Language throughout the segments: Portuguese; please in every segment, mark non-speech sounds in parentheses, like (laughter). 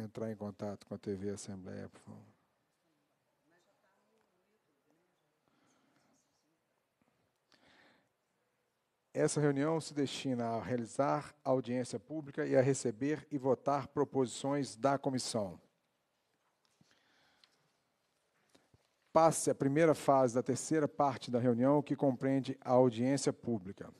entrar em contato com a TV Assembleia, por favor? Essa reunião se destina a realizar audiência pública e a receber e votar proposições da comissão. Passe a primeira fase da terceira parte da reunião, que compreende a audiência pública.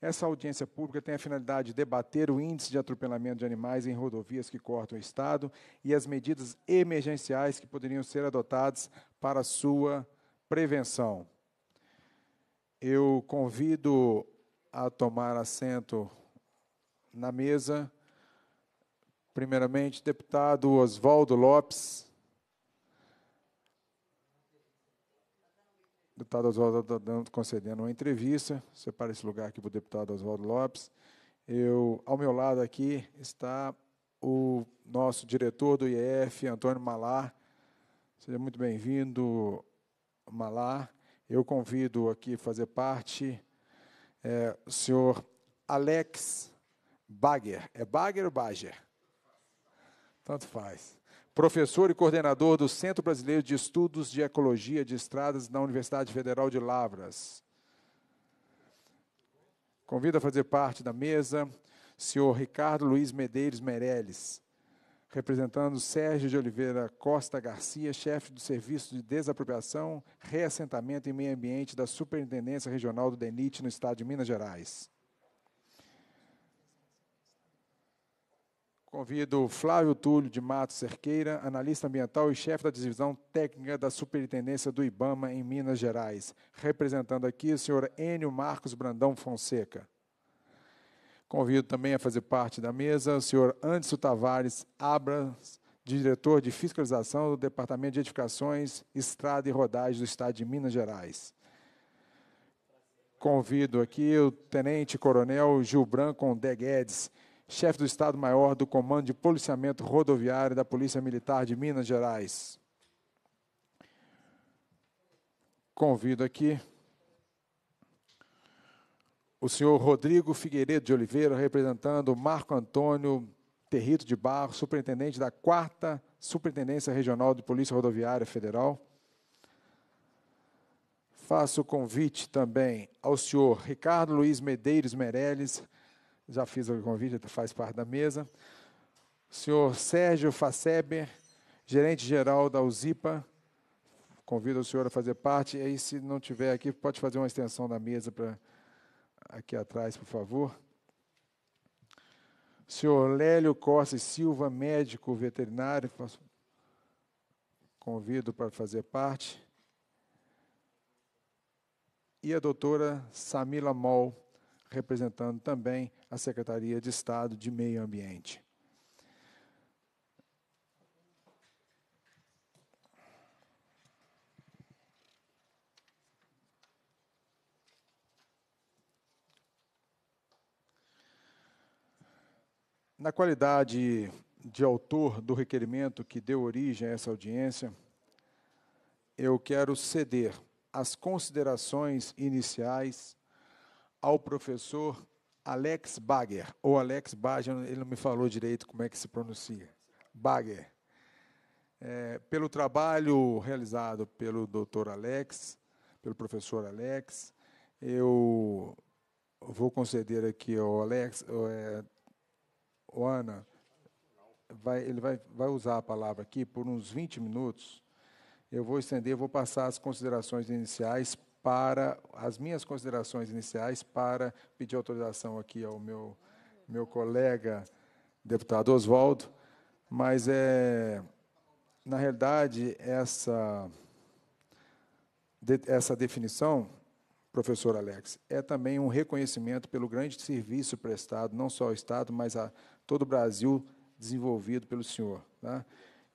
Essa audiência pública tem a finalidade de debater o índice de atropelamento de animais em rodovias que cortam o Estado e as medidas emergenciais que poderiam ser adotadas para sua prevenção. Eu convido a tomar assento na mesa, primeiramente, deputado Oswaldo Lopes. o deputado Oswaldo está dando, concedendo uma entrevista. Separa esse lugar aqui para o deputado Oswaldo Lopes. Eu, ao meu lado aqui está o nosso diretor do IEF, Antônio Malar. Seja muito bem-vindo, Malar. Eu convido aqui a fazer parte é, o senhor Alex Bagger. É Bagger ou Bagger? Tanto faz professor e coordenador do Centro Brasileiro de Estudos de Ecologia de Estradas na Universidade Federal de Lavras. Convido a fazer parte da mesa senhor Ricardo Luiz Medeiros Meirelles, representando Sérgio de Oliveira Costa Garcia, chefe do Serviço de Desapropriação, Reassentamento e Meio Ambiente da Superintendência Regional do DENIT no Estado de Minas Gerais. Convido Flávio Túlio de Matos Cerqueira, analista ambiental e chefe da divisão técnica da Superintendência do IBAMA em Minas Gerais, representando aqui o senhor Enio Marcos Brandão Fonseca. Convido também a fazer parte da mesa o senhor Anderson Tavares Abras, diretor de fiscalização do Departamento de Edificações, Estrada e Rodagem do Estado de Minas Gerais. Convido aqui o tenente coronel Gilbran De Guedes, chefe do Estado-Maior do Comando de Policiamento Rodoviário da Polícia Militar de Minas Gerais. Convido aqui o senhor Rodrigo Figueiredo de Oliveira, representando Marco Antônio Territo de Barro, superintendente da 4 Superintendência Regional de Polícia Rodoviária Federal. Faço o convite também ao senhor Ricardo Luiz Medeiros Meirelles, já fiz o convite, faz parte da mesa. O senhor Sérgio Faceber, gerente-geral da USIPA, convido o senhor a fazer parte. E aí, se não tiver aqui, pode fazer uma extensão da mesa para aqui atrás, por favor. O senhor Lélio Costa Silva, médico veterinário, convido para fazer parte. E a doutora Samila Moll, representando também a Secretaria de Estado de Meio Ambiente. Na qualidade de autor do requerimento que deu origem a essa audiência, eu quero ceder as considerações iniciais ao professor Alex Bagger, ou Alex Bagger, ele não me falou direito como é que se pronuncia. Bagger. É, pelo trabalho realizado pelo doutor Alex, pelo professor Alex, eu vou conceder aqui ao Alex, ao, é, Ana, vai, ele vai, vai usar a palavra aqui por uns 20 minutos. Eu vou estender, vou passar as considerações iniciais para as minhas considerações iniciais, para pedir autorização aqui ao meu, meu colega, deputado Oswaldo, mas é, na realidade, essa, de, essa definição, professor Alex, é também um reconhecimento pelo grande serviço prestado, não só ao Estado, mas a todo o Brasil, desenvolvido pelo senhor tá?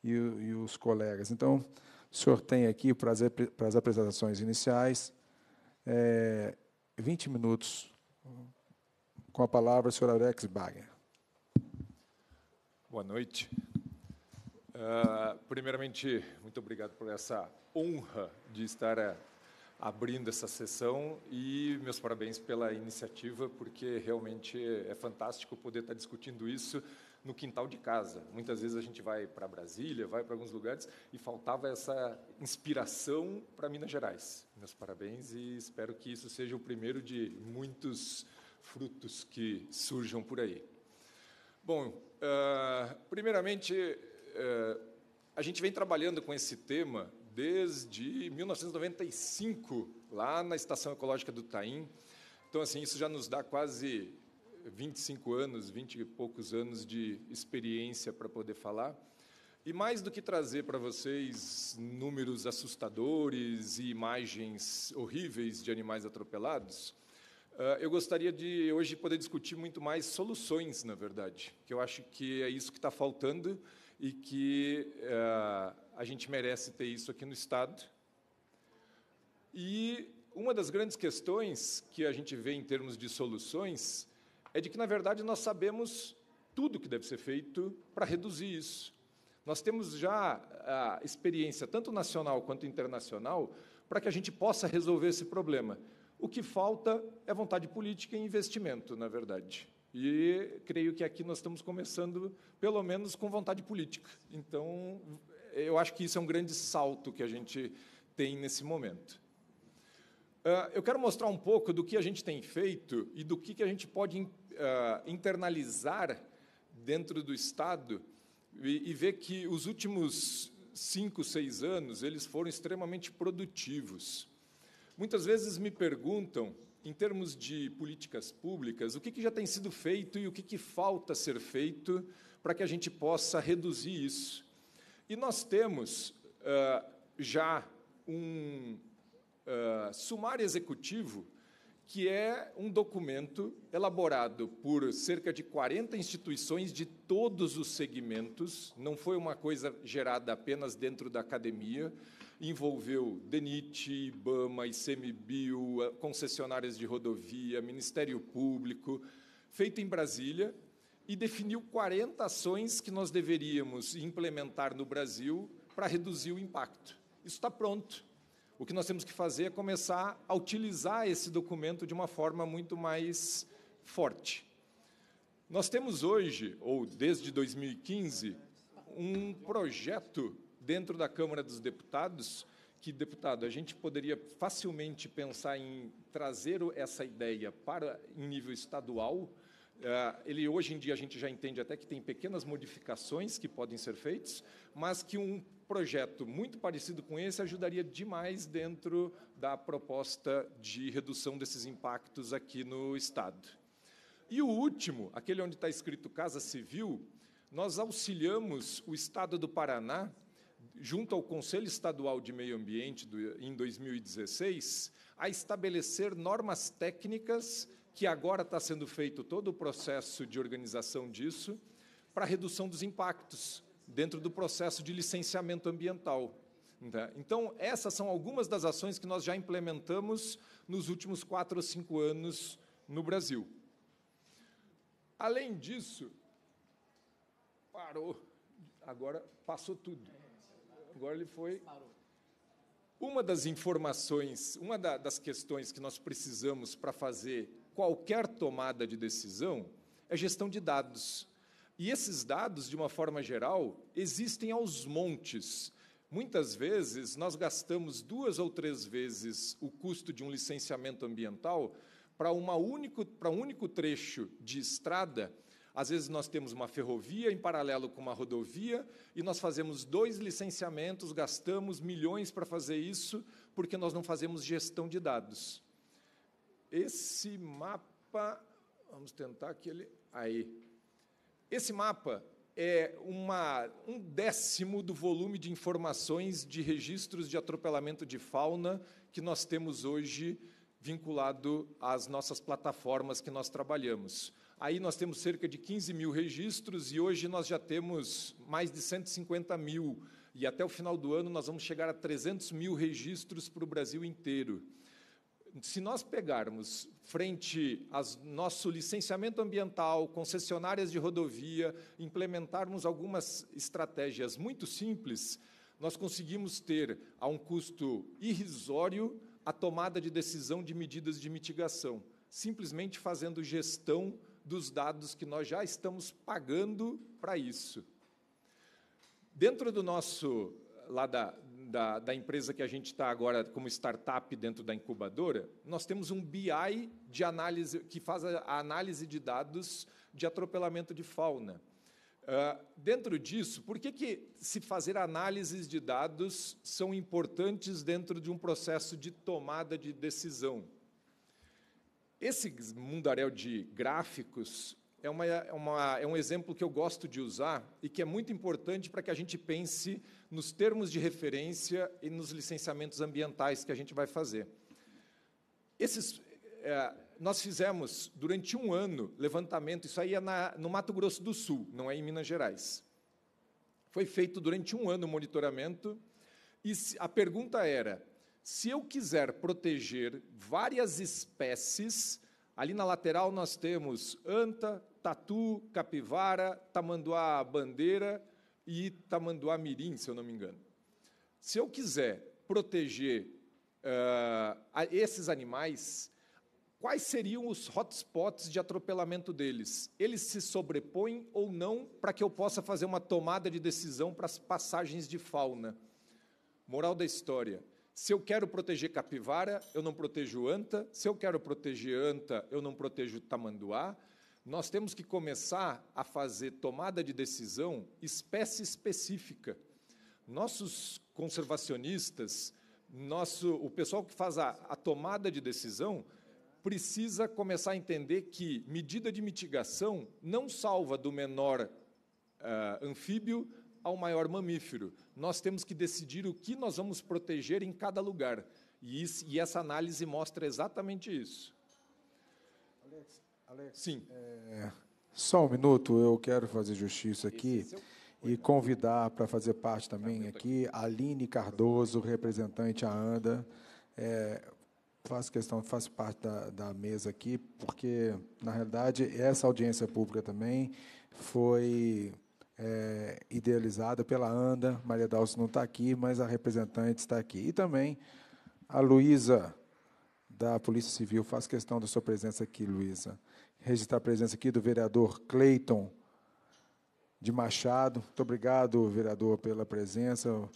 e, e os colegas. Então, o senhor tem aqui para as, para as apresentações iniciais é, 20 minutos. Com a palavra, o senhor Alex Bagner. Boa noite. Uh, primeiramente, muito obrigado por essa honra de estar eh, abrindo essa sessão e meus parabéns pela iniciativa, porque realmente é fantástico poder estar discutindo isso no quintal de casa. Muitas vezes a gente vai para Brasília, vai para alguns lugares e faltava essa inspiração para Minas Gerais. Meus parabéns e espero que isso seja o primeiro de muitos frutos que surjam por aí. Bom, uh, primeiramente, uh, a gente vem trabalhando com esse tema desde 1995, lá na Estação Ecológica do Taim. Então, assim, isso já nos dá quase 25 anos, 20 e poucos anos de experiência para poder falar. E mais do que trazer para vocês números assustadores e imagens horríveis de animais atropelados, ah, eu gostaria de hoje poder discutir muito mais soluções, na verdade, que eu acho que é isso que está faltando e que ah, a gente merece ter isso aqui no Estado. E uma das grandes questões que a gente vê em termos de soluções é de que, na verdade, nós sabemos tudo que deve ser feito para reduzir isso. Nós temos já a experiência, tanto nacional quanto internacional, para que a gente possa resolver esse problema. O que falta é vontade política e investimento, na verdade. E creio que aqui nós estamos começando, pelo menos, com vontade política. Então, eu acho que isso é um grande salto que a gente tem nesse momento. Ah, eu quero mostrar um pouco do que a gente tem feito e do que, que a gente pode uh, internalizar dentro do Estado e, e ver que os últimos cinco, seis anos eles foram extremamente produtivos. Muitas vezes me perguntam, em termos de políticas públicas, o que, que já tem sido feito e o que, que falta ser feito para que a gente possa reduzir isso. E nós temos uh, já um uh, sumário executivo que é um documento elaborado por cerca de 40 instituições de todos os segmentos, não foi uma coisa gerada apenas dentro da academia, envolveu DENIT, IBAMA, ICMBio, concessionárias de rodovia, Ministério Público, feito em Brasília, e definiu 40 ações que nós deveríamos implementar no Brasil para reduzir o impacto. Isso está pronto o que nós temos que fazer é começar a utilizar esse documento de uma forma muito mais forte. Nós temos hoje, ou desde 2015, um projeto dentro da Câmara dos Deputados que, deputado, a gente poderia facilmente pensar em trazer essa ideia para em nível estadual. Eh, ele hoje em dia a gente já entende até que tem pequenas modificações que podem ser feitas, mas que um projeto muito parecido com esse ajudaria demais dentro da proposta de redução desses impactos aqui no Estado. E o último, aquele onde está escrito Casa Civil, nós auxiliamos o Estado do Paraná, junto ao Conselho Estadual de Meio Ambiente, do, em 2016, a estabelecer normas técnicas, que agora está sendo feito todo o processo de organização disso, para redução dos impactos dentro do processo de licenciamento ambiental. Né? Então, essas são algumas das ações que nós já implementamos nos últimos quatro ou cinco anos no Brasil. Além disso, parou, agora passou tudo. Agora ele foi. Uma das informações, uma das questões que nós precisamos para fazer qualquer tomada de decisão é gestão de dados. E esses dados, de uma forma geral, existem aos montes. Muitas vezes nós gastamos duas ou três vezes o custo de um licenciamento ambiental para um único trecho de estrada. Às vezes nós temos uma ferrovia em paralelo com uma rodovia e nós fazemos dois licenciamentos, gastamos milhões para fazer isso, porque nós não fazemos gestão de dados. Esse mapa, vamos tentar que ele. Aí, esse mapa é uma, um décimo do volume de informações de registros de atropelamento de fauna que nós temos hoje vinculado às nossas plataformas que nós trabalhamos. Aí nós temos cerca de 15 mil registros e hoje nós já temos mais de 150 mil. E até o final do ano nós vamos chegar a 300 mil registros para o Brasil inteiro se nós pegarmos frente ao nosso licenciamento ambiental, concessionárias de rodovia, implementarmos algumas estratégias muito simples, nós conseguimos ter, a um custo irrisório, a tomada de decisão de medidas de mitigação, simplesmente fazendo gestão dos dados que nós já estamos pagando para isso. Dentro do nosso, lá da, da, da empresa que a gente está agora como startup dentro da incubadora, nós temos um BI de análise que faz a análise de dados de atropelamento de fauna. Uh, dentro disso, por que, que se fazer análises de dados são importantes dentro de um processo de tomada de decisão? Esse mundaréu de gráficos é, uma, é, uma, é um exemplo que eu gosto de usar e que é muito importante para que a gente pense nos termos de referência e nos licenciamentos ambientais que a gente vai fazer. Esses, é, nós fizemos, durante um ano, levantamento, isso aí é na, no Mato Grosso do Sul, não é em Minas Gerais. Foi feito durante um ano o monitoramento, e a pergunta era: se eu quiser proteger várias espécies, ali na lateral nós temos anta, tatu, capivara, tamanduá bandeira e tamanduá mirim, se eu não me engano. Se eu quiser proteger uh, esses animais, quais seriam os hotspots de atropelamento deles? Eles se sobrepõem ou não para que eu possa fazer uma tomada de decisão para as passagens de fauna? Moral da história. Se eu quero proteger capivara, eu não protejo anta. Se eu quero proteger anta, eu não protejo tamanduá nós temos que começar a fazer tomada de decisão espécie específica. Nossos conservacionistas, nosso, o pessoal que faz a, a tomada de decisão, precisa começar a entender que medida de mitigação não salva do menor uh, anfíbio ao maior mamífero. Nós temos que decidir o que nós vamos proteger em cada lugar. E, isso, e essa análise mostra exatamente isso. Sim. É, só um minuto, eu quero fazer justiça aqui é e convidar para fazer parte tá também aqui a Aline Cardoso, representante da ANDA. É, faço questão, fazer parte da, da mesa aqui, porque, na realidade, essa audiência pública também foi é, idealizada pela ANDA. Maria Dalcio não está aqui, mas a representante está aqui. E também a Luísa, da Polícia Civil. Faço questão da sua presença aqui, Luísa registrar a presença aqui do vereador Cleiton de Machado. Muito obrigado, vereador, pela presença. O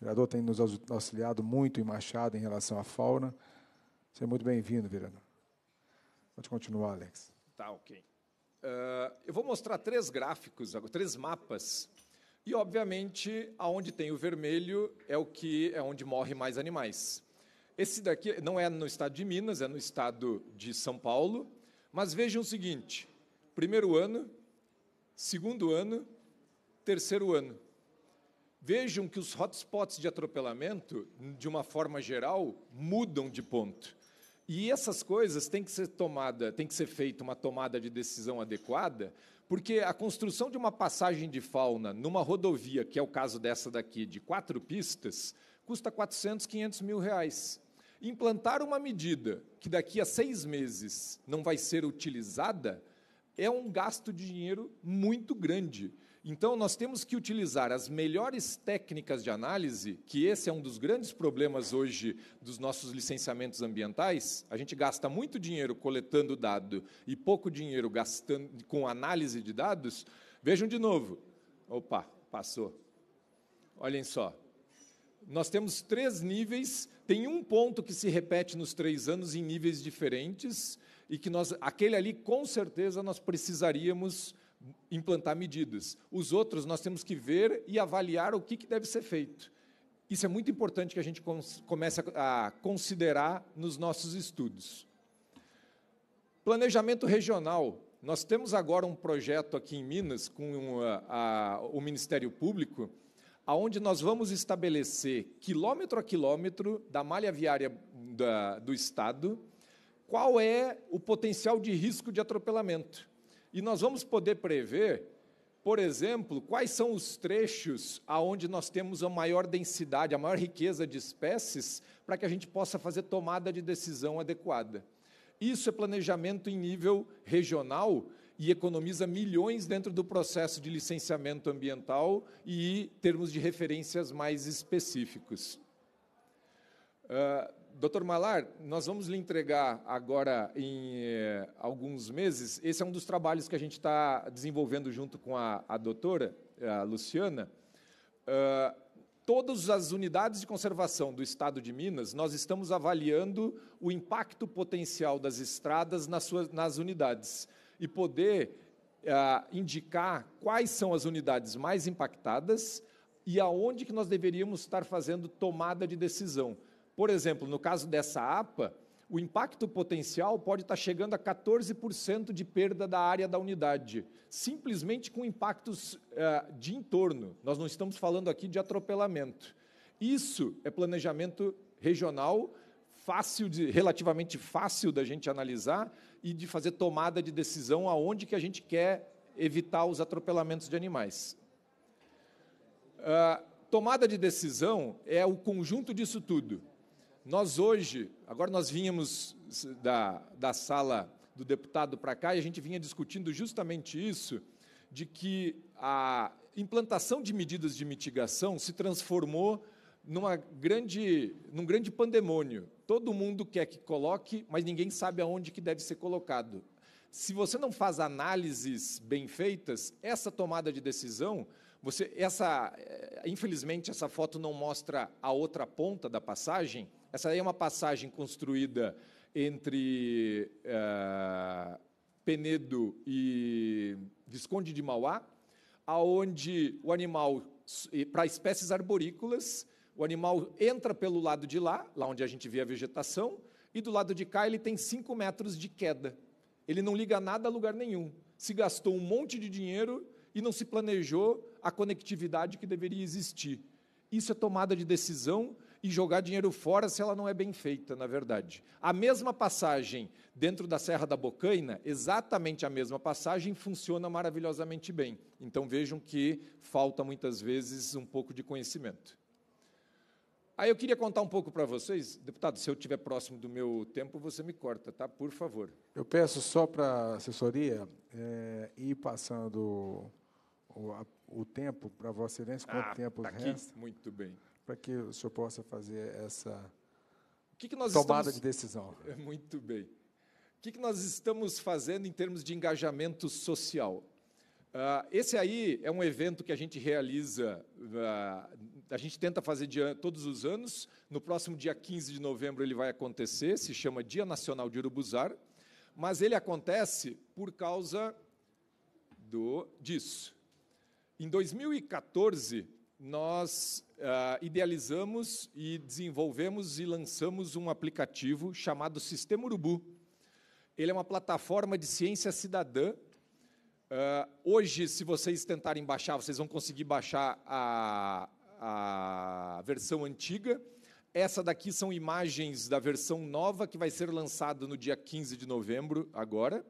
vereador tem nos auxiliado muito em Machado em relação à fauna. Seja muito bem-vindo, vereador. Pode continuar, Alex. Tá, ok. Uh, eu vou mostrar três gráficos, três mapas. E, obviamente, aonde tem o vermelho é o que é onde morre mais animais. Esse daqui não é no estado de Minas, é no estado de São Paulo. Mas vejam o seguinte: primeiro ano, segundo ano, terceiro ano. Vejam que os hotspots de atropelamento, de uma forma geral, mudam de ponto. E essas coisas têm que ser tomada, tem que ser feita uma tomada de decisão adequada, porque a construção de uma passagem de fauna numa rodovia, que é o caso dessa daqui, de quatro pistas, custa 400, 500 mil reais. Implantar uma medida que daqui a seis meses não vai ser utilizada é um gasto de dinheiro muito grande. Então, nós temos que utilizar as melhores técnicas de análise, que esse é um dos grandes problemas hoje dos nossos licenciamentos ambientais. A gente gasta muito dinheiro coletando dado e pouco dinheiro gastando com análise de dados. Vejam de novo. Opa, passou. Olhem só nós temos três níveis, tem um ponto que se repete nos três anos em níveis diferentes, e que nós, aquele ali, com certeza, nós precisaríamos implantar medidas. Os outros nós temos que ver e avaliar o que, que deve ser feito. Isso é muito importante que a gente comece a considerar nos nossos estudos. Planejamento regional. Nós temos agora um projeto aqui em Minas com uh, a, o Ministério Público aonde nós vamos estabelecer, quilômetro a quilômetro da malha viária da, do Estado, qual é o potencial de risco de atropelamento. E nós vamos poder prever, por exemplo, quais são os trechos aonde nós temos a maior densidade, a maior riqueza de espécies, para que a gente possa fazer tomada de decisão adequada. Isso é planejamento em nível regional, e economiza milhões dentro do processo de licenciamento ambiental e termos de referências mais específicos. Uh, ah, Dr. Malar, nós vamos lhe entregar agora em eh, alguns meses. Esse é um dos trabalhos que a gente está desenvolvendo junto com a, a doutora, a Luciana. Uh, todas as unidades de conservação do estado de Minas, nós estamos avaliando o impacto potencial das estradas nas, suas, nas unidades e poder ah, indicar quais são as unidades mais impactadas e aonde que nós deveríamos estar fazendo tomada de decisão. Por exemplo, no caso dessa APA, o impacto potencial pode estar chegando a 14% de perda da área da unidade, simplesmente com impactos ah, de entorno. Nós não estamos falando aqui de atropelamento. Isso é planejamento regional, fácil de, relativamente fácil da gente analisar e de fazer tomada de decisão aonde que a gente quer evitar os atropelamentos de animais. Uh, tomada de decisão é o conjunto disso tudo. Nós hoje, agora nós vínhamos da, da sala do deputado para cá e a gente vinha discutindo justamente isso, de que a implantação de medidas de mitigação se transformou numa grande, num grande pandemônio. Todo mundo quer que coloque, mas ninguém sabe aonde que deve ser colocado. Se você não faz análises bem feitas, essa tomada de decisão, você, essa, eh, infelizmente essa foto não mostra a outra ponta da passagem. Essa aí é uma passagem construída entre eh, Penedo e Visconde de Mauá, aonde o animal eh, para espécies arborícolas o animal entra pelo lado de lá, lá onde a gente vê a vegetação, e do lado de cá ele tem 5 metros de queda. Ele não liga nada a lugar nenhum. Se gastou um monte de dinheiro e não se planejou a conectividade que deveria existir. Isso é tomada de decisão e jogar dinheiro fora se ela não é bem feita, na verdade. A mesma passagem dentro da Serra da Bocaina, exatamente a mesma passagem, funciona maravilhosamente bem. Então vejam que falta muitas vezes um pouco de conhecimento. Aí eu queria contar um pouco para vocês, deputado, se eu estiver próximo do meu tempo, você me corta, tá? Por favor. Eu peço só para a assessoria é, ir passando o, a, o tempo para Vossa Excelência, quanto ah, tempo tá resta. Aqui? Muito bem. Para que o senhor possa fazer essa que que tomada estamos... de decisão. (laughs) É muito bem. O que, que nós estamos fazendo em termos de engajamento social? Ah, esse aí é um evento que a gente realiza, uh, a gente tenta fazer dia, todos os anos. No próximo dia 15 de novembro ele vai acontecer, se chama Dia Nacional de Urubuzar, mas ele acontece por causa do disso. Em 2014, nós uh, idealizamos e desenvolvemos e lançamos um aplicativo chamado Sistema Urubu. Ele é uma plataforma de ciência cidadã Uh, hoje, se vocês tentarem baixar, vocês vão conseguir baixar a, a versão antiga. Essa daqui são imagens da versão nova que vai ser lançada no dia 15 de novembro, agora.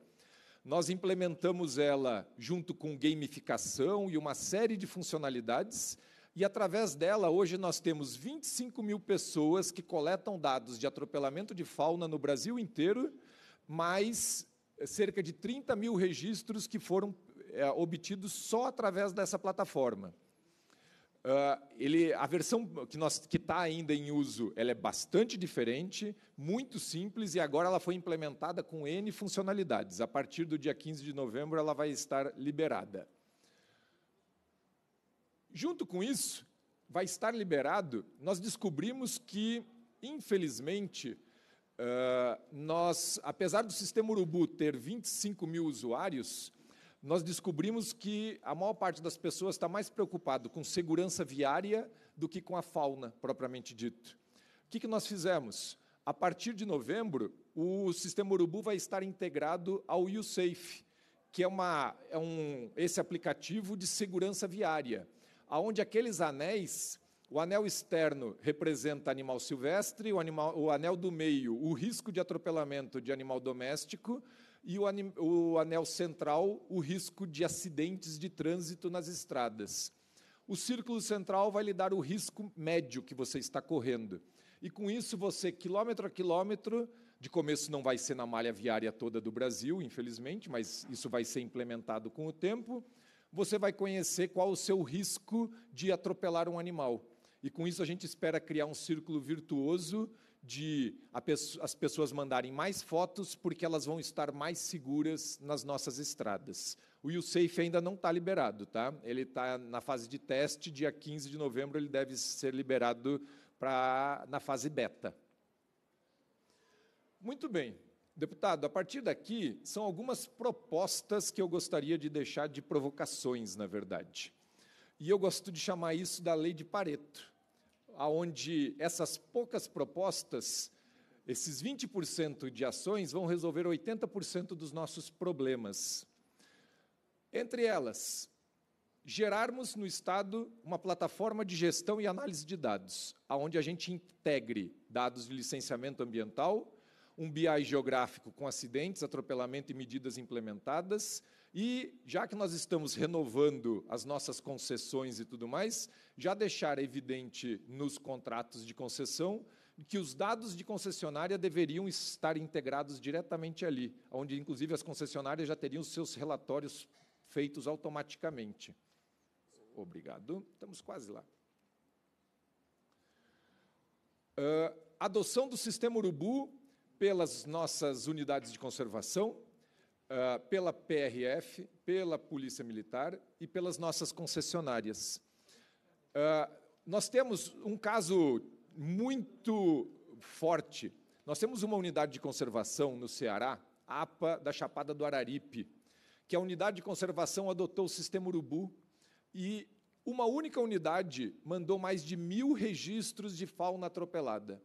Nós implementamos ela junto com gamificação e uma série de funcionalidades. E através dela, hoje nós temos 25 mil pessoas que coletam dados de atropelamento de fauna no Brasil inteiro, mas é cerca de 30 mil registros que foram é, obtidos só através dessa plataforma. Uh, ele, a versão que está ainda em uso ela é bastante diferente, muito simples, e agora ela foi implementada com N funcionalidades. A partir do dia 15 de novembro, ela vai estar liberada. Junto com isso, vai estar liberado, nós descobrimos que, infelizmente, ah, nós, apesar do sistema Urubu ter 25 mil usuários, nós descobrimos que a maior parte das pessoas está mais preocupado com segurança viária do que com a fauna, propriamente dito. O que, que nós fizemos? A partir de novembro, o sistema Urubu vai estar integrado ao YouSafe, que é, uma, é um, esse aplicativo de segurança viária, onde aqueles anéis o anel externo representa animal silvestre, o, animal, o anel do meio, o risco de atropelamento de animal doméstico, e o, anim, o anel central, o risco de acidentes de trânsito nas estradas. O círculo central vai lhe dar o risco médio que você está correndo. E com isso, você, quilômetro a quilômetro, de começo não vai ser na malha viária toda do Brasil, infelizmente, mas isso vai ser implementado com o tempo, você vai conhecer qual o seu risco de atropelar um animal. E com isso a gente espera criar um círculo virtuoso de pessoa, as pessoas mandarem mais fotos porque elas vão estar mais seguras nas nossas estradas. O YouSafe ainda não está liberado, tá? Ele está na fase de teste, dia 15 de novembro ele deve ser liberado para na fase beta. Muito bem. Deputado, a partir daqui são algumas propostas que eu gostaria de deixar de provocações, na verdade. E eu gosto de chamar isso da lei de Pareto aonde essas poucas propostas, esses 20% de ações vão resolver 80% dos nossos problemas. Entre elas, gerarmos no Estado uma plataforma de gestão e análise de dados, aonde a gente integre dados de licenciamento ambiental, um BI geográfico com acidentes, atropelamento e medidas implementadas, e já que nós estamos renovando as nossas concessões e tudo mais, já deixar evidente nos contratos de concessão que os dados de concessionária deveriam estar integrados diretamente ali, onde inclusive as concessionárias já teriam seus relatórios feitos automaticamente. Obrigado, estamos quase lá. Uh, adoção do sistema urubu pelas nossas unidades de conservação, ah, pela PRF, pela Polícia Militar e pelas nossas concessionárias. Uh, nós temos um caso muito forte. Nós temos uma unidade de conservação no Ceará, APA da Chapada do Araripe, que a unidade de conservação adotou o sistema urubu e uma única unidade mandou mais de mil registros de fauna atropelada.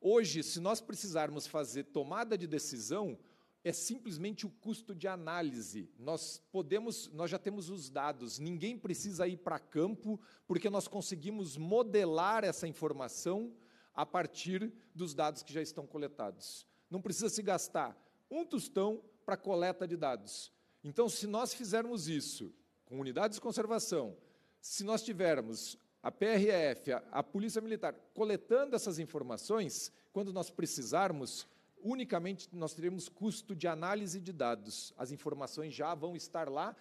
Hoje, se nós precisarmos fazer tomada de decisão, é simplesmente o custo de análise. Nós podemos, nós já temos os dados, ninguém precisa ir para campo, porque nós conseguimos modelar essa informação a partir dos dados que já estão coletados. Não precisa se gastar um tostão para coleta de dados. Então, se nós fizermos isso com unidades de conservação, se nós tivermos a PRF, a, a Polícia Militar coletando essas informações, quando nós precisarmos, unicamente nós teremos custo de análise de dados. As informações já vão estar lá.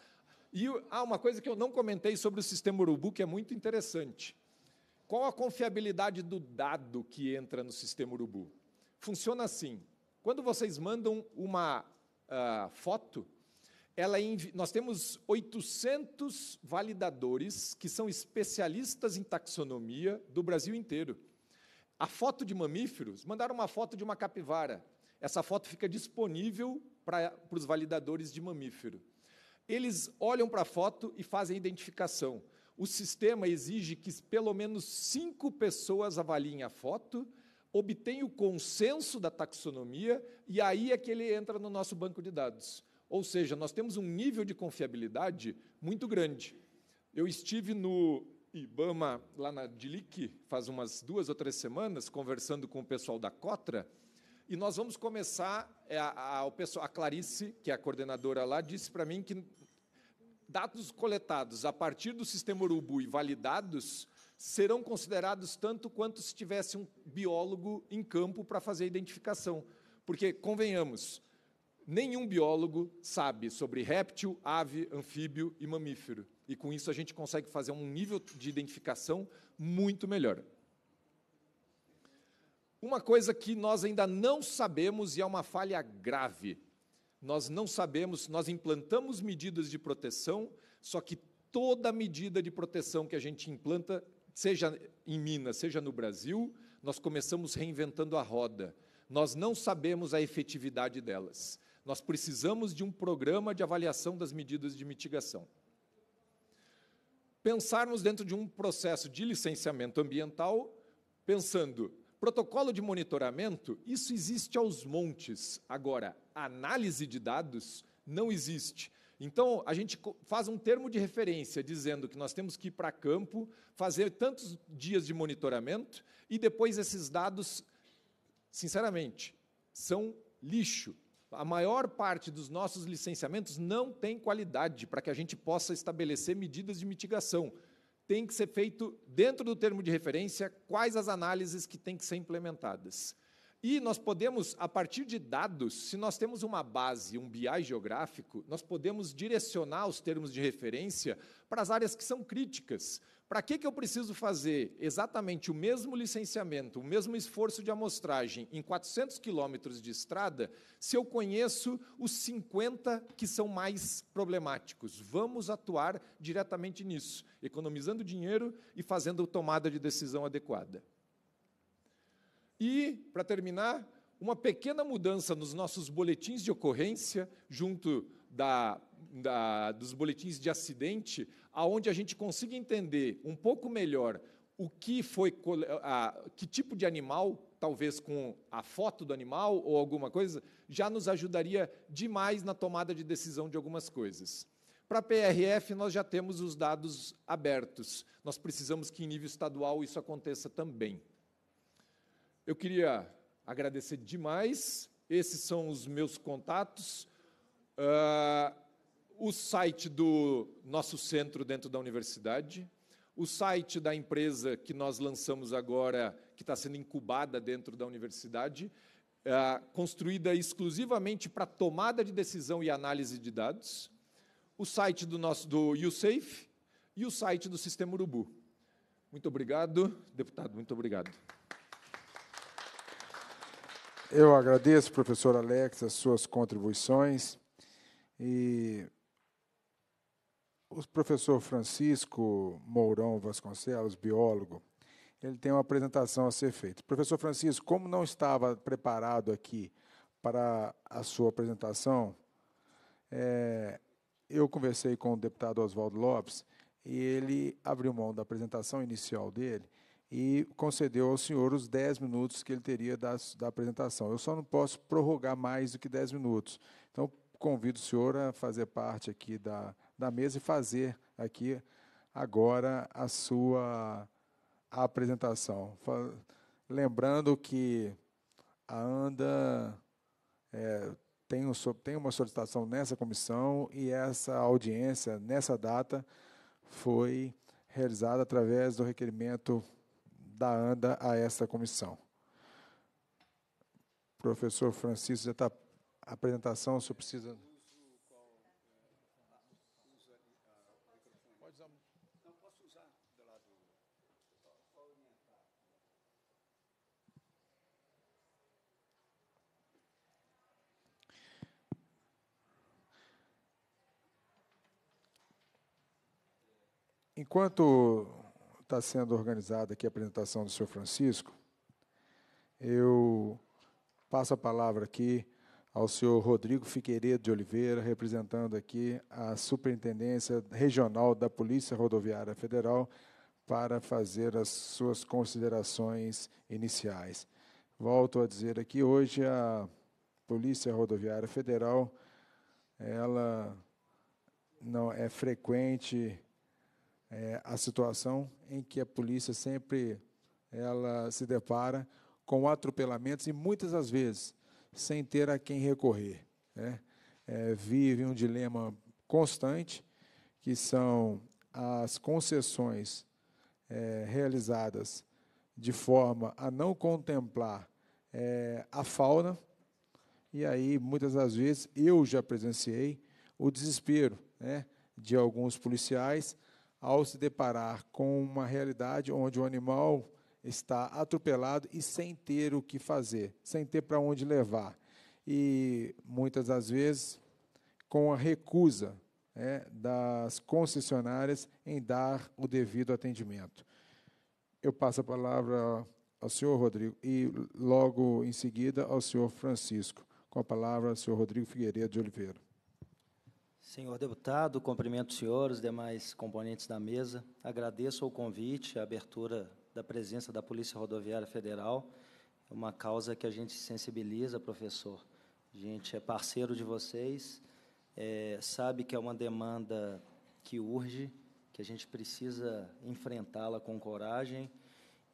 E há ah, uma coisa que eu não comentei sobre o sistema Urubu que é muito interessante. Qual a confiabilidade do dado que entra no sistema Urubu? Funciona assim: quando vocês mandam uma uh, foto, ela nós temos 800 validadores que são especialistas em taxonomia do Brasil inteiro a foto de mamíferos, mandaram uma foto de uma capivara. Essa foto fica disponível para, os validadores de mamífero. Eles olham para a foto e fazem a identificação. O sistema exige que pelo menos cinco pessoas avaliem a foto, obtenham o consenso da taxonomia, e aí é que ele entra no nosso banco de dados. Ou seja, nós temos um nível de confiabilidade muito grande. Eu estive no IBAMA, lá na Dilic, faz umas duas ou três semanas, conversando com o pessoal da Cotra, e nós vamos começar, é, a, a, a, a Clarice, que é a coordenadora lá, disse para mim que dados coletados a partir do sistema Urubu e validados serão considerados tanto quanto se tivesse um biólogo em campo para fazer a identificação. Porque, convenhamos, nenhum biólogo sabe sobre réptil, ave, anfíbio e mamífero. E com isso a gente consegue fazer um nível de identificação muito melhor. Uma coisa que nós ainda não sabemos e é uma falha grave. Nós não sabemos, nós implantamos medidas de proteção, só que toda medida de proteção que a gente implanta, seja em Minas, seja no Brasil, nós começamos reinventando a roda. Nós não sabemos a efetividade delas. Nós precisamos de um programa de avaliação das medidas de mitigação. Pensarmos dentro de um processo de licenciamento ambiental, pensando protocolo de monitoramento, isso existe aos montes. Agora, análise de dados não existe. Então, a gente faz um termo de referência dizendo que nós temos que ir para campo, fazer tantos dias de monitoramento e depois esses dados, sinceramente, são lixo. A maior parte dos nossos licenciamentos não tem qualidade para que a gente possa estabelecer medidas de mitigação. Tem que ser feito, dentro do termo de referência, quais as análises que têm que ser implementadas. E nós podemos, a partir de dados, se nós temos uma base, um BI geográfico, nós podemos direcionar os termos de referência para as áreas que são críticas. Para que, que eu preciso fazer exatamente o mesmo licenciamento, o mesmo esforço de amostragem em 400 quilômetros de estrada, se eu conheço os 50 que são mais problemáticos? Vamos atuar diretamente nisso, economizando dinheiro e fazendo tomada de decisão adequada. E, para terminar, uma pequena mudança nos nossos boletins de ocorrência, junto da, da, dos boletins de acidente, aonde a gente consiga entender um pouco melhor o que foi, a, que tipo de animal, talvez com a foto do animal ou alguma coisa, já nos ajudaria demais na tomada de decisão de algumas coisas. Para a PRF, nós já temos os dados abertos. Nós precisamos que, em nível estadual, isso aconteça também. Eu queria agradecer demais. Esses são os meus contatos. Uh, o site do nosso centro dentro da universidade, o site da empresa que nós lançamos agora, que está sendo incubada dentro da universidade, é, construída exclusivamente para tomada de decisão e análise de dados, o site do nosso do YouSafe e o site do Sistema Urubu. Muito obrigado, deputado, muito obrigado. Eu agradeço, professor Alex, as suas contribuições e o professor Francisco Mourão Vasconcelos, biólogo, ele tem uma apresentação a ser feita. Professor Francisco, como não estava preparado aqui para a sua apresentação, é, eu conversei com o deputado Oswaldo Lopes e ele abriu mão da apresentação inicial dele e concedeu ao senhor os 10 minutos que ele teria da, da apresentação. Eu só não posso prorrogar mais do que 10 minutos. Então, convido o senhor a fazer parte aqui da da mesa e fazer aqui agora a sua apresentação. Lembrando que a ANDA é, tem, um, tem uma solicitação nessa comissão e essa audiência, nessa data, foi realizada através do requerimento da ANDA a esta comissão. professor Francisco, já está a apresentação, o senhor precisa. Enquanto está sendo organizada aqui a apresentação do senhor Francisco, eu passo a palavra aqui ao senhor Rodrigo Figueiredo de Oliveira, representando aqui a Superintendência Regional da Polícia Rodoviária Federal, para fazer as suas considerações iniciais. Volto a dizer aqui hoje a Polícia Rodoviária Federal, ela não é frequente é, a situação em que a polícia sempre ela se depara com atropelamentos e muitas das vezes sem ter a quem recorrer. Né? É, vive um dilema constante, que são as concessões é, realizadas de forma a não contemplar é, a fauna, e aí muitas das vezes eu já presenciei o desespero né, de alguns policiais ao se deparar com uma realidade onde o animal está atropelado e sem ter o que fazer, sem ter para onde levar. E muitas das vezes com a recusa né, das concessionárias em dar o devido atendimento. Eu passo a palavra ao senhor Rodrigo e logo em seguida ao senhor Francisco. Com a palavra, o senhor Rodrigo Figueiredo de Oliveira. Senhor deputado, cumprimento o senhor, os demais componentes da mesa. Agradeço o convite, a abertura da presença da Polícia Rodoviária Federal. É uma causa que a gente sensibiliza, professor. A gente é parceiro de vocês, é, sabe que é uma demanda que urge, que a gente precisa enfrentá-la com coragem.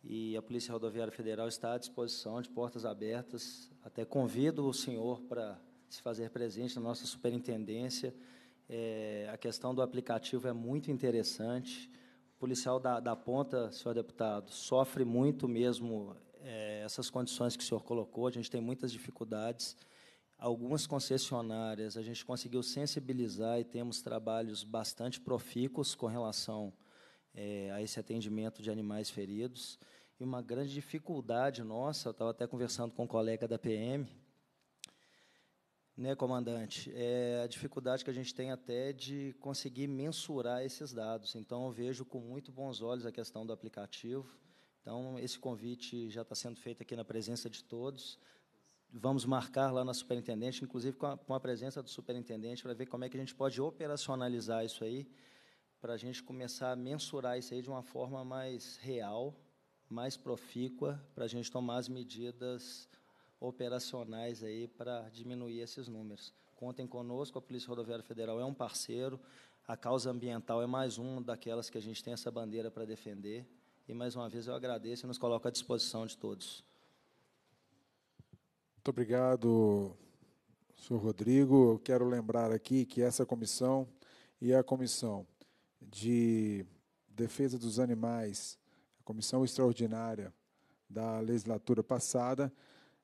E a Polícia Rodoviária Federal está à disposição, de portas abertas. Até convido o senhor para se fazer presente na nossa superintendência é, a questão do aplicativo é muito interessante. O policial da, da ponta, senhor deputado, sofre muito mesmo é, essas condições que o senhor colocou. A gente tem muitas dificuldades. Algumas concessionárias a gente conseguiu sensibilizar e temos trabalhos bastante profícuos com relação é, a esse atendimento de animais feridos. E uma grande dificuldade nossa, eu estava até conversando com um colega da PM, né, comandante, é a dificuldade que a gente tem até de conseguir mensurar esses dados. Então, eu vejo com muito bons olhos a questão do aplicativo. Então, esse convite já está sendo feito aqui na presença de todos. Vamos marcar lá na superintendente, inclusive com a, com a presença do superintendente, para ver como é que a gente pode operacionalizar isso aí, para a gente começar a mensurar isso aí de uma forma mais real, mais profícua, para a gente tomar as medidas operacionais aí para diminuir esses números. Contem conosco, a Polícia Rodoviária Federal é um parceiro, a causa ambiental é mais uma daquelas que a gente tem essa bandeira para defender. E mais uma vez eu agradeço e nos coloco à disposição de todos. Muito obrigado, senhor Rodrigo. Eu quero lembrar aqui que essa comissão e a comissão de defesa dos animais, a comissão extraordinária da legislatura passada,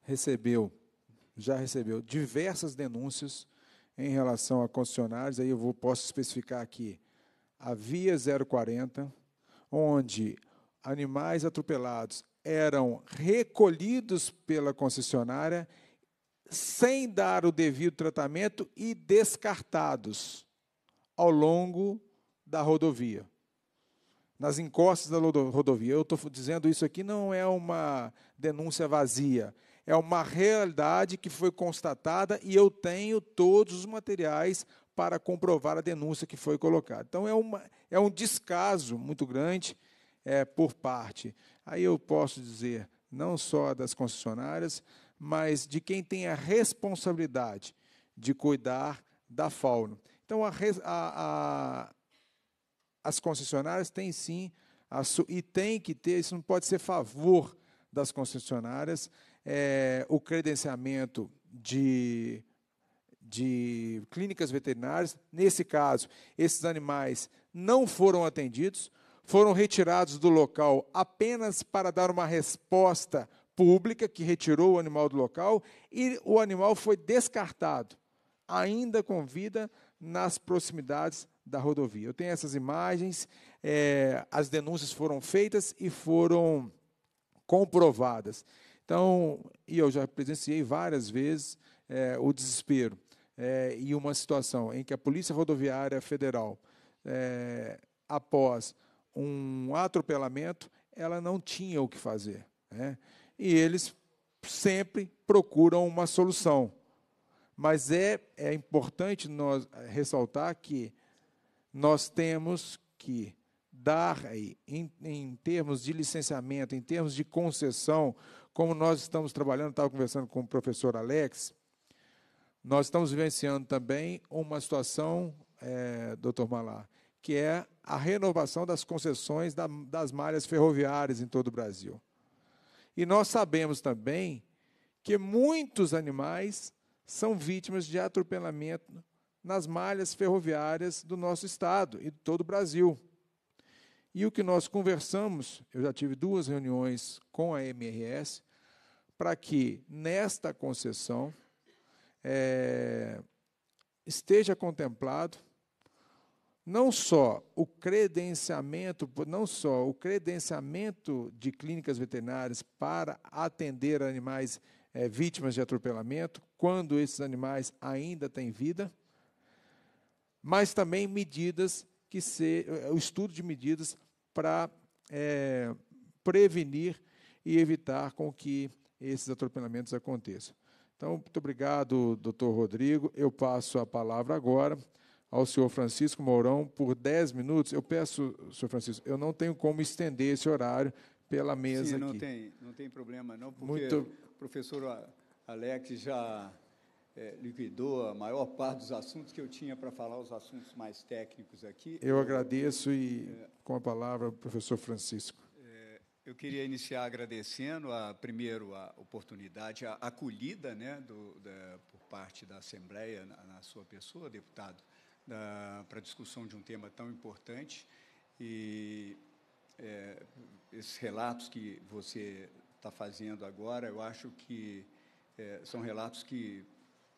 recebeu, já recebeu diversas denúncias em relação a concessionários, aí eu vou, posso especificar aqui, a Via 040, onde animais atropelados eram recolhidos pela concessionária sem dar o devido tratamento e descartados ao longo da rodovia. Nas encostas da rodovia. Eu estou dizendo isso aqui não é uma denúncia vazia, é uma realidade que foi constatada e eu tenho todos os materiais para comprovar a denúncia que foi colocada. Então, é, uma, é um descaso muito grande é, por parte. Aí eu posso dizer, não só das concessionárias, mas de quem tem a responsabilidade de cuidar da fauna. Então, a, a, a, as concessionárias têm sim, e tem que ter, isso não pode ser favor das concessionárias, é, o credenciamento de, de clínicas veterinárias. Nesse caso, esses animais não foram atendidos, foram retirados do local apenas para dar uma resposta pública que retirou o animal do local e o animal foi descartado, ainda com vida, nas proximidades da rodovia. Eu tenho essas imagens, é, as denúncias foram feitas e foram comprovadas. Então, e eu já presenciei várias vezes é, o desespero é, e uma situação em que a Polícia Rodoviária Federal, é, após um atropelamento, ela não tinha o que fazer. Né? E eles sempre procuram uma solução. Mas é, é importante nós ressaltar que nós temos que dar em, em termos de licenciamento, em termos de concessão, como nós estamos trabalhando, estava conversando com o professor Alex, nós estamos vivenciando também uma situação, é, doutor Malar, que é a renovação das concessões da, das malhas ferroviárias em todo o Brasil. E nós sabemos também que muitos animais são vítimas de atropelamento nas malhas ferroviárias do nosso estado e de todo o Brasil. E o que nós conversamos, eu já tive duas reuniões com a MRS, para que nesta concessão é, esteja contemplado não só o credenciamento, não só o credenciamento de clínicas veterinárias para atender animais é, vítimas de atropelamento, quando esses animais ainda têm vida, mas também medidas que ser eh, o estudo de medidas para é, eh, prevenir e evitar com que esses atropelamentos aconteçam. Então, muito obrigado, doutor Rodrigo. Eu passo a palavra agora ao senhor Francisco Mourão por 10 minutos. Eu peço, senhor Francisco, eu não tenho como estender esse horário pela mesa Sim, não aqui. Tem, não tem problema, não, porque muito... o professor Alex já é, liquidou a maior parte dos assuntos que eu tinha para falar, os assuntos mais técnicos aqui. Eu agradeço e, é, com a palavra, o professor Francisco. É, eu queria iniciar agradecendo, a, primeiro, a oportunidade, a acolhida né, do, da, por parte da Assembleia, na, na sua pessoa, deputado, para a discussão de um tema tão importante. E é, esses relatos que você está fazendo agora, eu acho que é, são relatos que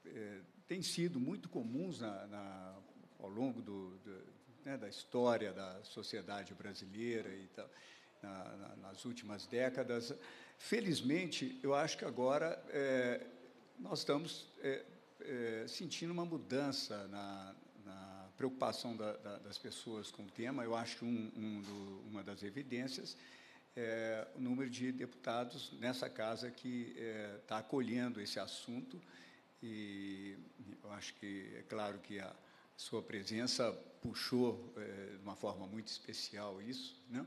é, têm sido muito comuns na, na, ao longo do, do, né, da história da sociedade brasileira e tal, na, nas últimas décadas. Felizmente, eu acho que agora é, nós estamos é, é, sentindo uma mudança na, na preocupação da, da, das pessoas com o tema. Eu acho que um, um do, uma das evidências é, o número de deputados nessa casa que está é, tá acolhendo esse assunto e eu acho que é claro que a sua presença puxou é, de uma forma muito especial isso, né?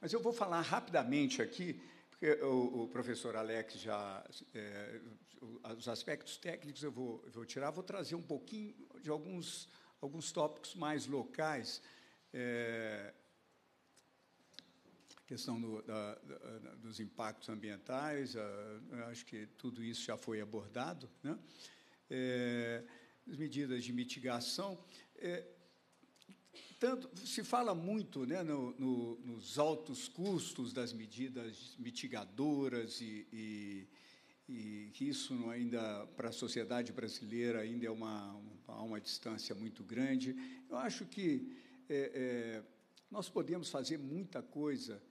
Mas eu vou falar rapidamente aqui, porque o, o professor Alex já é, os aspectos técnicos eu vou, eu vou tirar, vou trazer um pouquinho de alguns alguns tópicos mais locais é, questão do, da, da, dos impactos ambientais, a, acho que tudo isso já foi abordado, né? É, as medidas de mitigação. É, tanto, se fala muito né, no, no, nos altos custos das medidas mitigadoras e, e, e que isso ainda para a sociedade brasileira ainda é uma, uma, uma distância muito grande. Eu acho que é, é nós podemos fazer muita coisa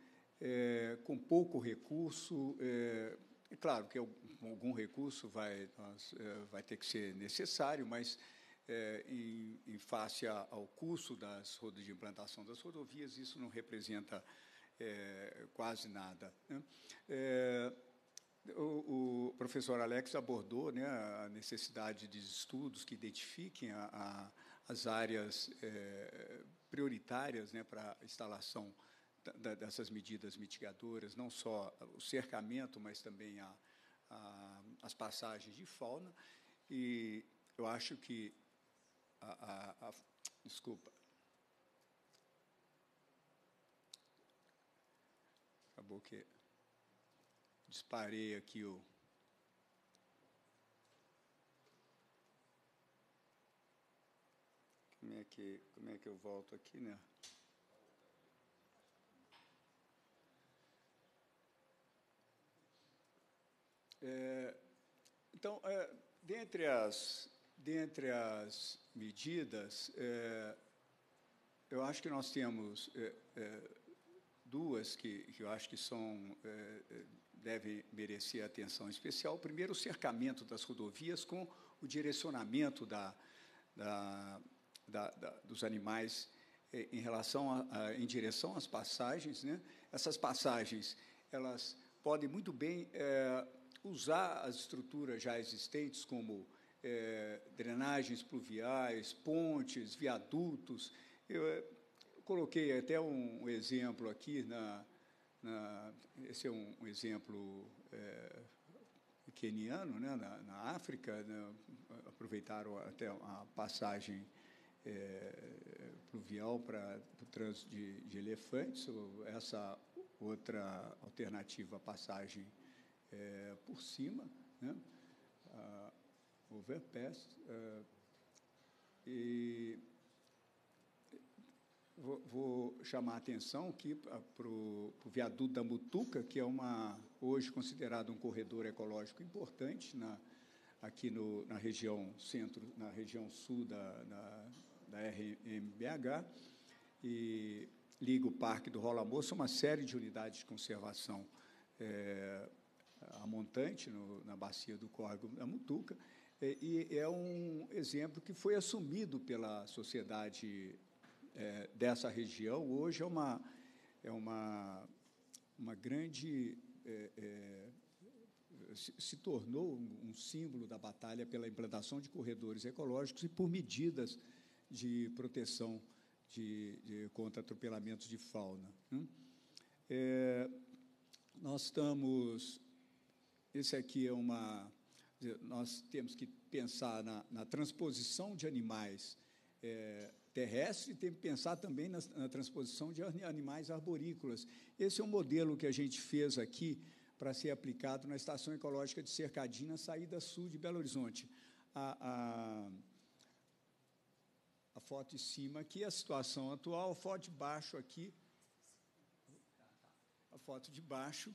é, com pouco recurso. É, é claro que algum recurso vai, nós, é, vai ter que ser necessário, mas é, em, em, face a, ao custo das rodas de implantação das rodovias, isso não representa é, quase nada. Né? É, o, professor Alex abordou né, a necessidade de estudos que identifiquem a, a, as áreas é, prioritárias né, para a instalação dessas medidas mitigadoras, não só o cercamento, mas também a, a, as passagens de fauna. E eu acho que a, desculpa. Acabou que disparei aqui o. Como é que, como é que eu volto aqui, né? É, então, é, dentre, as, dentre as medidas, é, eu acho que nós temos é, é, duas que, que, eu acho que são é, devem merecer atenção especial. Primeiro, o cercamento das rodovias com o direcionamento da, da, da, da dos animais em relação a, a, em direção às passagens, né? Essas passagens elas podem muito bem é, usar as estruturas já existentes, como é, drenagens pluviais, pontes, viadutos. Eu, é, coloquei até um exemplo aqui na, na esse é um, um exemplo é, eh, queniano, né, na, na África, né, aproveitaram até a passagem pluvial para o trânsito de, de elefantes. Essa outra alternativa, a passagem é, por cima, né? a overpass. É, e vou, vou, chamar a atenção aqui para o viaduto da Mutuca, que é uma hoje considerado um corredor ecológico importante na, aqui no, na região centro, na região sul da, da, da RMBH, e liga o Parque do Rola Moça, uma série de unidades de conservação é, a montante, no, na bacia do córrego da Mutuca, é, e é um exemplo que foi assumido pela sociedade é, dessa região. Hoje é uma, é uma, uma grande. É, é se, se tornou um símbolo da batalha pela implantação de corredores ecológicos e por medidas de proteção de, de contra atropelamentos de fauna. Né? É, nós estamos esse aqui é uma. Nós temos que pensar na, na transposição de animais é, e tem que pensar também na, na, transposição de animais arborícolas. Esse é um modelo que a gente fez aqui para ser aplicado na Estação Ecológica de Cercadina, saída sul de Belo Horizonte. A, a, a foto de cima aqui, é a situação atual, a foto de baixo aqui, a foto de baixo,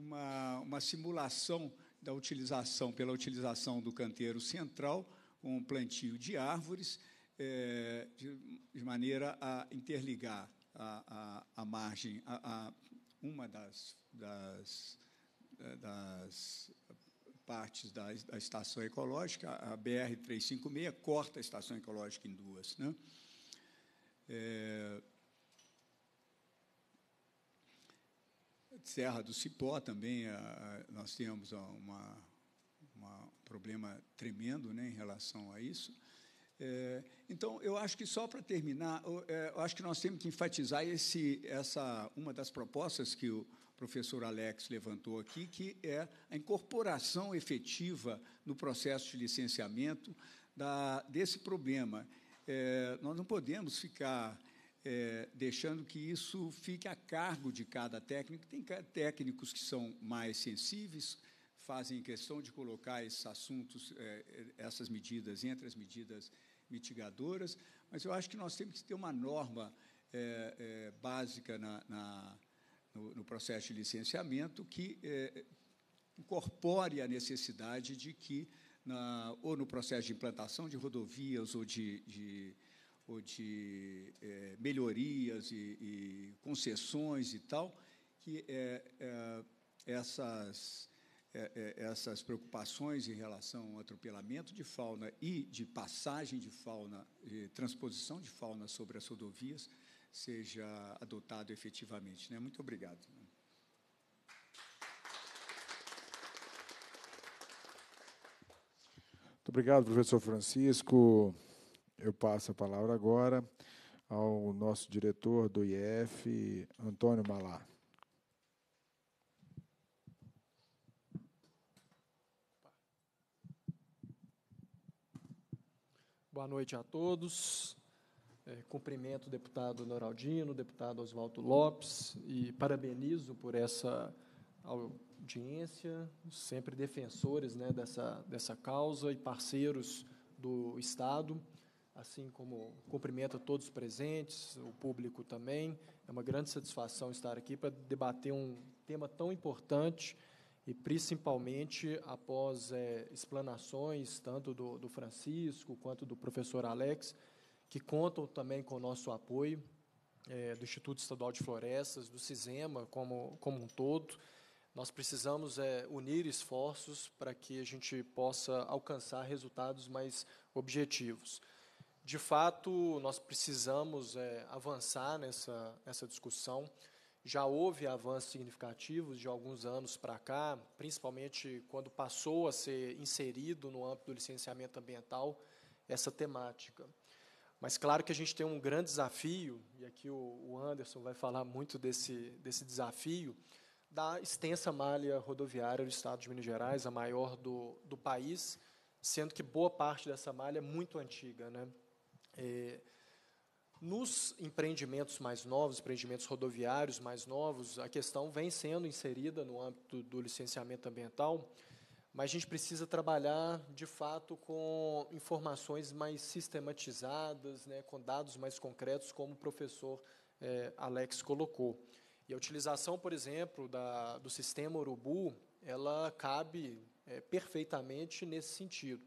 uma, uma simulação da utilização, pela utilização do canteiro central, com um plantio de árvores, é, de, de, maneira a interligar a, a, a margem, a, a, uma das, das, é, das partes da, da, estação ecológica, a BR-356 corta a estação ecológica em duas. Né? É, Serra do Cipó também, a, a, nós temos uma, um problema tremendo né, em relação a isso. É, então, eu acho que só para terminar, eu, é, eu, acho que nós temos que enfatizar esse, essa uma das propostas que o professor Alex levantou aqui, que é a incorporação efetiva no processo de licenciamento da, desse problema. É, nós não podemos ficar é, deixando que isso fique a cargo de cada técnico. Tem técnicos que são mais sensíveis, fazem questão de colocar esses assuntos, é, é, essas medidas entre as medidas mitigadoras, mas eu acho que nós temos que ter uma norma é, é básica na, na no, no, processo de licenciamento que é, incorpore a necessidade de que, na, ou no processo de implantação de rodovias ou de, de ou de é, melhorias e, e, concessões e tal, que é, é, essas, essas preocupações em relação ao atropelamento de fauna e de passagem de fauna, de transposição de fauna sobre as rodovias, seja adotado efetivamente. Né? Muito obrigado. Muito obrigado, professor Francisco. Eu passo a palavra agora ao nosso diretor do IF, Antônio Malá. Boa noite a todos. É, cumprimento o deputado Noraldino, o deputado Oswaldo Lopes e parabenizo por essa audiência, sempre defensores né, dessa, dessa causa e parceiros do Estado assim como cumprimento a todos os presentes, o público também. É uma grande satisfação estar aqui para debater um tema tão importante e principalmente após é, explanações tanto do, do Francisco quanto do professor Alex, que contam também com o nosso apoio é, do Instituto Estadual de Florestas, do CISEMA como, como um todo. Nós precisamos é, unir esforços para que a gente possa alcançar resultados mais objetivos. De fato, nós precisamos é, avançar nessa, nessa discussão. Já houve avanços significativos de alguns anos para cá, principalmente quando passou a ser inserido no âmbito do licenciamento ambiental essa temática. Mas claro que a gente tem um grande desafio, e aqui o, Anderson vai falar muito desse, desse desafio, da extensa malha rodoviária do estado de Minas Gerais, a maior do, do país, sendo que boa parte dessa malha é muito antiga. Né? É, nos empreendimentos mais novos, empreendimentos rodoviários mais novos, a questão vem sendo inserida no âmbito do licenciamento ambiental, mas a gente precisa trabalhar, de fato, com informações mais sistematizadas, né, com dados mais concretos, como o professor é, Alex colocou. E a utilização, por exemplo, da, do sistema Urubu, ela cabe é, perfeitamente nesse sentido.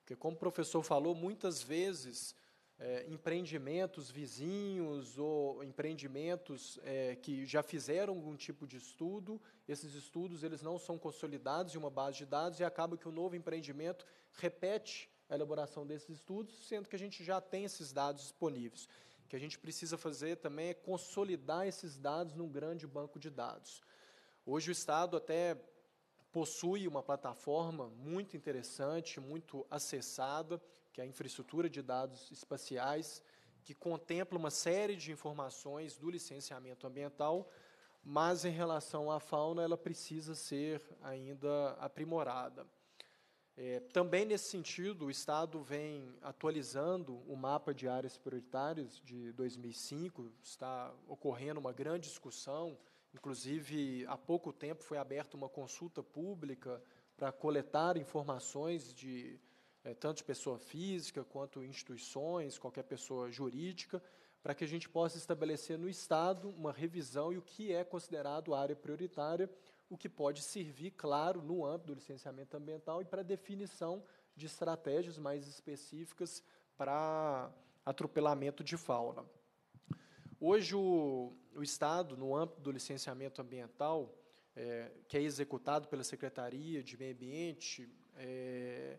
Porque, como o professor falou, muitas vezes é, empreendimentos vizinhos ou empreendimentos é, que já fizeram algum tipo de estudo, esses estudos eles não são consolidados em uma base de dados e acaba que o novo empreendimento repete a elaboração desses estudos, sendo que a gente já tem esses dados disponíveis. O que a gente precisa fazer também é consolidar esses dados num grande banco de dados. Hoje o Estado até possui uma plataforma muito interessante, muito acessada, que é a infraestrutura de dados espaciais, que contempla uma série de informações do licenciamento ambiental, mas em relação à fauna ela precisa ser ainda aprimorada. É, também nesse sentido, o Estado vem atualizando o mapa de áreas prioritárias de 2005, está ocorrendo uma grande discussão, inclusive há pouco tempo foi aberta uma consulta pública para coletar informações de é, tanto pessoa física quanto instituições, qualquer pessoa jurídica, para que a gente possa estabelecer no Estado uma revisão e o que é considerado área prioritária, o que pode servir, claro, no âmbito do licenciamento ambiental e para definição de estratégias mais específicas para atropelamento de fauna. Hoje, o, o Estado, no âmbito do licenciamento ambiental, é, que é executado pela Secretaria de Meio Ambiente, é,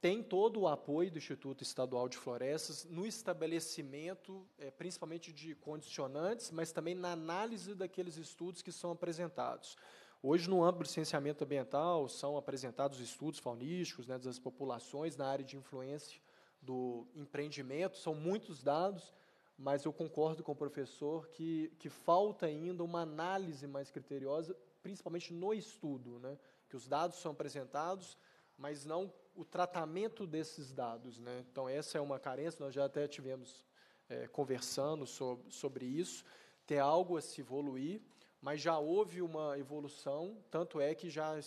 tem todo o apoio do Instituto Estadual de Florestas no estabelecimento, é, principalmente de condicionantes, mas também na análise daqueles estudos que são apresentados. Hoje, no âmbito do licenciamento ambiental, são apresentados estudos faunísticos né, das populações na área de influência do empreendimento, são muitos dados, mas eu concordo com o professor que, que falta ainda uma análise mais criteriosa, principalmente no estudo, né, que os dados são apresentados, mas não o tratamento desses dados. Né? Então, essa é uma carência, nós já até tivemos é, conversando sobre, sobre isso. Tem algo a se evoluir, mas já houve uma evolução, tanto é que já,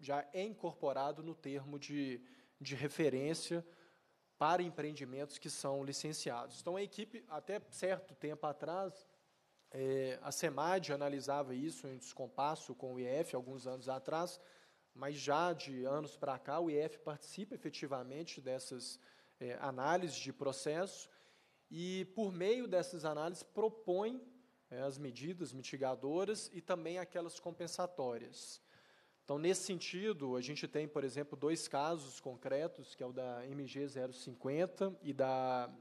já é incorporado no termo de, de referência para empreendimentos que são licenciados. Então, a equipe, até certo tempo atrás, é, a SEMAD analisava isso em descompasso com o IF, alguns anos atrás, mas já de anos para cá o IF participa efetivamente dessas é, análises de processo e, por meio dessas análises, propõe é, as medidas mitigadoras e também aquelas compensatórias. Então, nesse sentido, a gente tem, por exemplo, dois casos concretos, que é o da MG 050 e da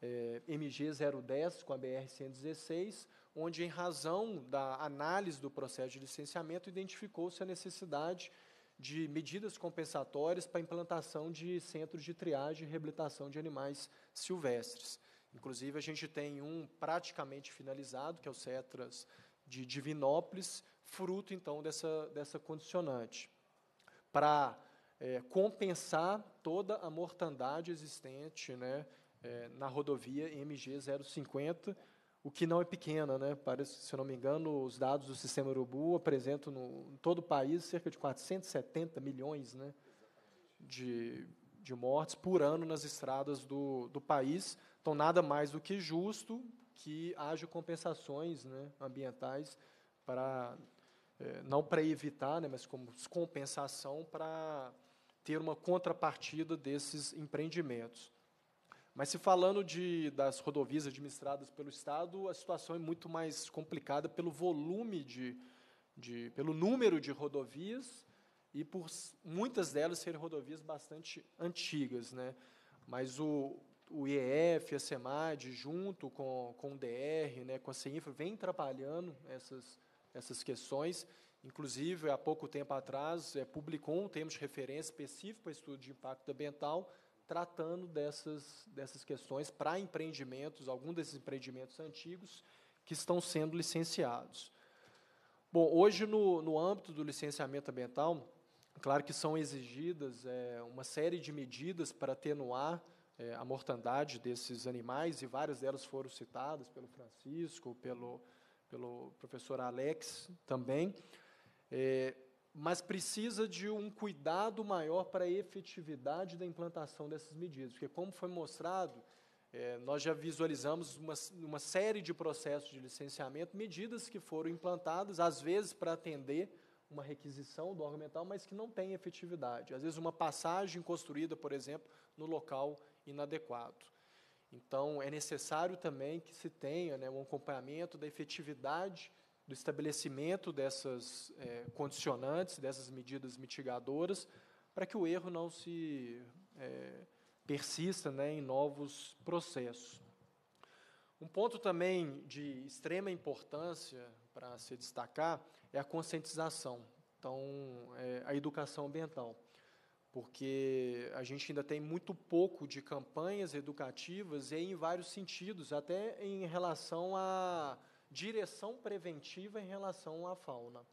é, MG 010 com a BR 116, onde, em razão da análise do processo de licenciamento, identificou-se a necessidade de medidas compensatórias para a implantação de centros de triagem e reabilitação de animais silvestres. Inclusive, a gente tem um praticamente finalizado, que é o CETRAS de Divinópolis, fruto, então, dessa, dessa condicionante. Para é, compensar toda a mortandade existente né, é, na rodovia MG 050, o que não é pequena. Né? Parece, se eu não me engano, os dados do sistema Urubu apresentam no, em todo o país cerca de 470 milhões né, de, de mortes por ano nas estradas do, do país. Então, nada mais do que justo que haja compensações né, ambientais para é, não para evitar, né, mas como compensação para ter uma contrapartida desses empreendimentos. Mas se falando de, das rodovias administradas pelo Estado, a situação é muito mais complicada pelo volume de, de pelo número de rodovias e por muitas delas serem rodovias bastante antigas, né? Mas o, o IEF, a SEMAD, junto com, com o DR, né, com a CINFRA, vem atrapalhando essas, essas questões. Inclusive, há pouco tempo atrás, é, publicou um termo de referência específico para estudo de impacto ambiental, tratando dessas, dessas questões para empreendimentos, alguns desses empreendimentos antigos que estão sendo licenciados. Bom, hoje, no, no âmbito do licenciamento ambiental, claro que são exigidas é, uma série de medidas para atenuar é, a mortandade desses animais, e várias delas foram citadas pelo Francisco, pelo, pelo professor Alex também. É, mas precisa de um cuidado maior para a efetividade da implantação dessas medidas, porque, como foi mostrado, é, nós já visualizamos uma, uma série de processos de licenciamento, medidas que foram implantadas, às vezes para atender uma requisição do órgão mental, mas que não tem efetividade. Às vezes, uma passagem construída, por exemplo, no local inadequado. Então, é necessário também que se tenha né, um acompanhamento da efetividade do estabelecimento dessas é, condicionantes, dessas medidas mitigadoras, para que o erro não se é, persista né, em novos processos. Um ponto também de extrema importância para se destacar é a conscientização, então é, a educação ambiental, porque a gente ainda tem muito pouco de campanhas educativas e em vários sentidos, até em relação a direção preventiva em relação à fauna.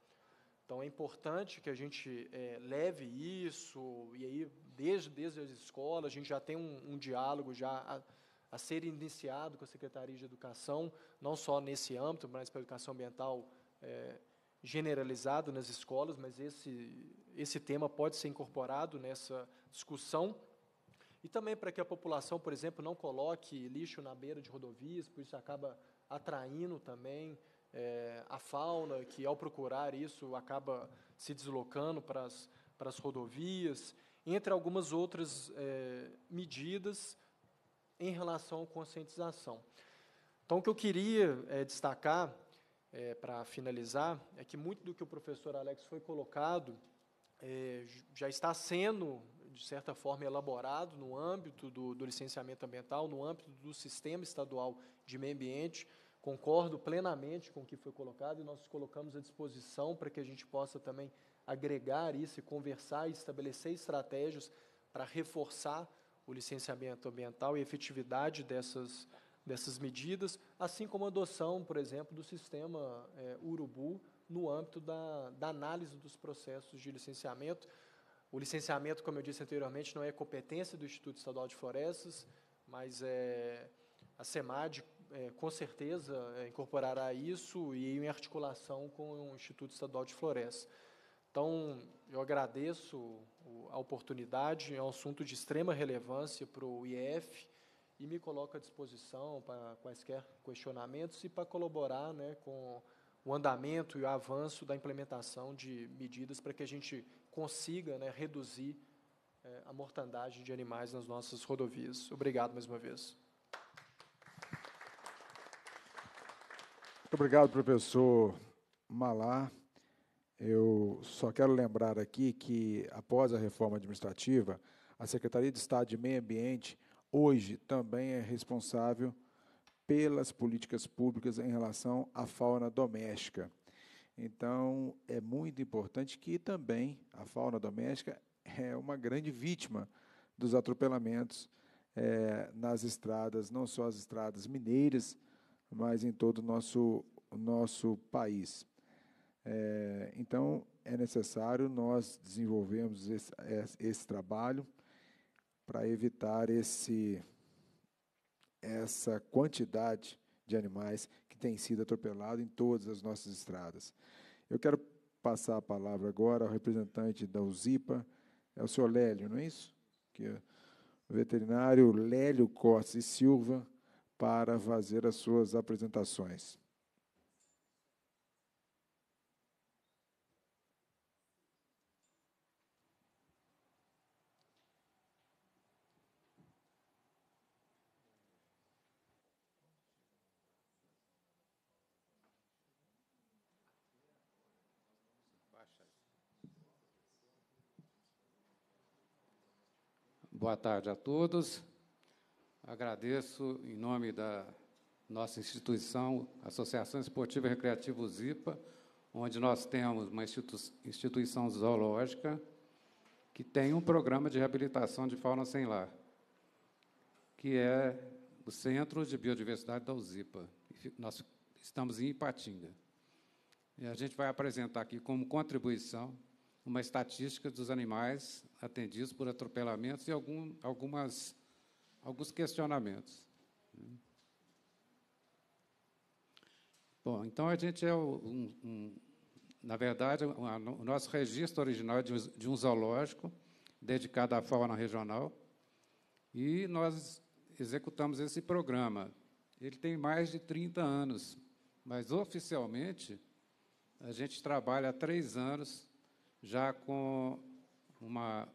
Então é importante que a gente é, leve isso, e aí desde, desde as escolas, a gente já tem um, um diálogo já a, a, ser iniciado com a Secretaria de Educação, não só nesse âmbito, mas para a educação ambiental é, generalizado nas escolas, mas esse, esse tema pode ser incorporado nessa discussão. E também para que a população, por exemplo, não coloque lixo na beira de rodovias, por isso acaba atraindo também é, a fauna, que ao procurar isso acaba se deslocando para as, para as rodovias, entre algumas outras é, medidas em relação à conscientização. Então, o que eu queria é, destacar, é, para finalizar, é que muito do que o professor Alex foi colocado é, já está sendo de certa forma, elaborado no âmbito do, do licenciamento ambiental, no âmbito do sistema estadual de meio ambiente. Concordo plenamente com o que foi colocado e nós colocamos à disposição para que a gente possa também agregar isso e conversar e estabelecer estratégias para reforçar o licenciamento ambiental e efetividade dessas, dessas medidas, assim como a adoção, por exemplo, do sistema é, Urubu no âmbito da, da análise dos processos de licenciamento. O licenciamento, como eu disse anteriormente, não é competência do Instituto Estadual de Florestas, mas é, a SEMAD, é, com certeza, é, incorporará isso e em articulação com o Instituto Estadual de Florestas. Então, eu agradeço a oportunidade, é um assunto de extrema relevância para o IEF e me coloco à disposição para quaisquer questionamentos e para colaborar né, com o andamento e o avanço da implementação de medidas para que a gente consiga né, reduzir é, a mortandade de animais nas nossas rodovias. Obrigado mais uma vez. Muito obrigado, professor Malá. Eu só quero lembrar aqui que, após a reforma administrativa, a Secretaria de Estado de Meio Ambiente, hoje, também é responsável pelas políticas públicas em relação à fauna doméstica. Então, é muito importante que também a fauna doméstica é uma grande vítima dos atropelamentos é, nas estradas, não só as estradas mineiras, mas em todo o nosso, nosso país. É, então, é necessário nós desenvolvermos esse, esse trabalho para evitar esse, essa quantidade de animais que tem sido atropelado em todas as nossas estradas. Eu quero passar a palavra agora ao representante da USIPA, é o senhor Lélio, não é isso? Que é o veterinário Lélio Costa e Silva, para fazer as suas apresentações. Boa tarde a todos. Agradeço, em nome da nossa instituição, Associação Esportiva e Recreativa ZIPA, onde nós temos uma instituição zoológica que tem um programa de reabilitação de fauna sem lar, que é o Centro de Biodiversidade da UZIPA. Nós estamos em Ipatinga. E a gente vai apresentar aqui como contribuição uma estatística dos animais atendidos por atropelamentos e algum, algumas, alguns questionamentos. Bom, então a gente é um, um, na verdade, o nosso registro original é de um zoológico dedicado à fauna regional e nós executamos esse programa. Ele tem mais de 30 anos, mas oficialmente a gente trabalha há três anos já com uma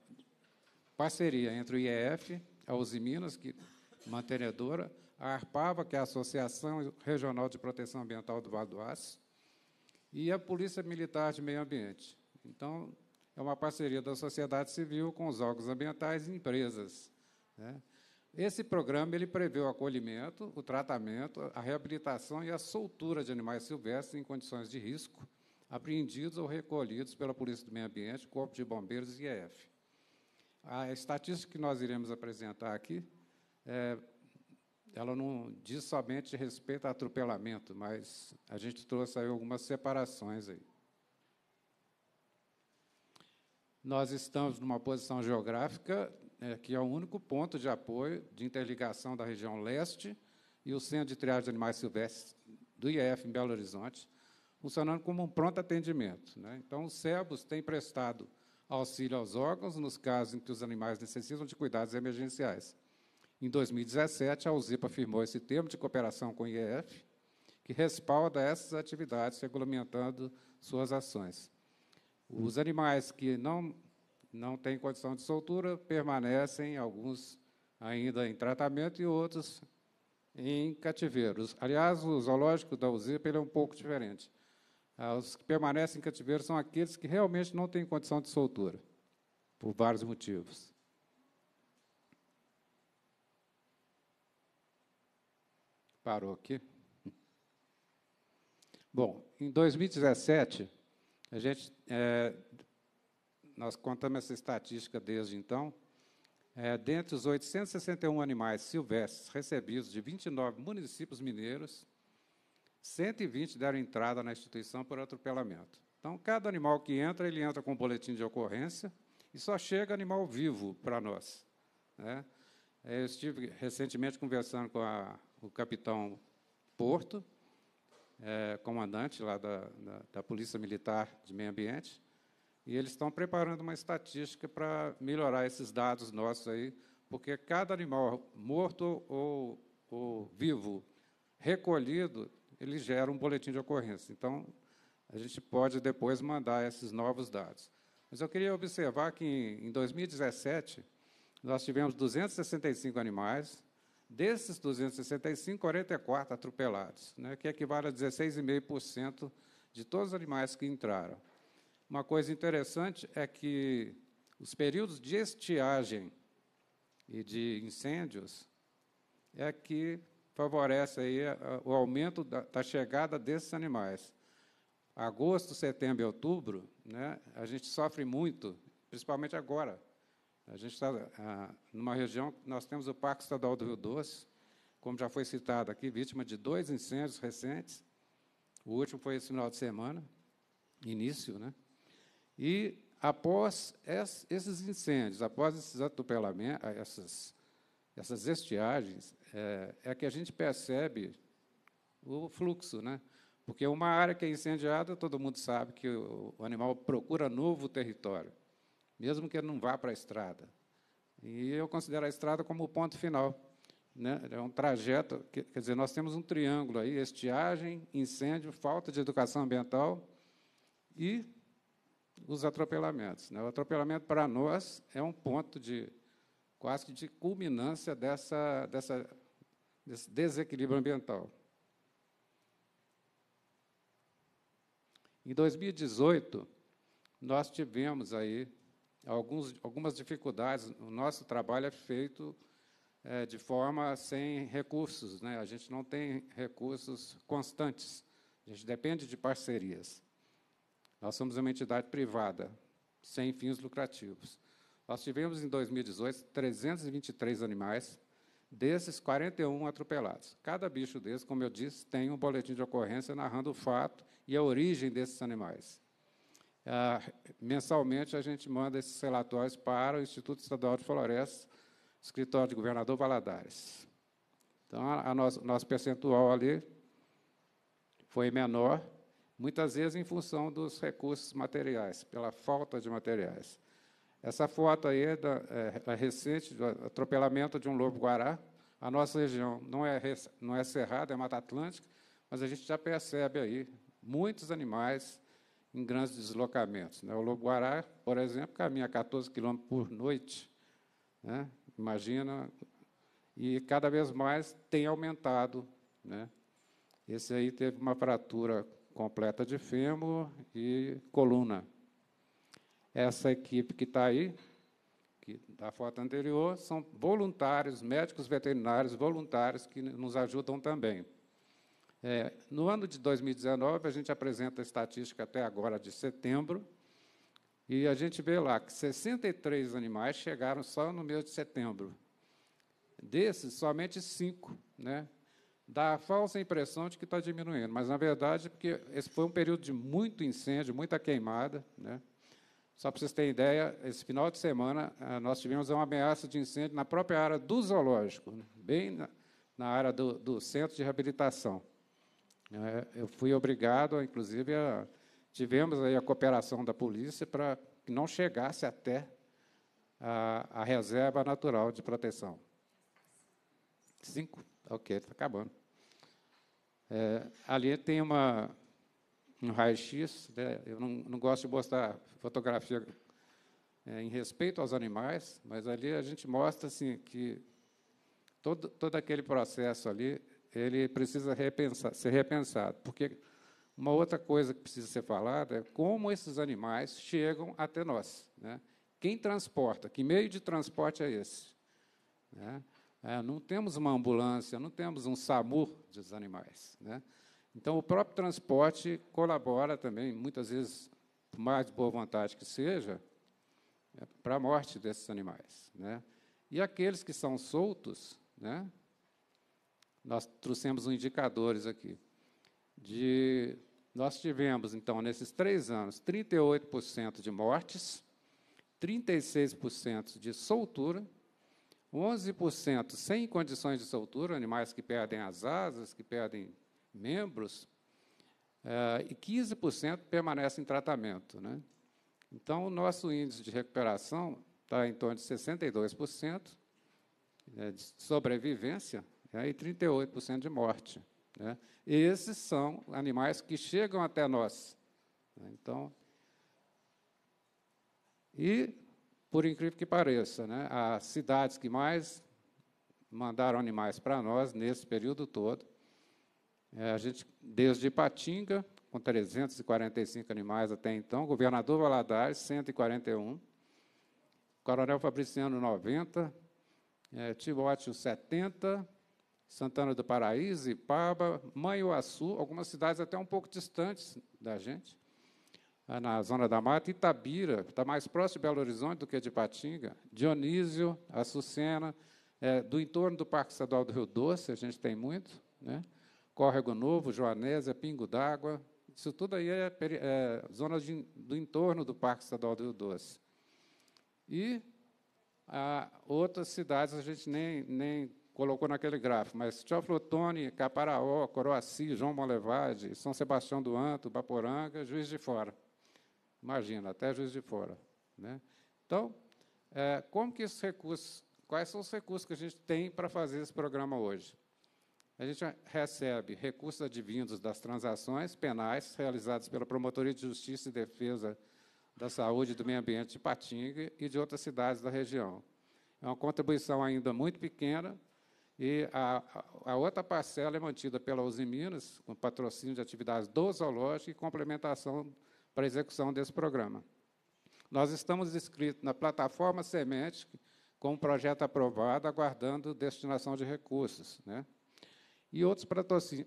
parceria entre o IEF, a Uzi Minas, que mantenedora, a ARPAVA, que é a Associação Regional de Proteção Ambiental do Vale do Aço, e a Polícia Militar de Meio Ambiente. Então, é uma parceria da sociedade civil com os órgãos ambientais e empresas. Né? Esse programa ele prevê o acolhimento, o tratamento, a reabilitação e a soltura de animais silvestres em condições de risco, apreendidos ou recolhidos pela Polícia do Meio Ambiente, Corpo de Bombeiros e IEF. A estatística que nós iremos apresentar aqui, é, ela não diz somente respeito a atropelamento, mas a gente trouxe aí algumas separações aí. Nós estamos numa posição geográfica é, que é o único ponto de apoio de interligação da região leste e o Centro de Triagem de Animais Silvestres do IEF em Belo Horizonte, funcionando como um pronto atendimento. Né? Então, o Cebus tem prestado auxílio aos órgãos nos casos em que os animais necessitam de cuidados emergenciais. Em 2017, a UZIPA firmou esse termo de cooperação com o IEF, que respalda essas atividades, regulamentando suas ações. Os animais que não, não têm condição de soltura permanecem, alguns ainda em tratamento e outros em cativeiros. Aliás, o zoológico da UZIPA é um pouco diferente. Ah, os que permanecem em cativeiro são aqueles que realmente não têm condição de soltura, por vários motivos. Parou aqui. (laughs) Bom, em 2017, a gente, é, nós contamos essa estatística desde então. É, dentre os 861 animais silvestres recebidos de 29 municípios mineiros, 120 deram entrada na instituição por atropelamento. Então, cada animal que entra, ele entra com um boletim de ocorrência e só chega animal vivo para nós. Né? Eu estive recentemente conversando com a, o capitão Porto, é, comandante lá da, da, da Polícia Militar de Meio Ambiente, e eles estão preparando uma estatística para melhorar esses dados nossos aí, porque cada animal morto ou, ou vivo recolhido ele gera um boletim de ocorrência. Então, a gente pode depois mandar esses novos dados. Mas eu queria observar que em 2017 nós tivemos 265 animais, desses 265, 44 atropelados, né, que equivale a 16,5% de todos os animais que entraram. Uma coisa interessante é que os períodos de estiagem e de incêndios é que favorece aí eh, o aumento da, da chegada desses animais. Agosto, setembro e outubro, né, a gente sofre muito, principalmente agora. A gente está ah, numa região, nós temos o Parque Estadual do Rio Doce, como já foi citado aqui, vítima de dois incêndios recentes. O último foi esse final de semana, início, né? E após esses incêndios, após esses atropelamentos, ah, essas, essas estiagens, é, é que a gente percebe o fluxo, né? Porque uma área que é incendiada, todo mundo sabe que o animal procura novo território, mesmo que ele não vá para a estrada. E eu considero a estrada como o ponto final. Né? É um trajeto, quer dizer, nós temos um triângulo aí, estiagem, incêndio, falta de educação ambiental e os atropelamentos. Né? O atropelamento, para nós, é um ponto de quase de culminância dessa, dessa desse desequilíbrio ambiental. Em 2018, nós tivemos aí alguns, algumas dificuldades. O nosso trabalho é feito é, de forma sem recursos, né? a gente não tem recursos constantes, a gente depende de parcerias. Nós somos uma entidade privada, sem fins lucrativos. Nós tivemos em 2018 323 animais Desses, 41 atropelados. Cada bicho desse, como eu disse, tem um boletim de ocorrência narrando o fato e a origem desses animais. Ah, mensalmente, a gente manda esses relatórios para o Instituto Estadual de Florestas, escritório de governador Valadares. Então, a, a nosso, nosso percentual ali foi menor, muitas vezes em função dos recursos materiais, pela falta de materiais. Essa foto aí é, da, é, é recente, do atropelamento de um lobo-guará. A nossa região não é, não é cerrada, é Mata Atlântica, mas a gente já percebe aí muitos animais em grandes deslocamentos. Né? O lobo-guará, por exemplo, caminha 14 quilômetros por noite. Né? Imagina, e cada vez mais tem aumentado. Né? Esse aí teve uma fratura completa de fêmur e coluna. Essa equipe que está aí, que, da foto anterior, são voluntários, médicos veterinários voluntários que nos ajudam também. É, no ano de 2019, a gente apresenta a estatística até agora de setembro, e a gente vê lá que 63 animais chegaram só no mês de setembro. Desses, somente cinco, né? Dá a falsa impressão de que está diminuindo, mas na verdade, porque esse foi um período de muito incêndio, muita queimada, né? Só para vocês terem ideia, esse final de semana eh, nós tivemos uma ameaça de incêndio na própria área do zoológico, né? bem na, área do, do, centro de reabilitação. Eh, eu fui obrigado, inclusive, a, tivemos aí a cooperação da polícia para que não chegasse até a, a reserva natural de proteção. Cinco? Ok, está acabando. É, ali tem uma, no raio-x. Né? Eu não, não, gosto de mostrar fotografia é, em respeito aos animais, mas ali a gente mostra assim, que todo, todo aquele processo ali ele precisa repensar, ser repensado, porque uma outra coisa que precisa ser falada é como esses animais chegam até nós. Né? Quem transporta? Que meio de transporte é esse? Né? É, não temos uma ambulância, não temos um SAMU dos animais. Né? Então, o próprio transporte colabora também, muitas vezes, por mais de boa vontade que seja, é, para a morte desses animais. Né? E aqueles que são soltos, né? nós trouxemos uns indicadores aqui. De, nós tivemos, então, nesses três anos, 38% de mortes, 36% de soltura, 11% sem condições de soltura, animais que perdem as asas, que perdem membros, é, e 15% permanecem em tratamento. Né? Então, o nosso índice de recuperação está em torno de 62% né, de sobrevivência né, e 38% de morte. Né? E esses são animais que chegam até nós. Né? Então, e, por incrível que pareça, né, as cidades que mais mandaram animais para nós nesse período todo é, a gente, desde Ipatinga, com 345 animais até então, governador Valadares, 141, Coronel Fabriciano, 90, é, Timóteo, 70, Santana do Paraíso, Ipaba, Manhuaçu, algumas cidades até um pouco distantes da gente, é, na Zona da Mata, Itabira, está mais próximo de Belo Horizonte do que de Patinga, Dionísio, Açucena, é, do entorno do Parque Estadual do Rio Doce, a gente tem muito, né? Córrego Novo, Joanésia, Pingo d'Água, isso tudo aí é, é zonas de, do entorno do Parque Estadual do Rio Doce. E outras cidades a gente nem, nem colocou naquele gráfico, mas Tioflotone, Caparaó, Coroaci, João Molevade, São Sebastião do Anto, Baporanga, Juiz de Fora. Imagina, até Juiz de Fora. Né? Então, é, como que esses recursos, quais são os recursos que a gente tem para fazer esse programa hoje? a gente recebe recursos advindos das transações penais realizadas pela Promotoria de Justiça e Defesa da Saúde e do Meio Ambiente de Patinga e de outras cidades da região. É uma contribuição ainda muito pequena e a, a outra parcela é mantida pela Uzi Minas, com patrocínio de atividades do zoológico e complementação para a execução desse programa. Nós estamos inscritos na plataforma Semente, com um projeto aprovado, aguardando destinação de recursos. Né? E outros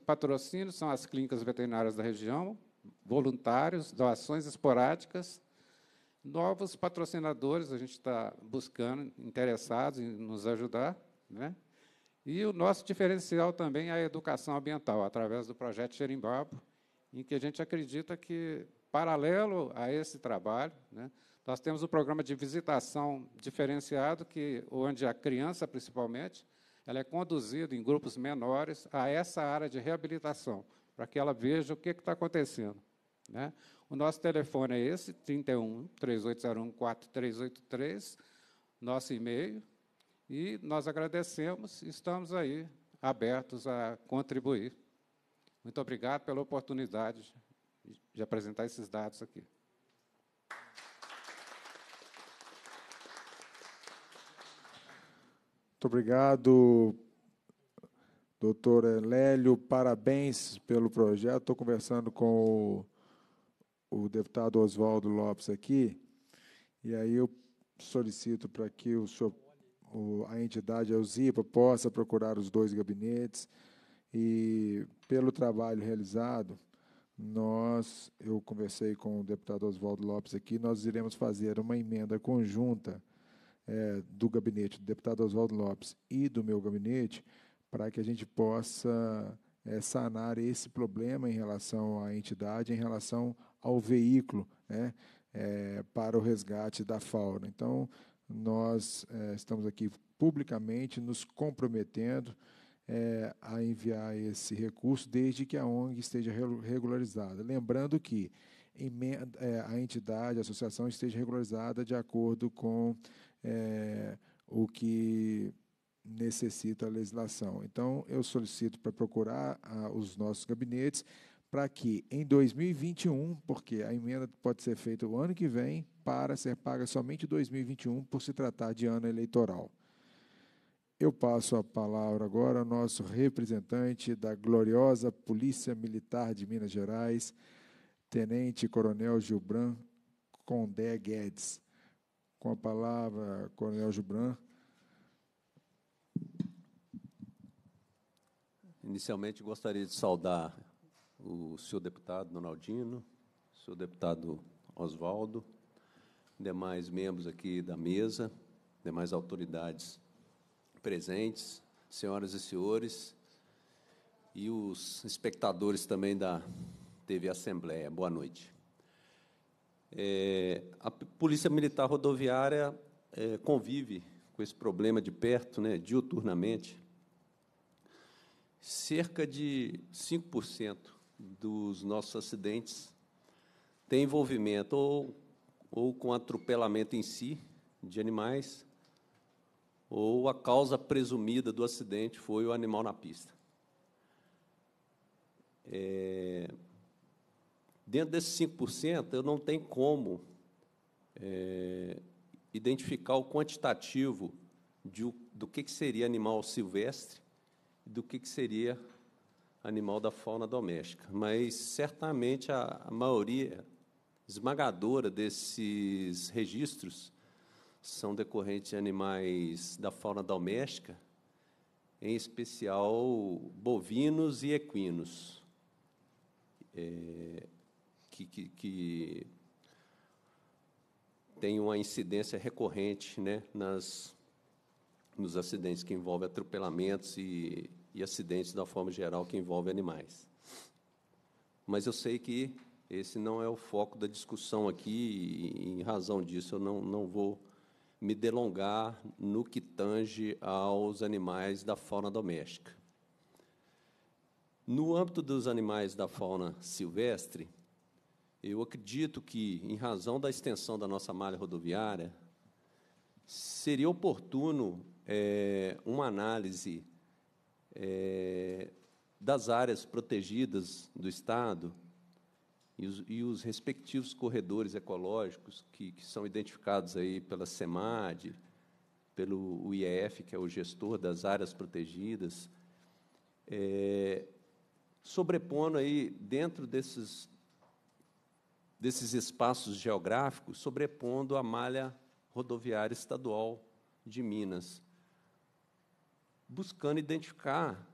patrocínios são as clínicas veterinárias da região, voluntários, doações esporádicas. Novos patrocinadores a gente está buscando, interessados em nos ajudar. Né? E o nosso diferencial também é a educação ambiental, através do projeto Xerimbabo, em que a gente acredita que, paralelo a esse trabalho, né, nós temos o um programa de visitação diferenciado, que onde a criança, principalmente, ela é conduzida em grupos menores a essa área de reabilitação, para que ela veja o que está acontecendo. Né? O nosso telefone é esse, 31 3801 4383, nosso e-mail, e nós agradecemos e estamos aí abertos a contribuir. Muito obrigado pela oportunidade de apresentar esses dados aqui. Muito obrigado, doutor Lélio. Parabéns pelo projeto. Estou conversando com o, o deputado Oswaldo Lopes aqui, e aí eu solicito para que o senhor, o, a entidade Elzipa possa procurar os dois gabinetes e pelo trabalho realizado, nós, eu conversei com o deputado Oswaldo Lopes aqui, nós iremos fazer uma emenda conjunta é, do gabinete do deputado Oswaldo Lopes e do meu gabinete para que a gente possa é, sanar esse problema em relação à entidade, em relação ao veículo né, é, para o resgate da fauna. Então, nós é, estamos aqui publicamente nos comprometendo é, a enviar esse recurso desde que a ONG esteja regularizada. Lembrando que é, a entidade, a associação esteja regularizada de acordo com é, o que necessita a legislação. Então, eu solicito para procurar a, os nossos gabinetes para que em 2021, porque a emenda pode ser feita o ano que vem, para ser paga somente 2021, por se tratar de ano eleitoral. Eu passo a palavra agora ao nosso representante da gloriosa Polícia Militar de Minas Gerais, Tenente Coronel Gilbran Condé Guedes com a palavra, Coronel Gibran. Inicialmente, gostaria de saudar o senhor deputado Donaldino, o senhor deputado Oswaldo, demais membros aqui da mesa, demais autoridades presentes, senhoras e senhores, e os espectadores também da TV Assembleia. Boa noite. É, a Polícia Militar Rodoviária é, convive com esse problema de perto, né, diuturnamente. Cerca de 5% dos nossos acidentes tem envolvimento ou, ou com atropelamento em si de animais, ou a causa presumida do acidente foi o animal na pista. É, Dentro desses 5%, eu não tenho como é, identificar o quantitativo de, do que, que seria animal silvestre e do que, que seria animal da fauna doméstica. Mas certamente a, a maioria esmagadora desses registros são decorrentes de animais da fauna doméstica, em especial bovinos e equinos. É, que, que, que tem uma incidência recorrente né, nas, nos acidentes que envolvem atropelamentos e, e acidentes da forma geral que envolvem animais. Mas eu sei que esse não é o foco da discussão aqui, e, em razão disso, eu não, não vou me delongar no que tange aos animais da fauna doméstica. No âmbito dos animais da fauna silvestre, eu acredito que, em razão da extensão da nossa malha rodoviária, seria oportuno é, uma análise é, das áreas protegidas do Estado e os, e os respectivos corredores ecológicos que, que, são identificados aí pela SEMAD, pelo IEF, que é o gestor das áreas protegidas, é, sobrepondo aí dentro desses desses espaços geográficos, sobrepondo a malha rodoviária estadual de Minas, buscando identificar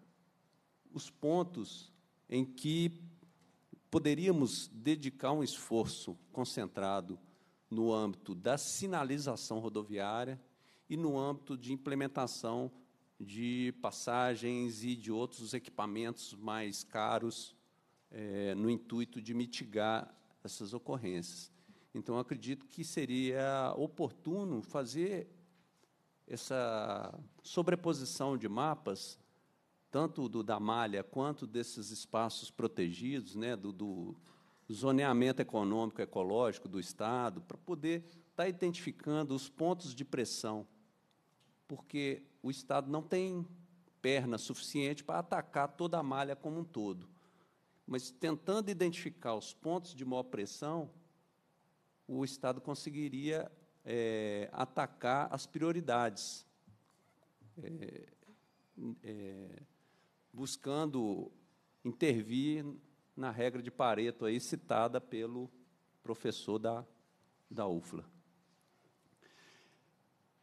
os pontos em que poderíamos dedicar um esforço concentrado no âmbito da sinalização rodoviária e no âmbito de implementação de passagens e de outros equipamentos mais caros, é, no intuito de mitigar essas ocorrências. Então, acredito que seria oportuno fazer essa sobreposição de mapas, tanto do da malha quanto desses espaços protegidos, né, do, do zoneamento econômico ecológico do Estado, para poder estar tá identificando os pontos de pressão, porque o Estado não tem perna suficiente para atacar toda a malha como um todo mas tentando identificar os pontos de maior pressão, o Estado conseguiria é, atacar as prioridades, é, é, buscando intervir na regra de Pareto aí citada pelo professor da, da UFLA.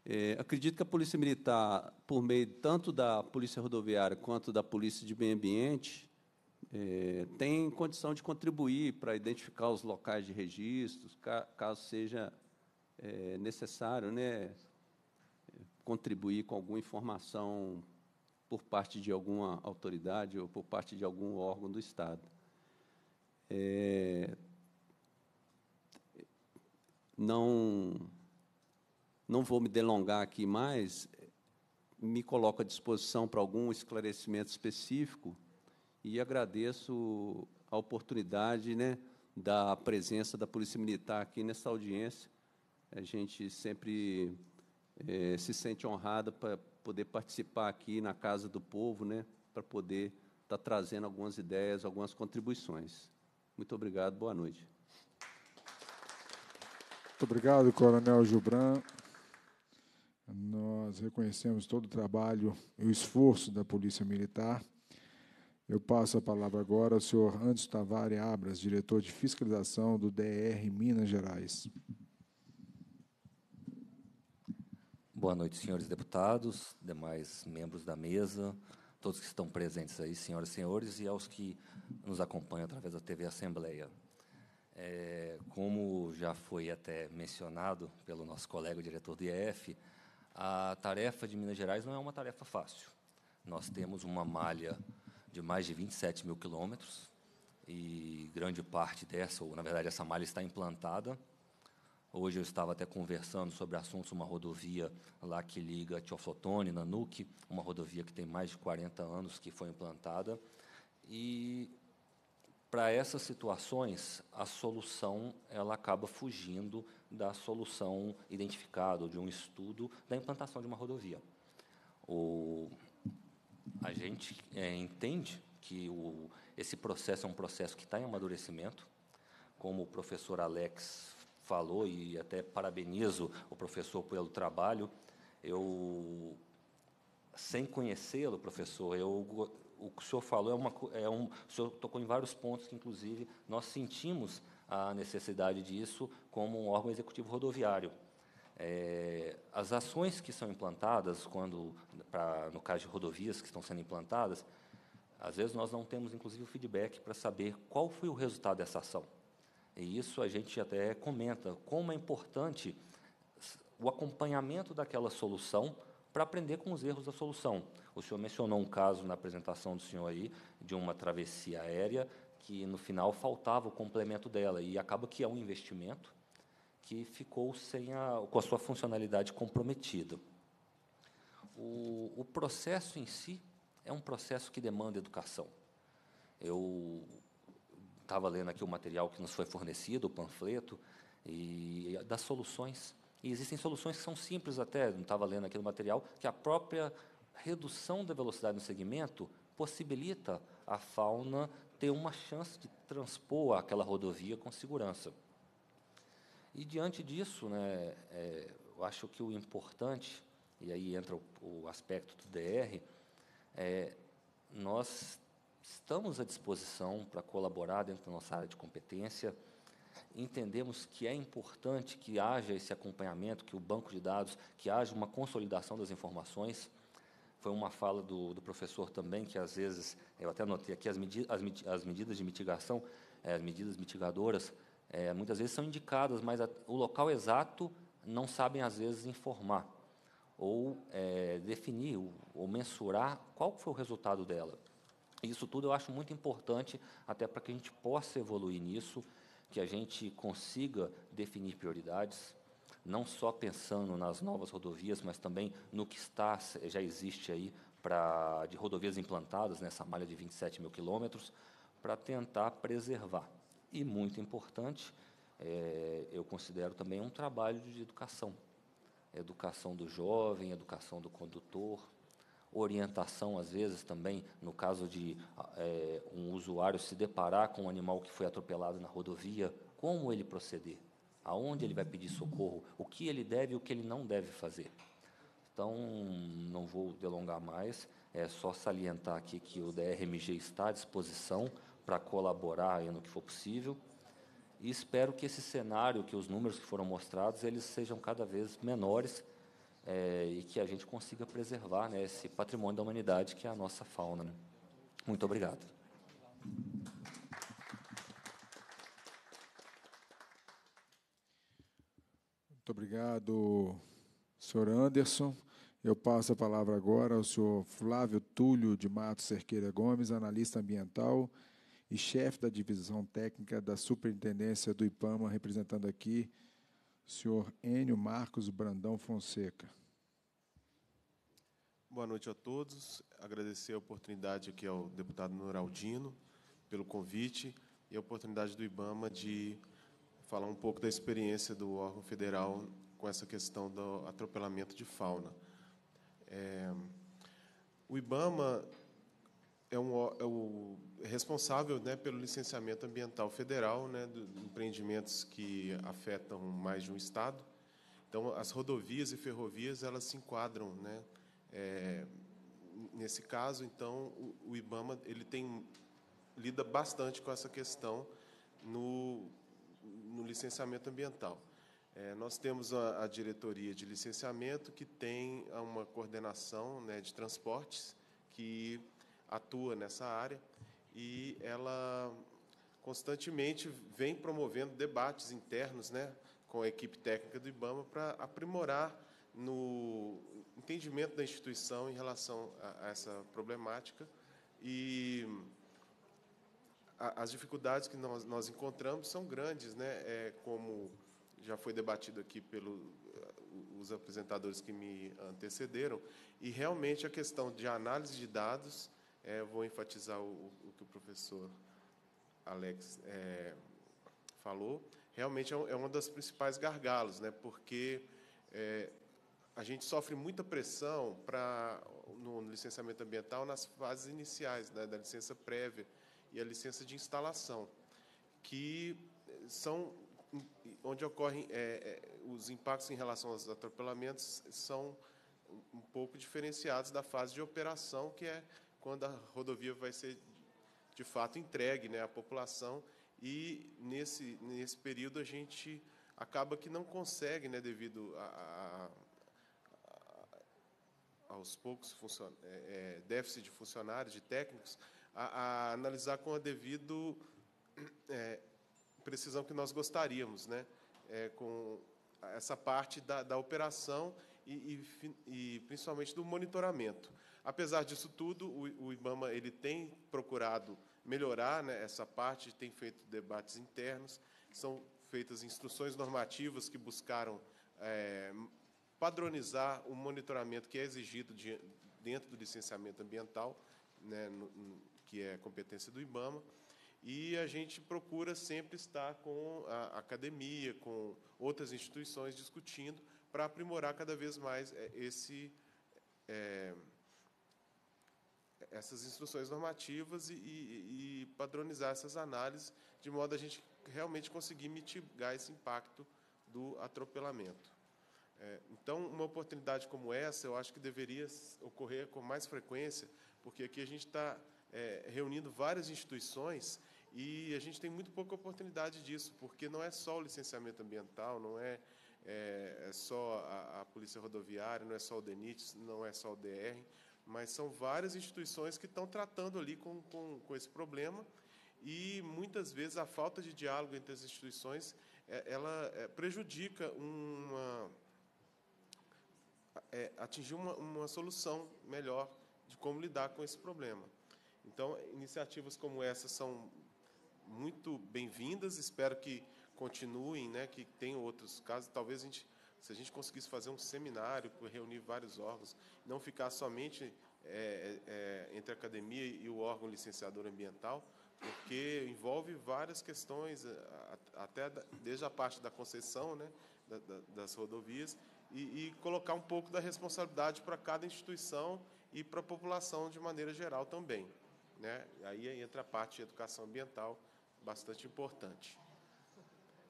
É, acredito que a Polícia Militar, por meio tanto da Polícia Rodoviária quanto da Polícia de Meio Ambiente, é, tem condição de contribuir para identificar os locais de registros, ca, caso seja é, necessário né, contribuir com alguma informação por parte de alguma autoridade ou por parte de algum órgão do Estado. É, não, não vou me delongar aqui mais, me coloco à disposição para algum esclarecimento específico e agradeço a oportunidade né, da presença da Polícia Militar aqui nessa audiência. A gente sempre é, se sente honrada para poder participar aqui na Casa do Povo, né, para poder estar tá trazendo algumas ideias, algumas contribuições. Muito obrigado, boa noite. Muito obrigado, Coronel Gilbran. Nós reconhecemos todo o trabalho e o esforço da Polícia Militar. Eu passo a palavra agora ao senhor Anderson Tavares Abras, diretor de fiscalização do DR Minas Gerais. Boa noite, senhores deputados, demais membros da mesa, todos que estão presentes aí, senhoras e senhores, e aos que nos acompanham através da TV Assembleia. É, como já foi até mencionado pelo nosso colega diretor do IEF, a tarefa de Minas Gerais não é uma tarefa fácil. Nós temos uma malha de mais de 27 mil quilômetros, e grande parte dessa, ou na verdade essa malha está implantada. Hoje eu estava até conversando sobre assuntos, uma rodovia lá que liga Tiofotone, Nanuque, uma rodovia que tem mais de 40 anos que foi implantada. E para essas situações, a solução ela acaba fugindo da solução identificada, ou de um estudo da implantação de uma rodovia. O, a gente é, entende que o, esse processo é um processo que está em amadurecimento, como o professor Alex falou, e até parabenizo o professor pelo trabalho. Eu, sem conhecê-lo, professor, eu, o que o senhor falou é uma. É um, o senhor tocou em vários pontos que, inclusive, nós sentimos a necessidade disso como um órgão executivo rodoviário. É, as ações que são implantadas, quando, pra, no caso de rodovias que estão sendo implantadas, às vezes nós não temos, inclusive, o feedback para saber qual foi o resultado dessa ação. E isso a gente até comenta como é importante o acompanhamento daquela solução para aprender com os erros da solução. O senhor mencionou um caso na apresentação do senhor aí de uma travessia aérea que no final faltava o complemento dela e acaba que é um investimento que ficou sem a, com a sua funcionalidade comprometida. O, o processo em si é um processo que demanda educação. Eu estava lendo aqui o material que nos foi fornecido, o panfleto, e das soluções. E existem soluções que são simples até, não estava lendo aqui no material, que a própria redução da velocidade no segmento possibilita a fauna ter uma chance de transpor aquela rodovia com segurança. E diante disso, né, é, eu acho que o importante, e aí entra o, o aspecto do DR, é, nós estamos à disposição para colaborar dentro da nossa área de competência. Entendemos que é importante que haja esse acompanhamento, que o banco de dados, que haja uma consolidação das informações. Foi uma fala do, do professor também, que às vezes, eu até notei aqui, as, medi as, as medidas de mitigação, é, as medidas mitigadoras, é, muitas vezes são indicadas, mas a, o local exato não sabem, às vezes, informar ou é, definir ou mensurar qual foi o resultado dela. Isso tudo eu acho muito importante, até para que a gente possa evoluir nisso, que a gente consiga definir prioridades, não só pensando nas novas rodovias, mas também no que está, já existe aí pra, de rodovias implantadas nessa né, malha de 27 mil quilômetros, para tentar preservar. E muito importante, é, eu considero também um trabalho de educação. Educação do jovem, educação do condutor, orientação, às vezes, também, no caso de é, um usuário se deparar com um animal que foi atropelado na rodovia, como ele proceder, aonde ele vai pedir socorro, o que ele deve e o que ele não deve fazer. Então, não vou delongar mais, é só salientar aqui que o DRMG está à disposição para colaborar no que for possível. E espero que esse cenário, que os números que foram mostrados, eles sejam cada vez menores é, e que a gente consiga preservar né, esse patrimônio da humanidade que é a nossa fauna. Né? Muito obrigado. Muito obrigado, senhor Anderson. Eu passo a palavra agora ao senhor Flávio Túlio de Matos Cerqueira Gomes, analista ambiental e chefe da divisão técnica da Superintendência do IPAMA, representando aqui o senhor Enio Marcos Brandão Fonseca. Boa noite a todos. Agradecer a oportunidade aqui ao deputado Noraldino pelo convite e a oportunidade do IBAMA de falar um pouco da experiência do órgão federal com essa questão do atropelamento de fauna. É, o IBAMA é, um, é o responsável né, pelo licenciamento ambiental federal né, de empreendimentos que afetam mais de um estado. Então, as rodovias e ferrovias elas se enquadram, né? É, nesse caso, então, o, o, IBAMA ele tem lida bastante com essa questão no, no licenciamento ambiental. É, nós temos a, a, diretoria de licenciamento que tem uma coordenação né, de transportes que atua nessa área e ela constantemente vem promovendo debates internos né, com a equipe técnica do IBAMA para aprimorar no entendimento da instituição em relação a, a essa problemática e a, as dificuldades que nós, nós encontramos são grandes, né? É, como já foi debatido aqui pelos eh, os apresentadores que me antecederam, e realmente a questão de análise de dados, é, vou enfatizar o, o, que o professor Alex é, falou. Realmente é, é um dos principais gargalos, né? porque é, a gente sofre muita pressão para no, no, licenciamento ambiental nas fases iniciais, né? da licença prévia e a licença de instalação, que são onde ocorrem é, é, os impactos em relação aos atropelamentos são um pouco diferenciados da fase de operação, que é quando a rodovia vai ser de fato entregue né, à população. E nesse, nesse período a gente acaba que não consegue, né, devido a, a, a, aos poucos funcion, é, é, déficit de funcionários, de técnicos, a, analisar com a devida é, precisão que nós gostaríamos, né, é, com essa parte da, da operação e, e, e principalmente do monitoramento. Apesar disso tudo, o, o IBAMA ele tem procurado melhorar né, essa parte, tem feito debates internos, são feitas instruções normativas que buscaram é, padronizar o monitoramento que é exigido de, dentro do licenciamento ambiental, né, no, no, que é competência do IBAMA, e a gente procura sempre estar com a academia, com outras instituições discutindo para aprimorar cada vez mais é, esse é, essas instruções normativas e, e, e, padronizar essas análises, de modo a gente realmente conseguir mitigar esse impacto do atropelamento. É, então, uma oportunidade como essa, eu acho que deveria ocorrer com mais frequência, porque aqui a gente está é, reunindo várias instituições e a gente tem muito pouca oportunidade disso, porque não é só o licenciamento ambiental, não é, é, é só a, a, Polícia Rodoviária, não é só o DENIT, não é só o DR, mas são várias instituições que estão tratando ali com, com, com esse problema e muitas vezes a falta de diálogo entre as instituições é, ela é, prejudica uma é, atingir uma, uma solução melhor de como lidar com esse problema. Então, iniciativas como essa são muito bem-vindas, espero que continuem, né, que tenham outros casos. Talvez a gente se a gente conseguisse fazer um seminário para reunir vários órgãos, não ficar somente é, é, é, entre a academia e o órgão licenciador ambiental, porque envolve várias questões, é, até desde a parte da concessão né, das rodovias, e, e colocar um pouco da responsabilidade para cada instituição e para a população de maneira geral também. Né? Aí entra a parte de educação ambiental, bastante importante.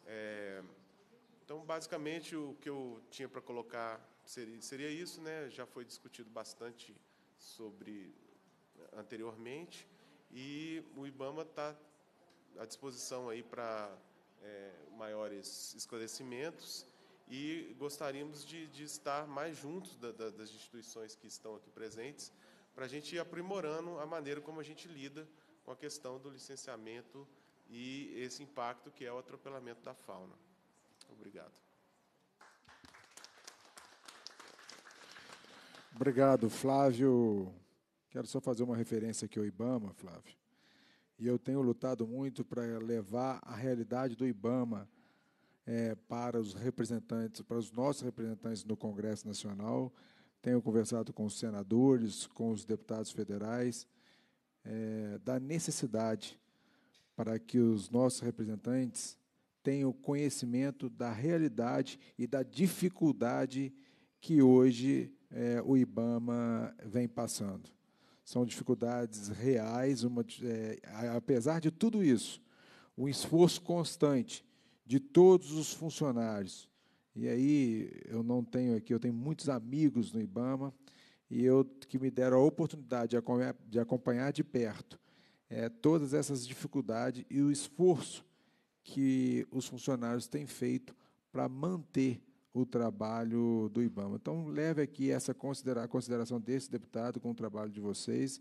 É... Então, basicamente, o que eu tinha para colocar seria, seria isso, né? Já foi discutido bastante sobre eh, anteriormente e o IBAMA está à disposição aí para é, eh, maiores esclarecimentos e gostaríamos de, de estar mais juntos da, da, das instituições que estão aqui presentes para a gente ir aprimorando a maneira como a gente lida com a questão do licenciamento e esse impacto que é o atropelamento da fauna. Obrigado. Obrigado, Flávio. Quero só fazer uma referência aqui ao IBAMA, Flávio. E eu tenho lutado muito para levar a realidade do IBAMA é, para os representantes, para os nossos representantes no Congresso Nacional. Tenho conversado com os senadores, com os deputados federais, é, da necessidade para que os nossos representantes tenho conhecimento da realidade e da dificuldade que hoje é, o IBAMA vem passando. São dificuldades reais, uma, é, apesar de tudo isso, um esforço constante de todos os funcionários. E aí eu não tenho aqui, eu tenho muitos amigos no IBAMA e eu que me deram a oportunidade de acompanhar de, acompanhar de perto é, todas essas dificuldades e o esforço que os funcionários têm feito para manter o trabalho do IBAMA. Então, leve aqui essa considera a consideração desse deputado com o trabalho de vocês.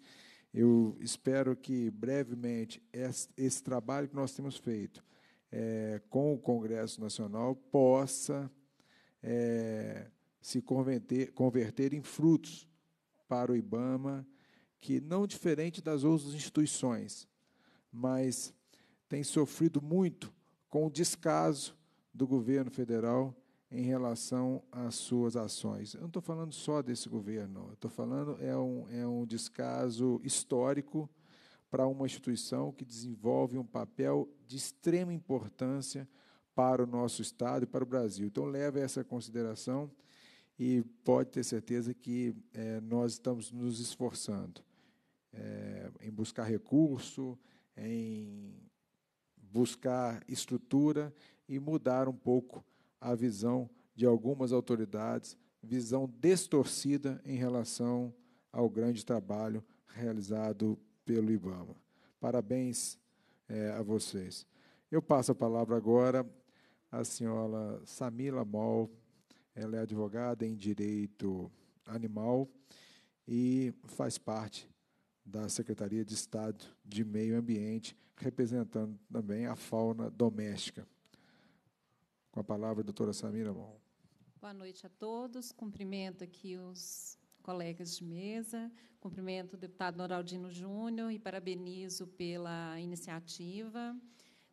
Eu espero que, brevemente, esse, esse trabalho que nós temos feito é, com o Congresso Nacional possa é, se converter, converter em frutos para o IBAMA, que, não diferente das outras instituições, mas tem sofrido muito com o descaso do governo federal em relação às suas ações. Eu não estou falando só desse governo, estou falando é um, é um descaso histórico para uma instituição que desenvolve um papel de extrema importância para o nosso Estado e para o Brasil. Então, leve essa consideração e pode ter certeza que é, nós estamos nos esforçando é, em buscar recurso, em buscar estrutura e mudar um pouco a visão de algumas autoridades, visão distorcida em relação ao grande trabalho realizado pelo IBAMA. Parabéns é, a vocês. Eu passo a palavra agora à senhora Samila Mol. Ela é advogada em direito animal e faz parte da Secretaria de Estado de Meio Ambiente, representando também a fauna doméstica. Com a palavra, a doutora Samira Mon. Boa noite a todos. Cumprimento aqui os colegas de mesa, cumprimento o deputado Noraldino Júnior e parabenizo pela iniciativa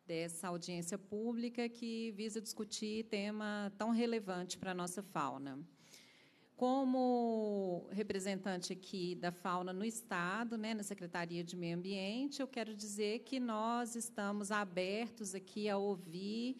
dessa audiência pública que visa discutir tema tão relevante para a nossa fauna como representante aqui da fauna no Estado, né, na Secretaria de Meio Ambiente, eu quero dizer que nós estamos abertos aqui a ouvir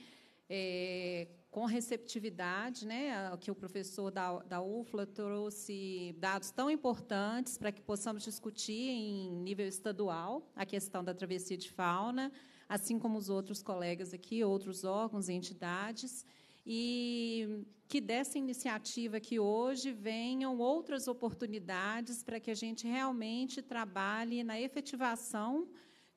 é, com receptividade, né, que o professor da, da UFLA trouxe dados tão importantes para que possamos discutir em nível estadual a questão da travessia de fauna, assim como os outros colegas aqui, outros órgãos e entidades. E que dessa iniciativa que hoje venham outras oportunidades para que a gente realmente trabalhe na efetivação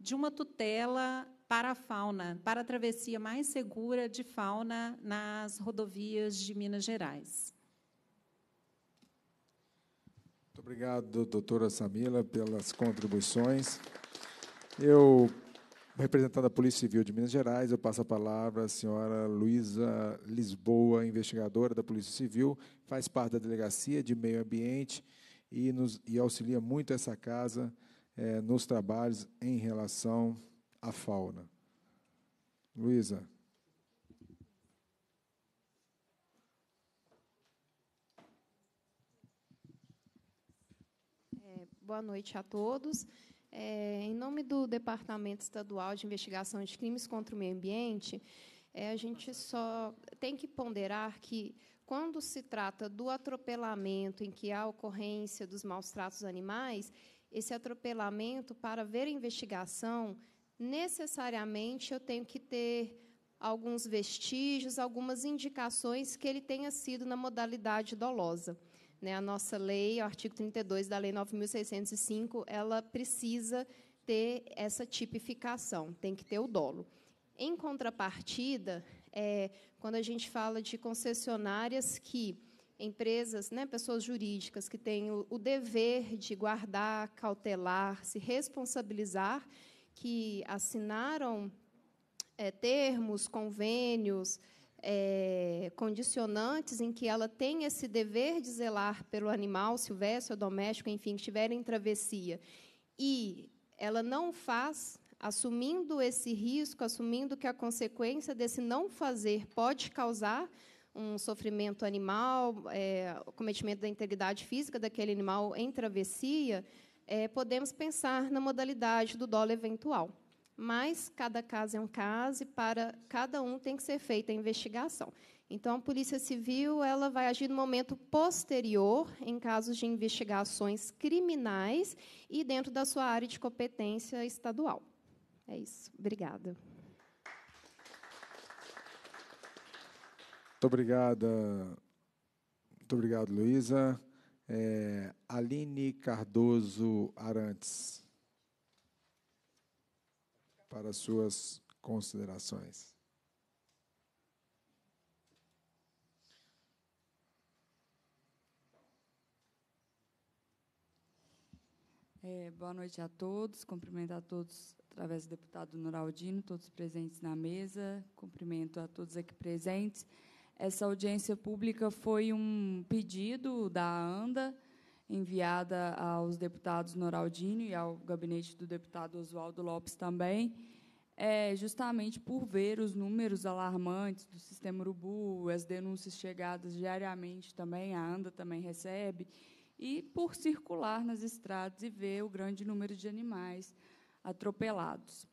de uma tutela para a fauna, para a travessia mais segura de fauna nas rodovias de Minas Gerais. Muito obrigado, doutora Samila, pelas contribuições. Eu Representando a Polícia Civil de Minas Gerais, eu passo a palavra à senhora Luísa Lisboa, investigadora da Polícia Civil, faz parte da Delegacia de Meio Ambiente e, nos, e auxilia muito essa casa é, nos trabalhos em relação à fauna. Luísa. É, boa noite a todos. É, em nome do Departamento Estadual de Investigação de Crimes contra o Meio Ambiente, é, a gente só tem que ponderar que, quando se trata do atropelamento em que há ocorrência dos maus tratos animais, esse atropelamento, para ver a investigação, necessariamente eu tenho que ter alguns vestígios, algumas indicações que ele tenha sido na modalidade dolosa. Né? A nossa lei, o artigo 32 da Lei 9.605, ela precisa ter essa tipificação, tem que ter o dolo. Em contrapartida, é, quando a gente fala de concessionárias que empresas, né, pessoas jurídicas que têm o, o, dever de guardar, cautelar, se responsabilizar, que assinaram é, termos, convênios, é, condicionantes em que ela tem esse dever de zelar pelo animal silvestre ou doméstico, enfim, que estiver em travessia, e ela não faz, assumindo esse risco, assumindo que a consequência desse não fazer pode causar um sofrimento animal, é, eh, o cometimento da integridade física daquele animal em travessia, é, podemos pensar na modalidade do dolo eventual mas cada caso é um caso e para cada um tem que ser feita a investigação. Então, a Polícia Civil ela vai agir no momento posterior, em casos de investigações criminais e dentro da sua área de competência estadual. É isso. Obrigada. Muito obrigada. Muito obrigado, Luísa. É, Aline Cardoso Arantes para suas considerações. É, boa noite a todos. Cumprimento a todos através do deputado Noraldino, todos presentes na mesa. Cumprimento a todos aqui presentes. Essa audiência pública foi um pedido da ANDA enviada aos deputados Noraldino e ao gabinete do deputado Oswaldo Lopes também, é justamente por ver os números alarmantes do sistema urubu, as denúncias chegadas diariamente também, a ANDA também recebe, e por circular nas estradas e ver o grande número de animais atropelados.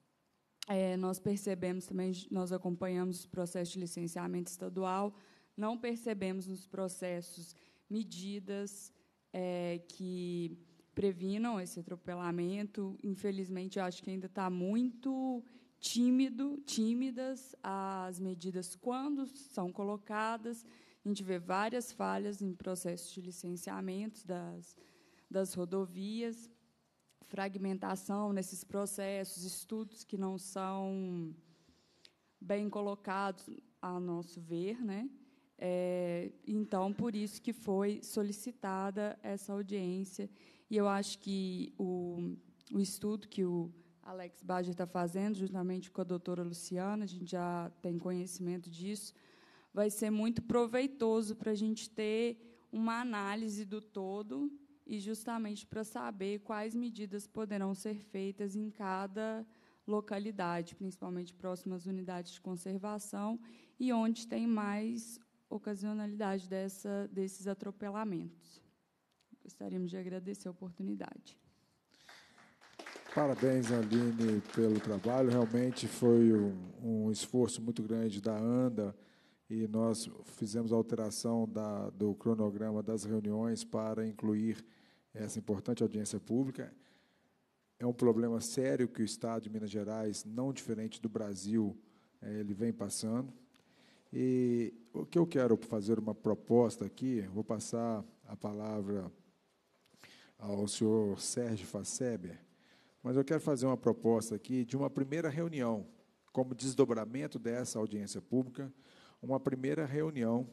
É, nós percebemos também, nós acompanhamos os processos de licenciamento estadual, não percebemos nos processos medidas, é, que previnam esse atropelamento. Infelizmente, eu acho que ainda está muito tímido, tímidas as medidas quando são colocadas. A gente vê várias falhas em processos de licenciamento das, das rodovias, fragmentação nesses processos, estudos que não são bem colocados, a nosso ver, né? É, então, por isso que foi solicitada essa audiência. E eu acho que o, o estudo que o Alex Baja está fazendo, justamente com a doutora Luciana, a gente já tem conhecimento disso, vai ser muito proveitoso para a gente ter uma análise do todo e justamente para saber quais medidas poderão ser feitas em cada localidade, principalmente próximas unidades de conservação, e onde tem mais ocasionalidade dessa, desses atropelamentos. Gostaríamos de agradecer a oportunidade. Parabéns, Aline, pelo trabalho. Realmente foi um, um esforço muito grande da ANDA e nós fizemos a alteração da, do cronograma das reuniões para incluir essa importante audiência pública. É um problema sério que o Estado de Minas Gerais, não diferente do Brasil, eh, ele vem passando. E o que eu quero fazer uma proposta aqui, vou passar a palavra ao senhor Sérgio Faceber, mas eu quero fazer uma proposta aqui de uma primeira reunião, como desdobramento dessa audiência pública, uma primeira reunião,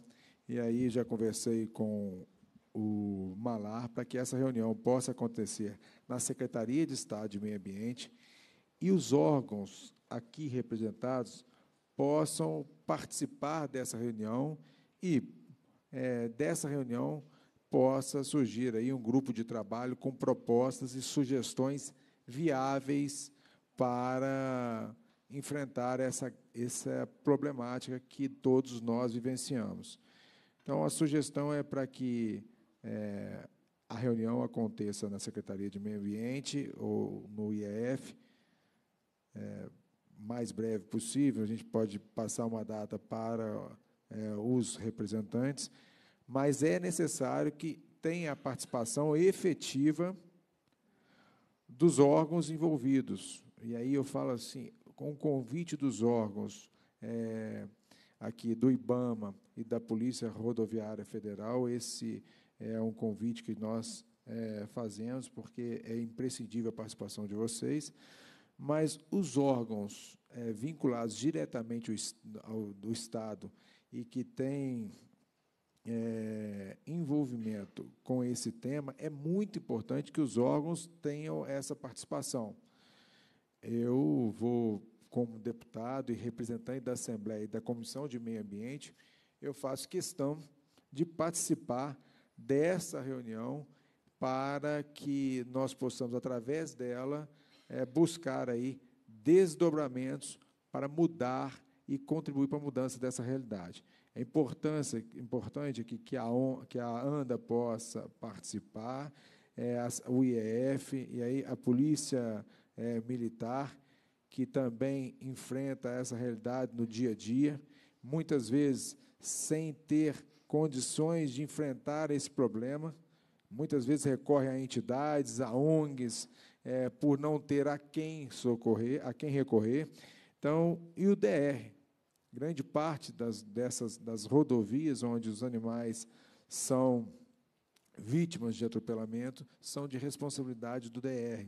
e aí já conversei com o Malar para que essa reunião possa acontecer na Secretaria de Estado de Meio Ambiente e os órgãos aqui representados possam participar dessa reunião e é, dessa reunião possa surgir aí um grupo de trabalho com propostas e sugestões viáveis para enfrentar essa, essa problemática que todos nós vivenciamos. Então, a sugestão é para que é, a reunião aconteça na Secretaria de Meio Ambiente ou no IEF, é, mais breve possível, a gente pode passar uma data para é, os representantes, mas é necessário que tenha a participação efetiva dos órgãos envolvidos. E aí eu falo assim, com o convite dos órgãos é, aqui do IBAMA e da Polícia Rodoviária Federal, esse é um convite que nós é, fazemos, porque é imprescindível a participação de vocês mas os órgãos é, vinculados diretamente ao, ao, do Estado e que têm é, envolvimento com esse tema, é muito importante que os órgãos tenham essa participação. Eu vou, como deputado e representante da Assembleia e da Comissão de Meio Ambiente, eu faço questão de participar dessa reunião para que nós possamos, através dela, é, buscar aí desdobramentos para mudar e contribuir para a mudança dessa realidade. É importância, importante é que a, ON, que a ANDA possa participar, é, as, o IEF e aí a Polícia é, Militar, que também enfrenta essa realidade no dia a dia, muitas vezes sem ter condições de enfrentar esse problema, muitas vezes recorre a entidades, a ONGs, é, por não ter a quem socorrer, a quem recorrer. Então, e o DR? Grande parte das, dessas, das rodovias onde os animais são vítimas de atropelamento são de responsabilidade do DR.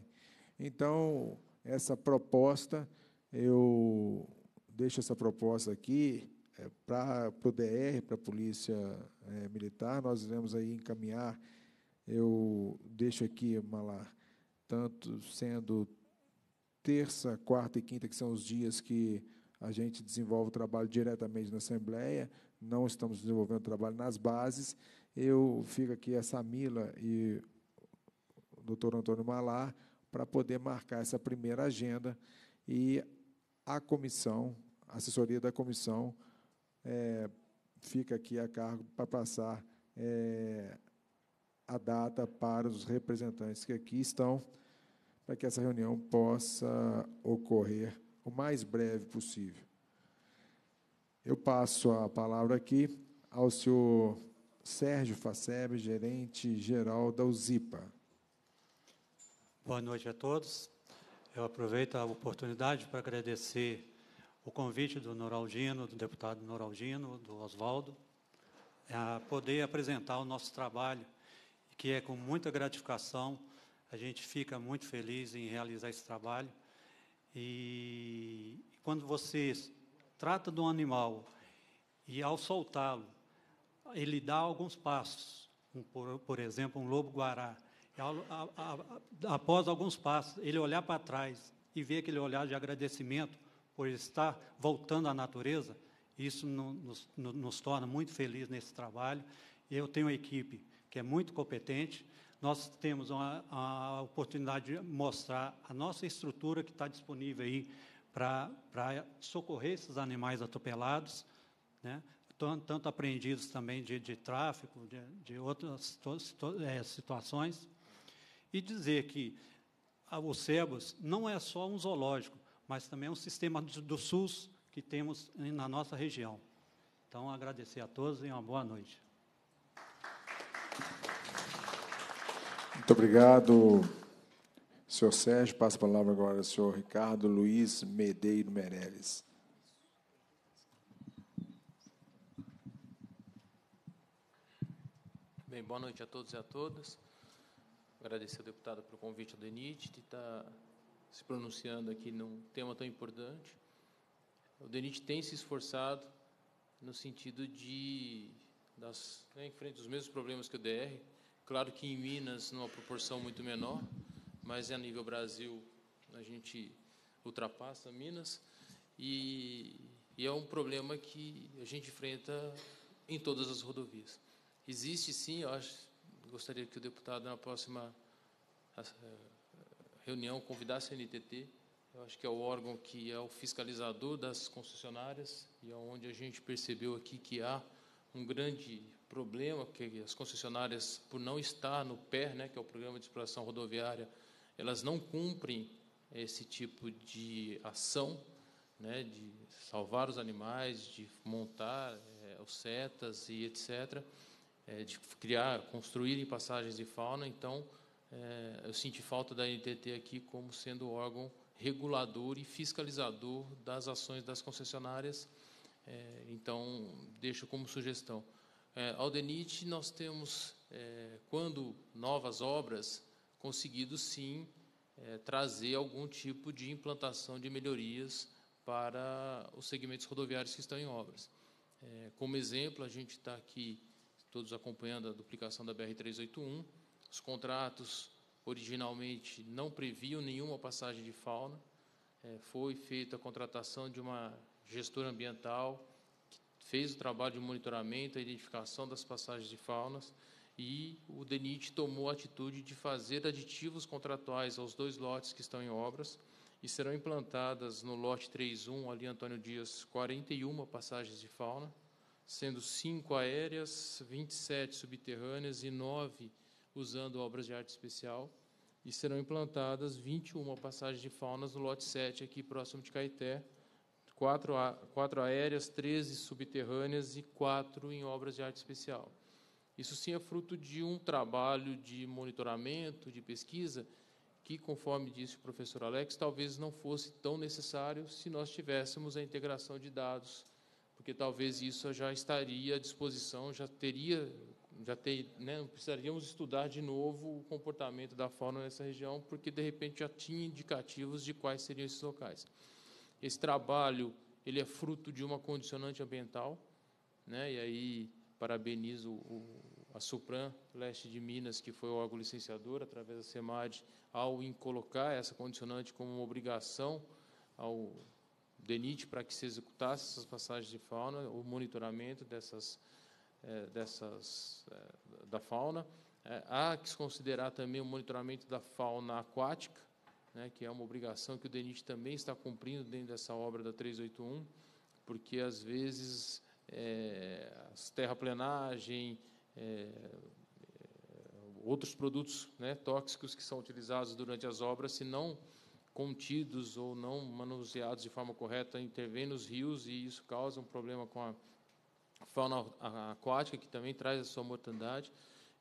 Então, essa proposta, eu deixo essa proposta aqui é, para o DR, para a Polícia é, Militar, nós iremos aí encaminhar, eu deixo aqui, Malar, portanto, sendo terça, quarta e quinta, que são os dias que a gente desenvolve o trabalho diretamente na Assembleia, não estamos desenvolvendo o trabalho nas bases. Eu fico aqui a Samila e o doutor Antônio Malar para poder marcar essa primeira agenda e a comissão, a assessoria da comissão, é, fica aqui a cargo para passar é, a data para os representantes que aqui estão para que essa reunião possa ocorrer o mais breve possível. Eu passo a palavra aqui ao senhor Sérgio Faceb, gerente geral da UZIPA. Boa noite a todos. Eu aproveito a oportunidade para agradecer o convite do Noraldino, do deputado Noraldino, do Oswaldo, a poder apresentar o nosso trabalho, que é com muita gratificação a gente fica muito feliz em realizar esse trabalho. E quando você trata de um animal e ao soltá-lo, ele dá alguns passos, um, por, por, exemplo, um lobo-guará. Após alguns passos, ele olhar para trás e ver aquele olhar de agradecimento por estar voltando à natureza, isso nos, nos, nos torna muito felizes nesse trabalho. Eu tenho uma equipe que é muito competente, nós temos uma, a oportunidade de mostrar a nossa estrutura que está disponível aí para socorrer esses animais atropelados, né? tanto, tanto apreendidos também de, de tráfico, de, de outras é, situações, e dizer que o CEBOS não é só um zoológico, mas também é um sistema do SUS que temos na nossa região. Então, agradecer a todos e uma boa noite. Muito obrigado, senhor Sérgio. Passa a palavra agora ao senhor Ricardo Luiz Medeiro Meirelles. Bem, boa noite a todos e a todas. Agradecer ao deputado pelo convite do DENIT, de estar tá se pronunciando aqui num tema tão importante. O DENIT tem se esforçado no sentido de das, né, enfrenta os mesmos problemas que o DR, Claro que em Minas, numa proporção muito menor, mas a nível Brasil a gente ultrapassa Minas e, e, é um problema que a gente enfrenta em todas as rodovias. Existe sim, eu acho, gostaria que o deputado na próxima eh, reunião convidasse a NTT, eu acho que é o órgão que é o fiscalizador das concessionárias e é onde a gente percebeu aqui que há um grande problema que as concessionárias, por não estar no PER, né, que é o Programa de Exploração Rodoviária, elas não cumprem esse tipo de ação, né, de salvar os animais, de montar é, os setas e etc., é, eh, de criar, construírem passagens de fauna. Então, é, eu senti falta da NTT aqui como sendo órgão regulador e fiscalizador das ações das concessionárias. então, deixo como sugestão. É, Aldenite, nós temos, é, quando novas obras, conseguido sim é, trazer algum tipo de implantação de melhorias para os segmentos rodoviários que estão em obras. É, como exemplo, a gente está aqui todos acompanhando a duplicação da BR-381. Os contratos originalmente não previam nenhuma passagem de fauna. É, foi feita a contratação de uma gestora ambiental fez o trabalho de monitoramento, a identificação das passagens de faunas e o DENIT tomou a atitude de fazer aditivos contratuais aos dois lotes que estão em obras e serão implantadas no lote 3.1, ali Antônio Dias, 41 passagens de fauna, sendo 5 aéreas, 27 subterrâneas e 9 usando obras de arte especial, e serão implantadas 21 passagens de faunas no lote 7, aqui próximo de Caeté, quatro, quatro aéreas, 13 subterrâneas e quatro em obras de arte especial. Isso sim é fruto de um trabalho de monitoramento, de pesquisa, que, conforme disse o professor Alex, talvez não fosse tão necessário se nós tivéssemos a integração de dados, porque talvez isso já estaria à disposição, já teria, já ter, né, precisaríamos estudar de novo o comportamento da fauna nessa região, porque de repente já tinha indicativos de quais seriam esses locais. Esse trabalho ele é fruto de uma condicionante ambiental, né? E aí parabenizo o, a Supran Leste de Minas, que foi o órgão licenciador através da SEMAD, ao colocar essa condicionante como uma obrigação ao DENIT para que se executasse essas passagens de fauna, o monitoramento dessas, eh, dessas eh, da fauna. Eh, há que se considerar também o monitoramento da fauna aquática, né, que é uma obrigação que o DENIT também está cumprindo dentro dessa obra da 381, porque às vezes é, as terraplenagem, é, é, outros produtos né, tóxicos que são utilizados durante as obras, se não contidos ou não manuseados de forma correta, intervêm nos rios e isso causa um problema com a fauna aquática, que também traz a sua mortandade.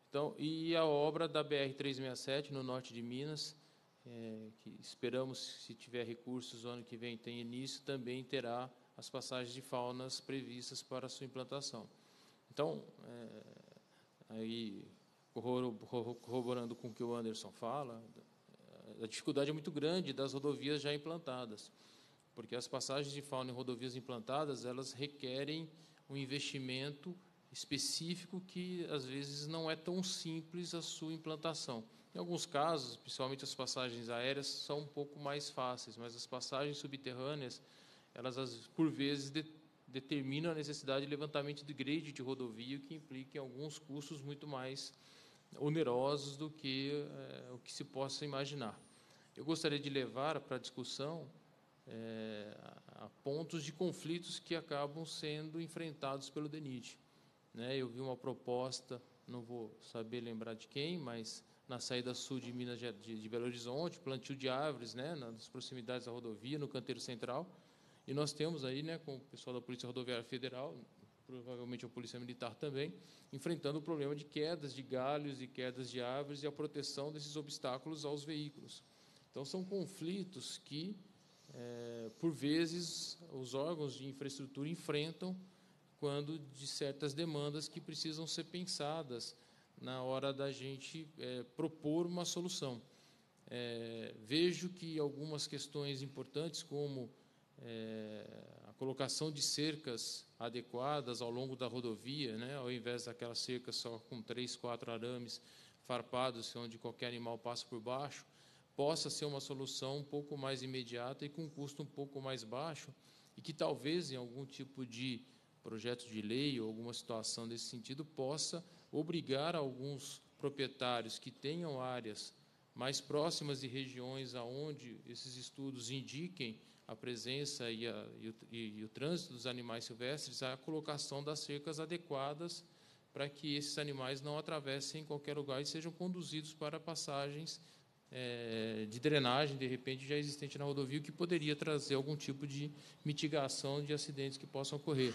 Então, e a obra da BR-367, no norte de Minas, é, que esperamos, se tiver recursos, o ano que vem tem início, também terá as passagens de faunas previstas para sua implantação. Então, é, aí corroborando com o que o Anderson fala, a dificuldade é muito grande das rodovias já implantadas, porque as passagens de fauna em rodovias implantadas elas requerem um investimento específico que às vezes não é tão simples a sua implantação. Em alguns casos, principalmente as passagens aéreas, são um pouco mais fáceis, mas as passagens subterrâneas, elas por vezes de, determinam a necessidade de levantamento de grade de rodovia, que implica em alguns custos muito mais onerosos do que é, o que se possa imaginar. Eu gostaria de levar para a discussão é, a pontos de conflitos que acabam sendo enfrentados pelo DENIT. Né? Eu vi uma proposta, não vou saber lembrar de quem, mas na saída sul de, Minas, de, Belo Horizonte, plantio de árvores né, nas proximidades da rodovia, no canteiro central. E nós temos aí, né, com o pessoal da Polícia Rodoviária Federal, provavelmente a Polícia Militar também, enfrentando o problema de quedas de galhos e quedas de árvores e a proteção desses obstáculos aos veículos. Então, são conflitos que, é, por vezes, os órgãos de infraestrutura enfrentam quando de certas demandas que precisam ser pensadas na hora da gente é, propor uma solução. É, vejo que algumas questões importantes, como é, a colocação de cercas adequadas ao longo da rodovia, né, ao invés daquela cerca só com três, quatro arames farpados, é onde qualquer animal passa por baixo, possa ser uma solução um pouco mais imediata e com custo um pouco mais baixo, e que talvez em algum tipo de projeto de lei ou alguma situação desse sentido possa obrigar alguns proprietários que tenham áreas mais próximas de regiões aonde esses estudos indiquem a presença e, a, e, o, e, o, trânsito dos animais silvestres, a colocação das cercas adequadas para que esses animais não atravessem qualquer lugar e sejam conduzidos para passagens é, de drenagem, de repente, já existente na rodovia, que poderia trazer algum tipo de mitigação de acidentes que possam ocorrer.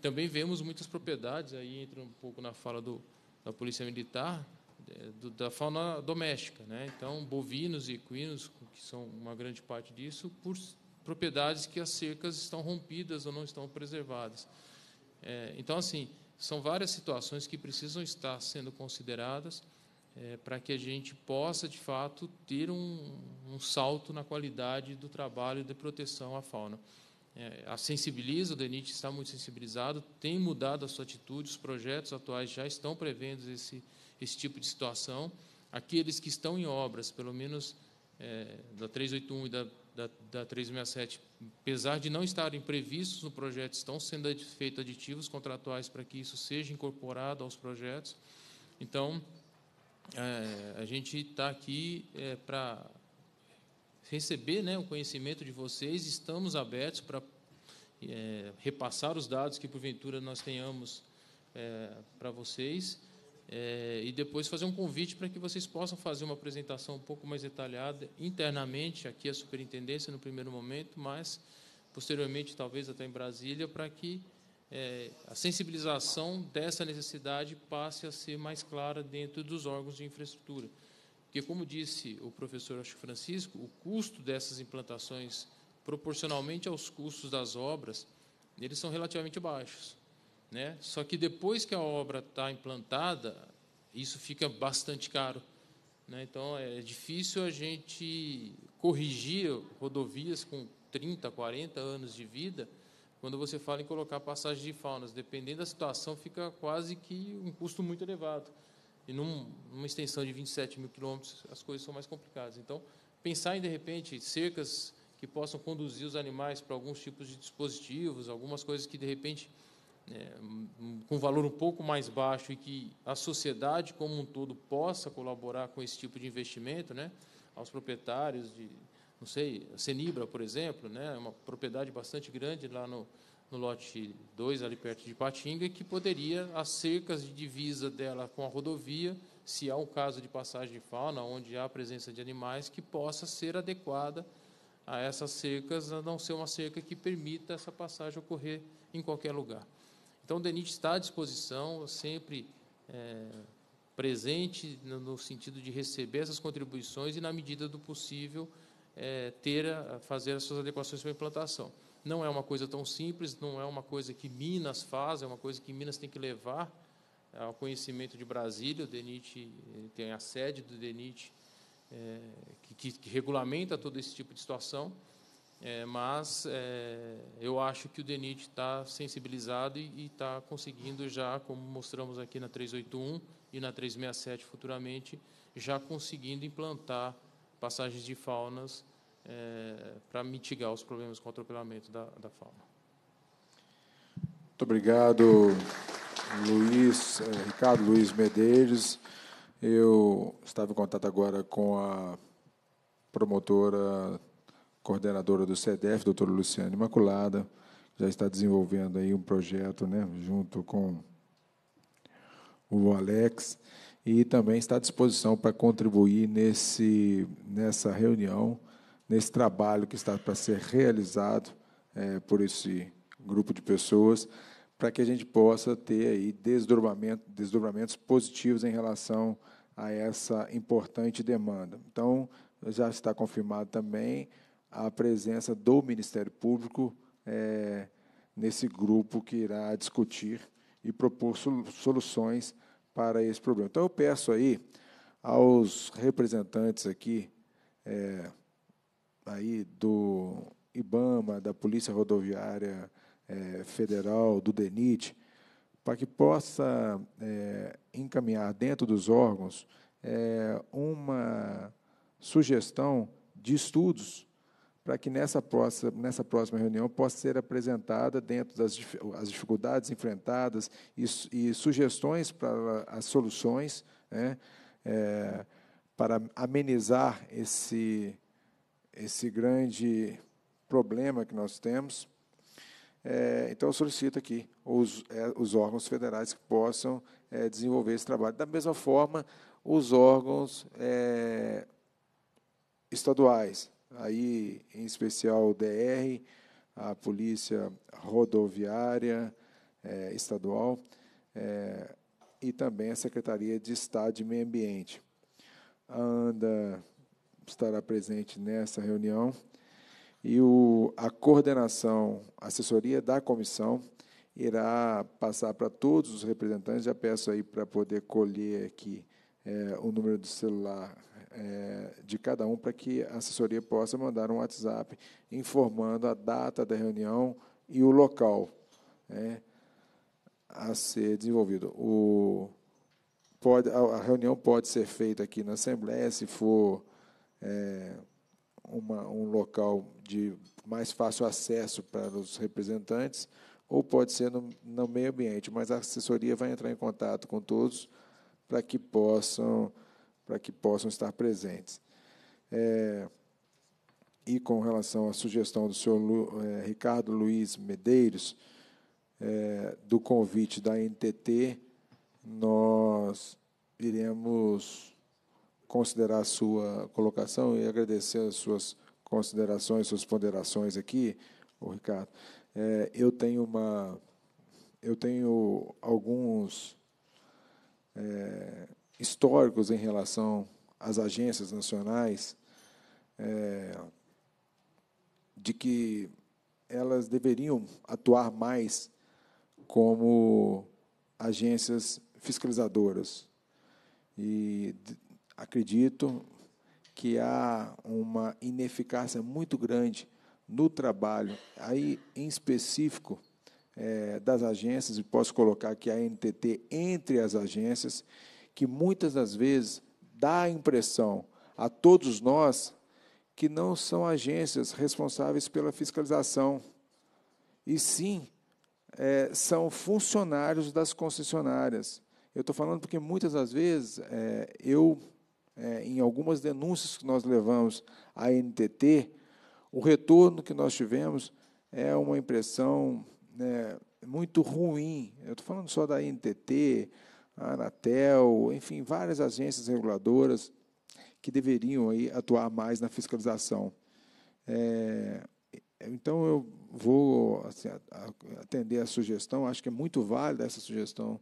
Também vemos muitas propriedades, aí entra um pouco na fala do, da Polícia Militar, é, do, da fauna doméstica. Né? Então, bovinos e equinos, que são uma grande parte disso, por propriedades que as cercas estão rompidas ou não estão preservadas. É, então, assim, são várias situações que precisam estar sendo consideradas é, para que a gente possa, de fato, ter um, um salto na qualidade do trabalho de proteção à fauna é, a sensibiliza, o DENIT está muito sensibilizado, tem mudado a sua atitude, os projetos atuais já estão prevendo esse, esse tipo de situação. Aqueles que estão em obras, pelo menos é, da 381 e da, da, da 367, apesar de não estarem previstos no projeto, estão sendo feitos aditivos contratuais para que isso seja incorporado aos projetos. Então, é, a gente está aqui é, para receber né, o conhecimento de vocês. Estamos abertos para é, repassar os dados que, porventura, nós tenhamos é, para vocês. É, e depois fazer um convite para que vocês possam fazer uma apresentação um pouco mais detalhada internamente, aqui a superintendência no primeiro momento, mas posteriormente, talvez até em Brasília, para que é, a sensibilização dessa necessidade passe a ser mais clara dentro dos órgãos de infraestrutura. Porque, como disse o professor acho, Francisco, o custo dessas implantações, proporcionalmente aos custos das obras, eles são relativamente baixos. Né? Só que depois que a obra está implantada, isso fica bastante caro. Né? Então, é difícil a gente corrigir rodovias com 30, 40 anos de vida quando você fala em colocar passagem de faunas. Dependendo da situação, fica quase que um custo muito elevado. E num, numa extensão de 27 mil quilômetros, as coisas são mais complicadas. Então, pensar em, de repente, cercas que possam conduzir os animais para alguns tipos de dispositivos, algumas coisas que, de repente, é, com valor um pouco mais baixo e que a sociedade como um todo possa colaborar com esse tipo de investimento, né? aos proprietários de, não sei, a Cenibra, por exemplo, né? uma propriedade bastante grande lá no, no lote 2, ali perto de Patinga, e que poderia, as cercas de divisa dela com a rodovia, se há um caso de passagem de fauna, onde há presença de animais, que possa ser adequada a essas cercas, a não ser uma cerca que permita essa passagem ocorrer em qualquer lugar. Então, o DENIT está à disposição, sempre é, presente no, no, sentido de receber essas contribuições e, na medida do possível, é, ter a, fazer as suas adequações para a implantação. Não é uma coisa tão simples, não é uma coisa que Minas faz, é uma coisa que Minas tem que levar ao conhecimento de Brasília. O DENIT eh, tem a sede do DENIT é, que, que, regulamenta todo esse tipo de situação, é, mas é, eu acho que o DENIT está sensibilizado e está conseguindo já, como mostramos aqui na 381 e na 367 futuramente, já conseguindo implantar passagens de faunas é, eh, para mitigar os problemas com o atropelamento da, da fauna. Muito obrigado, Luiz, eh, Ricardo Luiz Medeiros. Eu estava em contato agora com a promotora, coordenadora do CDF, doutora Luciana Imaculada, que já está desenvolvendo aí um projeto né, junto com o Alex, e também está à disposição para contribuir nesse, nessa reunião nesse trabalho que está para ser realizado é, por esse grupo de pessoas, para que a gente possa ter aí desdobramento, desdobramentos positivos em relação a essa importante demanda. Então, já está confirmado também a presença do Ministério Público é, nesse grupo que irá discutir e propor soluções para esse problema. Então, eu peço aí aos representantes aqui é, aí do IBAMA, da Polícia Rodoviária é, Federal, do DENIT, para que possa é, encaminhar dentro dos órgãos é, uma sugestão de estudos para que nessa próxima, nessa próxima reunião possa ser apresentada dentro das as dificuldades enfrentadas e, e sugestões para as soluções né, para amenizar esse esse grande problema que nós temos. É, então, eu solicito aqui os, é, os órgãos federais que possam é, desenvolver esse trabalho. Da mesma forma, os órgãos é, estaduais, aí em especial o DR, a Polícia Rodoviária é, Estadual é, e também a Secretaria de Estado de Meio Ambiente. ANDA estará presente nessa reunião. E o, a coordenação, a assessoria da comissão, irá passar para todos os representantes. Já peço aí para poder colher aqui é, o número do celular é, de cada um, para que a assessoria possa mandar um WhatsApp informando a data da reunião e o local é, a ser desenvolvido. O, pode, a, a reunião pode ser feita aqui na Assembleia, se for é, uma, um local de mais fácil acesso para os representantes, ou pode ser no, no meio ambiente, mas a assessoria vai entrar em contato com todos para que possam para que possam estar presentes. É, e com relação à sugestão do senhor Lu, é, Ricardo Luiz Medeiros, é, do convite da NTT, nós iremos considerar a sua colocação e agradecer as suas considerações, suas ponderações aqui, o Ricardo. É, eu tenho uma, eu tenho alguns é, históricos em relação às agências nacionais é, de que elas deveriam atuar mais como agências fiscalizadoras e acredito que há uma ineficácia muito grande no trabalho, aí em específico é, das agências, e posso colocar aqui a NTT entre as agências, que muitas das vezes dá a impressão a todos nós que não são agências responsáveis pela fiscalização, e sim é, são funcionários das concessionárias. Eu estou falando porque muitas das vezes é, eu é, em algumas denúncias que nós levamos à NTT, o retorno que nós tivemos é uma impressão né, muito ruim. Eu estou falando só da NTT, a Anatel, enfim, várias agências reguladoras que deveriam aí atuar mais na fiscalização. É, então, eu vou assim, atender a sugestão, acho que é muito válida essa sugestão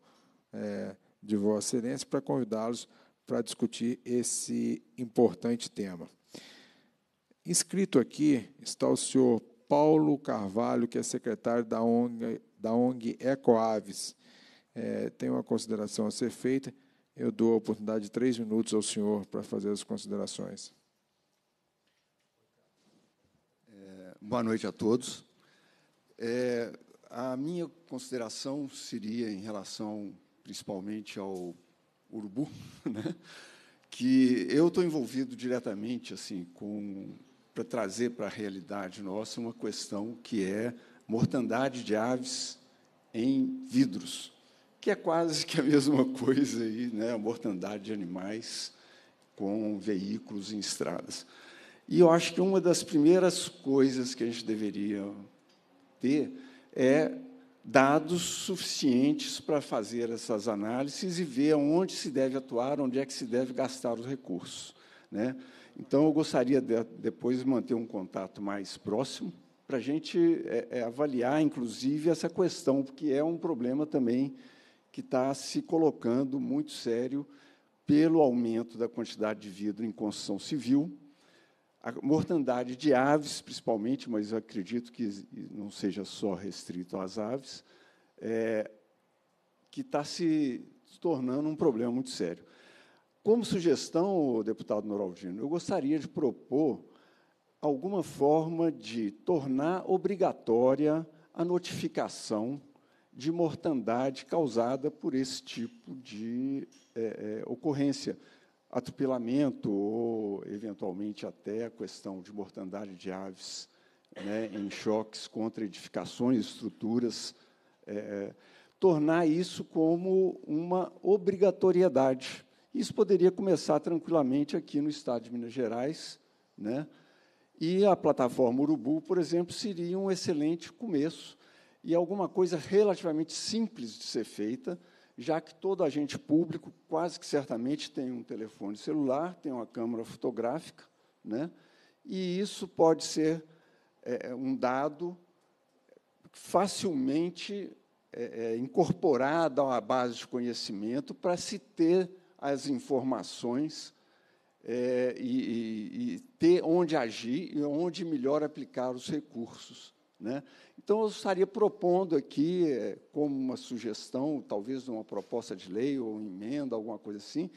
é, de Vossa Excelência, para convidá-los para discutir esse importante tema. Inscrito aqui está o senhor Paulo Carvalho, que é secretário da ONG, da ONG Ecoaves. É, tem uma consideração a ser feita. Eu dou a oportunidade de três minutos ao senhor para fazer as considerações. É, boa noite a todos. É, a minha consideração seria em relação principalmente ao urubu, (laughs) né? que eu estou envolvido diretamente assim com para trazer para a realidade nossa uma questão que é mortandade de aves em vidros, que é quase que a mesma (laughs) coisa aí, né, a mortandade de animais com veículos em estradas. E eu acho que uma das primeiras coisas que a gente deveria ter é dados suficientes para fazer essas análises e ver onde se deve atuar, onde é que se deve gastar os recursos. Né? Então, eu gostaria de, depois manter um contato mais próximo para a gente é, é, avaliar, inclusive, essa questão, porque é um problema também que está se colocando muito sério pelo aumento da quantidade de vidro em construção civil a mortandade de aves, principalmente, mas eu acredito que não seja só restrito às aves, é, que está se tornando um problema muito sério. Como sugestão, deputado Noraldino, eu gostaria de propor alguma forma de tornar obrigatória a notificação de mortandade causada por esse tipo de é, é, ocorrência atropelamento ou, eventualmente, até a questão de mortandade de aves né, em choques contra edificações, estruturas, é, tornar isso como uma obrigatoriedade. Isso poderia começar tranquilamente aqui no estado de Minas Gerais, né? E a plataforma Urubu, por exemplo, seria um excelente começo e alguma coisa relativamente simples de ser feita, já que todo agente público quase que certamente tem um telefone celular, tem uma câmera fotográfica, né? e isso pode ser é, é um dado facilmente é, é, incorporado a uma base de conhecimento para se ter as informações é, e, e, e, ter onde agir e onde melhor aplicar os recursos. Né? Então, eu estaria propondo aqui, é, como uma sugestão, talvez uma proposta de lei ou emenda, alguma coisa assim,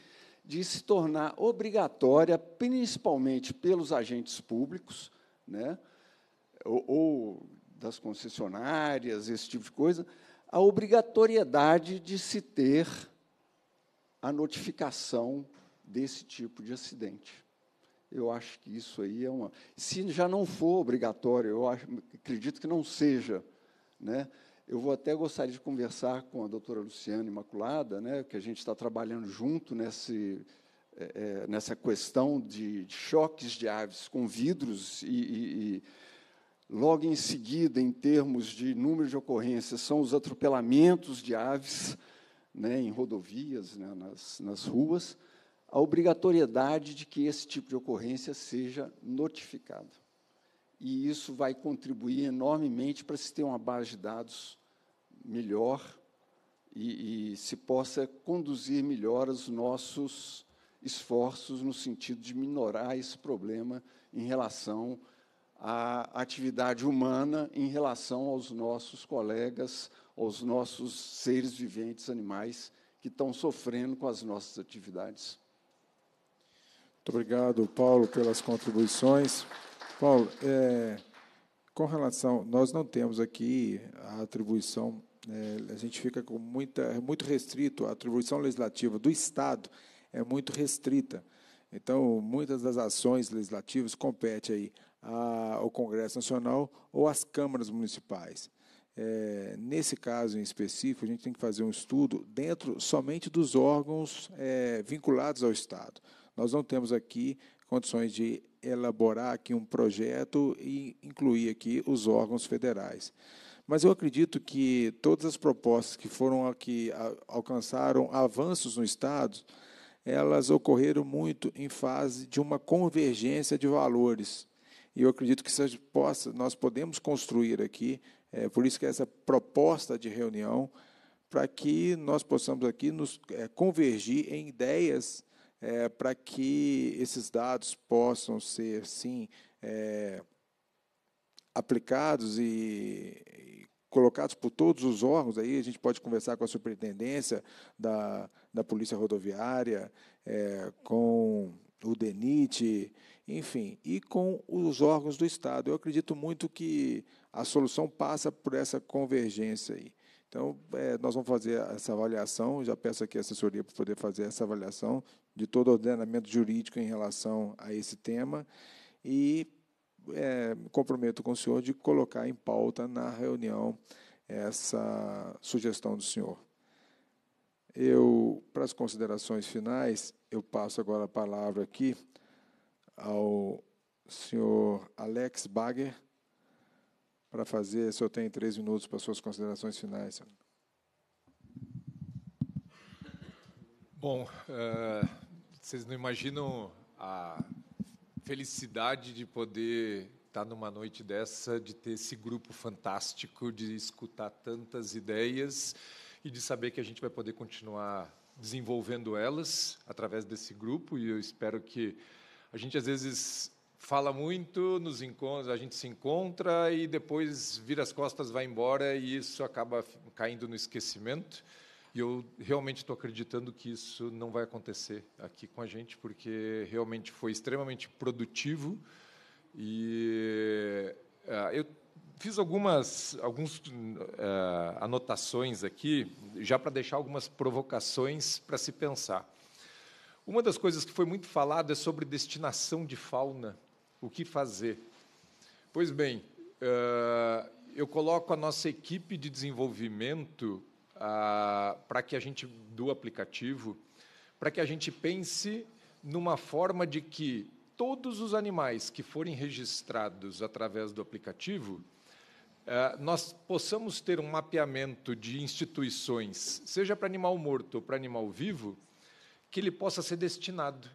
de se tornar obrigatória, principalmente pelos agentes públicos, né? ou, ou das concessionárias, esse tipo de coisa, a obrigatoriedade de se ter a notificação desse tipo de acidente. Eu acho que isso aí é uma. Se já não for obrigatório, eu acho, acredito que não seja. Né? Eu vou até gostaria de conversar com a doutora Luciana Imaculada, né, que a gente está trabalhando junto nesse, é, é nessa questão de, de, choques de aves com vidros e, e, e, logo em seguida, em termos de número de ocorrências, são os atropelamentos de aves né, em rodovias, né, nas, nas ruas a obrigatoriedade de que esse tipo de ocorrência seja notificada. E isso vai contribuir enormemente para se ter uma base de dados melhor e, e se possa conduzir melhor os nossos esforços no sentido de minorar esse problema em relação à atividade humana, em relação aos nossos colegas, aos nossos seres viventes animais que estão sofrendo com as nossas atividades obrigado, Paulo, pelas contribuições. Paulo, é, com relação, nós não temos aqui a atribuição, é, a gente fica com muita, é muito restrito, a atribuição legislativa do Estado é muito restrita. Então, muitas das ações legislativas competem aí ao Congresso Nacional ou às câmaras municipais. É, nesse caso em específico, a gente tem que fazer um estudo dentro somente dos órgãos é, vinculados ao Estado. Nós não temos aqui condições de elaborar aqui um projeto e incluir aqui os órgãos federais. Mas eu acredito que todas as propostas que foram aqui alcançaram avanços no estado, elas ocorreram muito em fase de uma convergência de valores. E eu acredito que possa, nós podemos construir aqui, é, por isso que essa proposta de reunião, para que nós possamos aqui nos é, convergir em ideias é, para que esses dados possam ser, sim, é, aplicados e, e colocados por todos os órgãos. Aí a gente pode conversar com a superintendência da, da Polícia Rodoviária, é, com o DENIT, enfim, e com os órgãos do Estado. Eu acredito muito que a solução passa por essa convergência aí. Então, é, nós vamos fazer essa avaliação, já peço aqui a assessoria para poder fazer essa avaliação de todo o ordenamento jurídico em relação a esse tema e é, comprometo com o senhor de colocar em pauta na reunião essa sugestão do senhor. Eu, para as considerações finais, eu passo agora a palavra aqui ao senhor Alex Bagger para fazer, o senhor tem três minutos para suas considerações finais, senhor. Bom, uh, vocês não imaginam a felicidade de poder estar numa noite dessa, de ter esse grupo fantástico, de escutar tantas ideias e de saber que a gente vai poder continuar desenvolvendo elas através desse grupo. E eu espero que a gente às vezes fala muito, nos encontros, a gente se encontra e depois vira as costas, vai embora e isso acaba caindo no esquecimento. E eu realmente estou acreditando que isso não vai acontecer aqui com a gente, porque realmente foi extremamente produtivo. E uh, eu fiz algumas alguns, uh, anotações aqui, já para deixar algumas provocações para se pensar. Uma das coisas que foi muito falada é sobre destinação de fauna, o que fazer. Pois bem, uh, eu coloco a nossa equipe de desenvolvimento para que a gente do aplicativo, para que a gente pense numa forma de que todos os animais que forem registrados através do aplicativo, eh, nós possamos ter um mapeamento de instituições, seja para animal morto ou para animal vivo, que ele possa ser destinado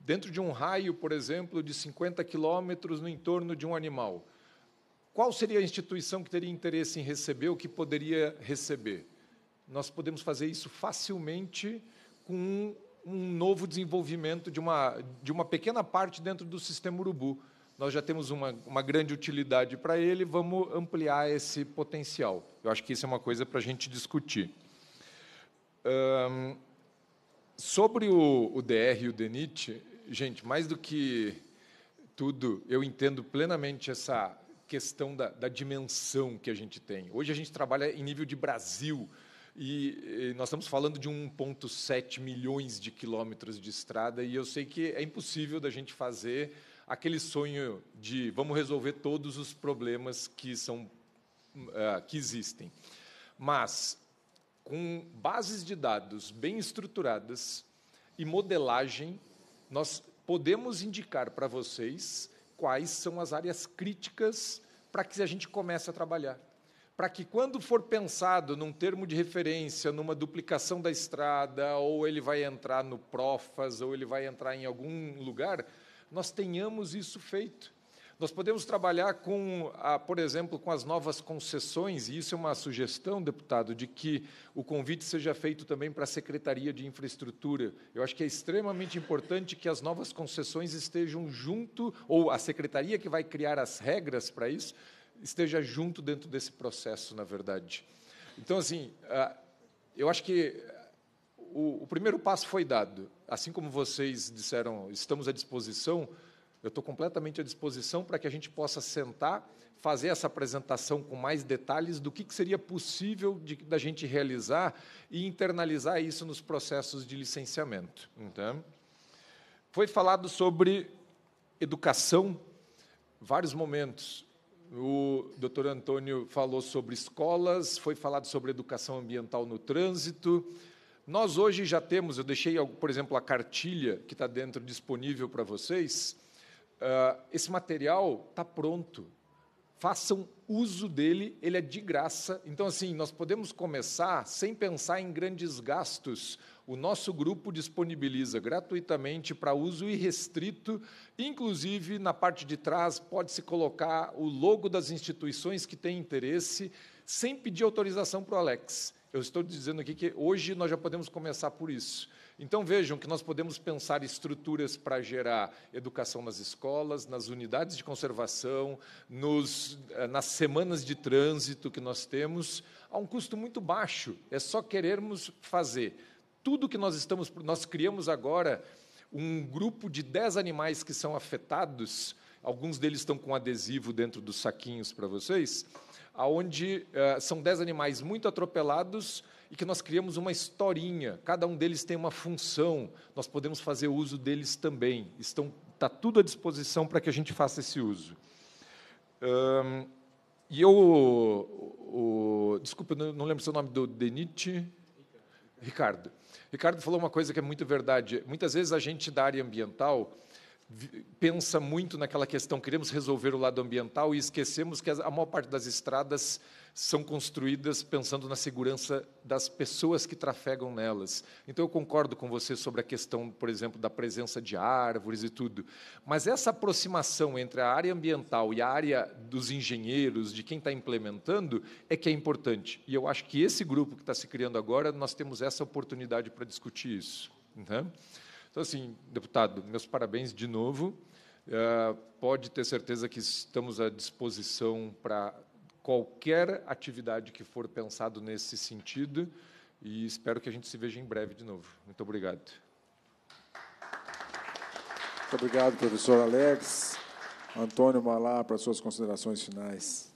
dentro de um raio, por exemplo, de 50 quilômetros no entorno de um animal. Qual seria a instituição que teria interesse em receber ou que poderia receber? Nós podemos fazer isso facilmente com um novo desenvolvimento de uma, de uma pequena parte dentro do sistema urubu. Nós já temos uma, uma grande utilidade para ele, vamos ampliar esse potencial. Eu acho que isso é uma coisa para a gente discutir. sobre o, o DR e o DENIT, gente, mais do que tudo, eu entendo plenamente essa questão da, da dimensão que a gente tem. Hoje a gente trabalha em nível de Brasil, e, e eh, nós estamos falando de 1,7 milhões de quilômetros de estrada, e eu sei que é impossível da gente fazer aquele sonho de vamos resolver todos os problemas que, são, uh, que existem. Mas, com bases de dados bem estruturadas e modelagem, nós podemos indicar para vocês quais são as áreas críticas para que a gente comece a trabalhar para que quando for pensado num termo de referência, numa duplicação da estrada, ou ele vai entrar no Profas, ou ele vai entrar em algum lugar, nós tenhamos isso feito. Nós podemos trabalhar com, a, ah, por exemplo, com as novas concessões, e isso é uma sugestão, deputado, de que o convite seja feito também para a Secretaria de Infraestrutura. Eu acho que é extremamente importante que as novas concessões estejam junto, ou a secretaria que vai criar as regras para isso, esteja junto dentro desse processo, na verdade. Então, assim, ah, eu acho que ah, o, primeiro passo foi dado. Assim como vocês disseram, estamos à disposição, eu estou completamente à disposição para que a gente possa sentar, fazer essa apresentação com mais detalhes do que, que seria possível de, da gente realizar e internalizar isso nos processos de licenciamento. Então, foi falado sobre educação, vários momentos. O doutor Antônio falou sobre escolas, foi falado sobre educação ambiental no trânsito. Nós hoje já temos, eu deixei, por exemplo, a cartilha que está dentro disponível para vocês. Ah, esse material está pronto. Façam uso dele, ele é de graça. Então, assim, nós podemos começar sem pensar em grandes gastos o nosso grupo disponibiliza gratuitamente para uso irrestrito, inclusive na parte de trás pode-se colocar o logo das instituições que têm interesse, sem pedir autorização para o Alex. Eu estou dizendo aqui que hoje nós já podemos começar por isso. Então vejam que nós podemos pensar estruturas para gerar educação nas escolas, nas unidades de conservação, nos, eh, nas semanas de trânsito que nós temos, a um custo muito baixo. É só querermos fazer tudo que nós estamos. Nós criamos agora um grupo de 10 animais que são afetados, alguns deles estão com adesivo dentro dos saquinhos para vocês, aonde uh, são 10 animais muito atropelados e que nós criamos uma historinha. Cada um deles tem uma função. Nós podemos fazer uso deles também. Estão tá tudo à disposição para que a gente faça esse uso. e eu, o, desculpa, não lembro seu nome do Denit, Ricardo. Ricardo. Ricardo falou uma coisa que é muito verdade. Muitas vezes a gente da área ambiental pensa muito naquela questão, queremos resolver o lado ambiental e esquecemos que a maior parte das estradas são construídas pensando na segurança das pessoas que trafegam nelas. Então eu concordo com você sobre a questão, por exemplo, da presença de árvores e tudo, mas essa aproximação entre a área ambiental e a área dos engenheiros, de quem está implementando, é que é importante. E eu acho que esse grupo que está se criando agora, nós temos essa oportunidade para discutir isso. Uhum. Então, assim, deputado, meus parabéns de novo. Uh, pode ter certeza que estamos à disposição para qualquer atividade que for pensado nesse sentido e espero que a gente se veja em breve de novo. Muito obrigado. Muito obrigado, professor Alex. Antônio Malá, para suas considerações finais.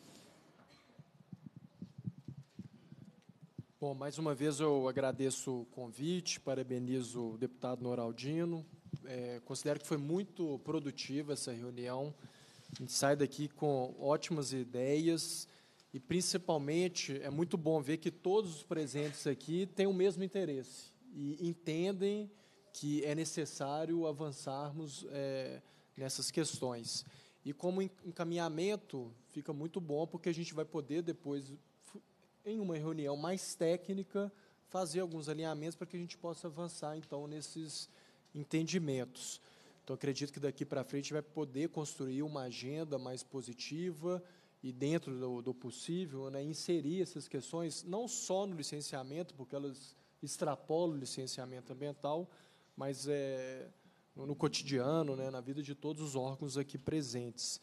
Bom, mais uma vez eu agradeço o convite, parabenizo o deputado Noraldino. É, considero que foi muito produtiva essa reunião. A gente sai daqui com ótimas ideias e, principalmente, é muito bom ver que todos os presentes aqui têm o mesmo interesse e entendem que é necessário avançarmos é, nessas questões. E como encaminhamento fica muito bom, porque a gente vai poder depois em uma reunião mais técnica, fazer alguns alinhamentos para que a gente possa avançar, então, nesses entendimentos. Então, acredito que daqui para frente vai poder construir uma agenda mais positiva e, dentro do, do possível, né, inserir essas questões não só no licenciamento, porque elas extrapolam o licenciamento ambiental, mas é, no cotidiano, né, na vida de todos os órgãos aqui presentes.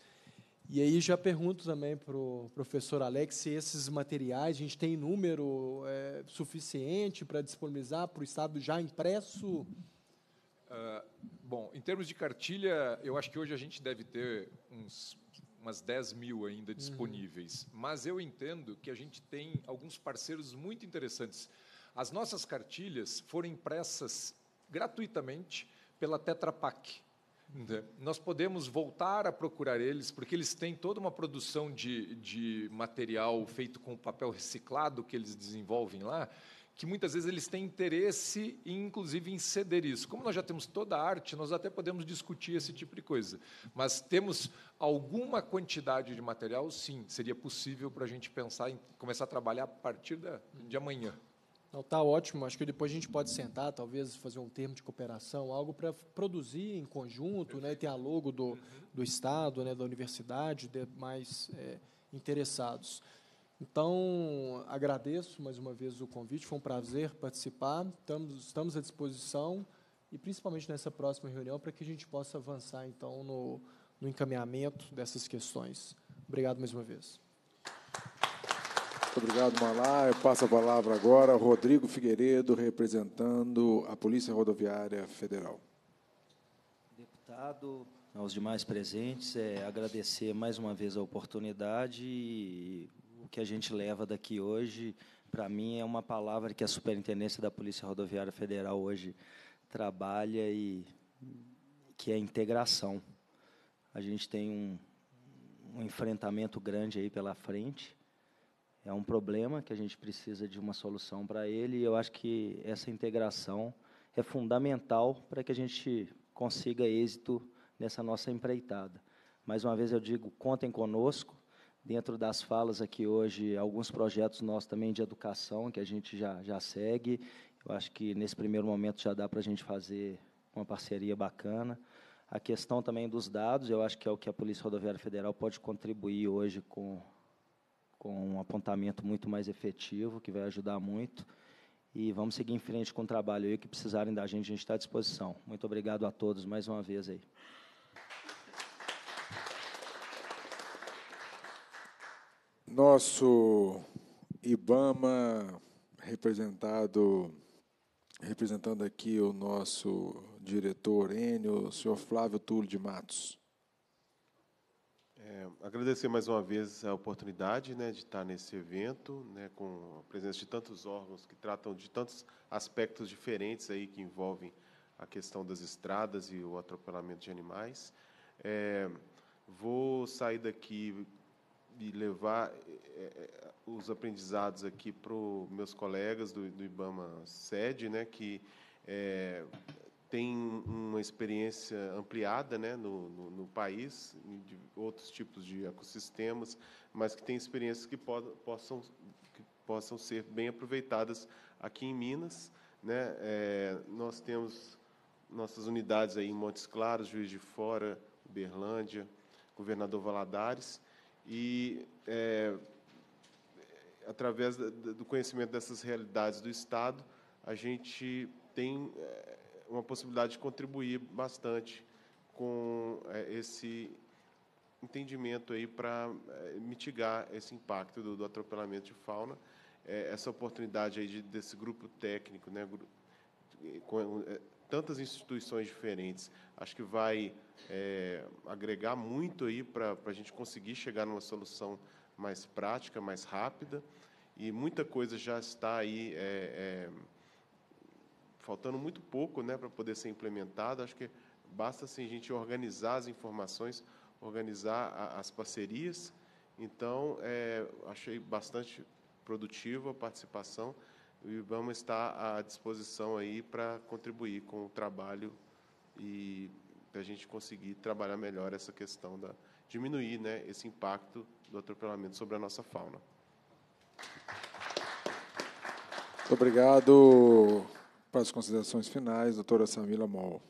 E aí já pergunto também para o professor Alex se esses materiais a gente tem número é, suficiente para disponibilizar para o Estado já impresso? Uh, bom, em termos de cartilha, eu acho que hoje a gente deve ter uns, umas 10 mil ainda uhum. disponíveis. Uhum. Mas eu entendo que a gente tem alguns parceiros muito interessantes. As nossas cartilhas foram impressas gratuitamente pela Tetra Pak né? Nós podemos voltar a procurar eles, porque eles têm toda uma produção de, de material feito com papel reciclado que eles desenvolvem lá, que muitas vezes eles têm interesse, inclusive, em ceder isso. Como nós já temos toda a arte, nós até podemos discutir esse tipo de coisa. Mas temos alguma quantidade de material, sim, seria possível para a gente pensar em começar a trabalhar a partir da, de amanhã. Então tá ótimo, acho que depois a gente pode sentar, talvez fazer um termo de cooperação, algo para produzir em conjunto, né, e ter a logo do, do Estado, né, da universidade, demais é, interessados. Então, agradeço mais uma vez o convite, foi um prazer participar, estamos, estamos à disposição, e principalmente nessa próxima reunião, para que a gente possa avançar, então, no, no encaminhamento dessas questões. Obrigado mais uma vez. Muito obrigado, Malá. Eu passo a palavra agora ao Rodrigo Figueiredo, representando a Polícia Rodoviária Federal. Deputado, aos demais presentes, é, agradecer mais uma vez a oportunidade e o que a gente leva daqui hoje, para mim, é uma palavra que a Superintendência da Polícia Rodoviária Federal hoje trabalha e que é integração. A gente tem um, um enfrentamento grande aí pela frente, é um problema que a gente precisa de uma solução para ele, e eu acho que essa integração é fundamental para que a gente consiga êxito nessa nossa empreitada. Mais uma vez eu digo, contem conosco. Dentro das falas aqui hoje, alguns projetos nossos também de educação que a gente já, já segue. Eu acho que nesse primeiro momento já dá para a gente fazer uma parceria bacana. A questão também dos dados, eu acho que é o que a Polícia Rodoviária Federal pode contribuir hoje com com um apontamento muito mais efetivo, que vai ajudar muito. E vamos seguir em frente com o trabalho. aí o que precisarem da gente, a gente está à disposição. Muito obrigado a todos mais uma vez aí. Nosso IBAMA, representado, representando aqui o nosso diretor Enio, o senhor Flávio Túlio de Matos. É, agradecer mais uma vez a oportunidade né, de estar nesse evento, né, com a presença de tantos órgãos que tratam de tantos aspectos diferentes aí que envolvem a questão das estradas e o atropelamento de animais. É, vou sair daqui e levar é, é os aprendizados aqui para os meus colegas do, do IBAMA sede, né, que é, tem uma experiência ampliada né, no, no, no país, de outros tipos de ecossistemas, mas que tem experiências que, possam, que possam ser bem aproveitadas aqui em Minas. Né? É, nós temos nossas unidades aí em Montes Claros, Juiz de Fora, Uberlândia, Governador Valadares, e é, através do conhecimento dessas realidades do Estado, a gente tem é, uma possibilidade de contribuir bastante com é, esse entendimento aí para é, mitigar esse impacto do, do atropelamento de fauna. É, essa oportunidade aí de, desse grupo técnico, né, com é, é, tantas instituições diferentes, acho que vai é, agregar muito aí para a gente conseguir chegar numa solução mais prática, mais rápida. E muita coisa já está aí faltando muito pouco né, para poder ser implementado. Acho que basta assim, a gente organizar as informações, organizar a, as parcerias. Então, é, achei bastante produtiva a participação e vamos estar à disposição aí para contribuir com o trabalho e para a gente conseguir trabalhar melhor essa questão da diminuir, né, esse impacto do atropelamento sobre a nossa fauna. Muito obrigado, para as considerações finais, doutora Samila Mol.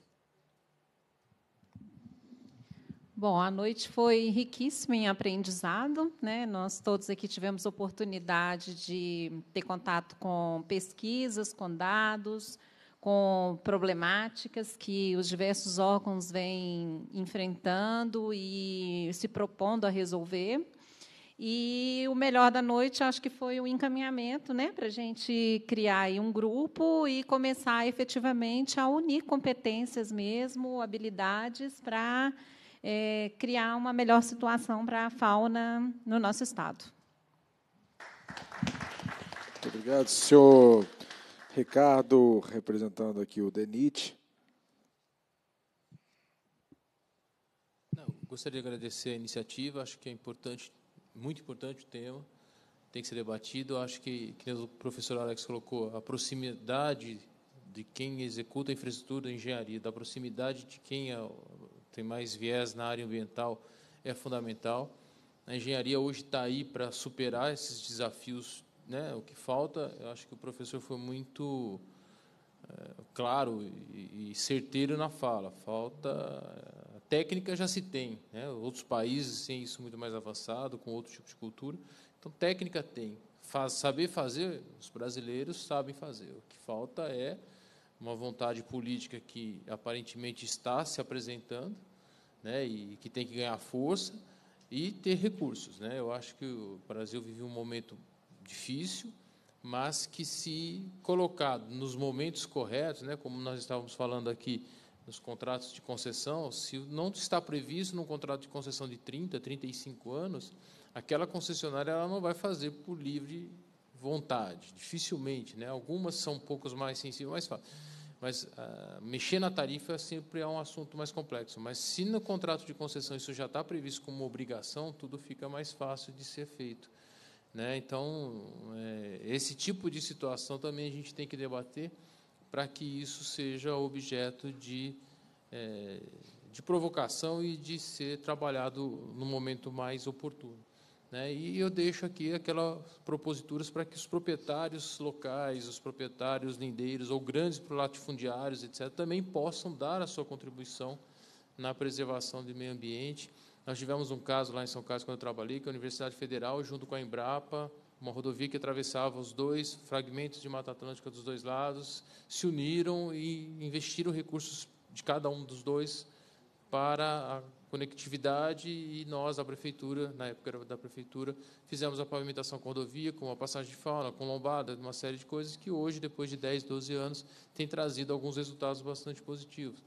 Bom, a noite foi riquíssima em aprendizado. Né? Nós todos aqui tivemos oportunidade de ter contato com pesquisas, com dados, com problemáticas que os diversos órgãos vêm enfrentando e se propondo a resolver. E o melhor da noite, acho que foi o encaminhamento né, para a gente criar um grupo e começar efetivamente a unir competências mesmo, habilidades, para é, eh, criar uma melhor situação para a fauna no nosso Estado. Muito obrigado, senhor Ricardo, representando aqui o DENIT. Não, gostaria de agradecer a iniciativa, acho que é importante muito importante o tema, tem que ser debatido. Eu acho que, o professor Alex colocou, a proximidade de quem executa a infraestrutura, da engenharia, da proximidade de quem é, tem mais viés na área ambiental é fundamental. A engenharia hoje está aí para superar esses desafios, né? O que falta, eu acho que o professor foi muito é, claro e, e certeiro na fala. Falta técnica já se tem. Né? Outros países têm isso muito mais avançado, com outro tipo de cultura. Então, técnica tem. Faz, saber fazer, os brasileiros sabem fazer. O que falta é uma vontade política que aparentemente está se apresentando né? e que tem que ganhar força e ter recursos. Né? Eu acho que o Brasil vive um momento difícil, mas que se colocado nos momentos corretos, né? como nós estávamos falando aqui, nos contratos de concessão, se não está previsto num contrato de concessão de 30, 35 anos, aquela concessionária ela não vai fazer por livre vontade, dificilmente. Né? Algumas são um pouco mais sensíveis, mais fácil. Mas uh, mexer na tarifa sempre é um assunto mais complexo. Mas se no contrato de concessão isso já está previsto como obrigação, tudo fica mais fácil de ser feito. Né? Então, é, esse tipo de situação também a gente tem que debater para que isso seja objeto de, é, de provocação e de ser trabalhado no momento mais oportuno. Né? E eu deixo aqui aquelas proposituras para que os proprietários locais, os proprietários lindeiros ou grandes latifundiários, etc., também possam dar a sua contribuição na preservação do meio ambiente. Nós tivemos um caso lá em São Carlos, quando eu trabalhei, que a Universidade Federal, junto com a Embrapa, uma rodovia que atravessava os dois fragmentos de Mata Atlântica dos dois lados, se uniram e investiram recursos de cada um dos dois para a conectividade e nós, a prefeitura, na época era da prefeitura, fizemos a pavimentação com rodovia, com a passagem de fauna, com lombada, uma série de coisas que hoje, depois de 10, 12 anos, tem trazido alguns resultados bastante positivos.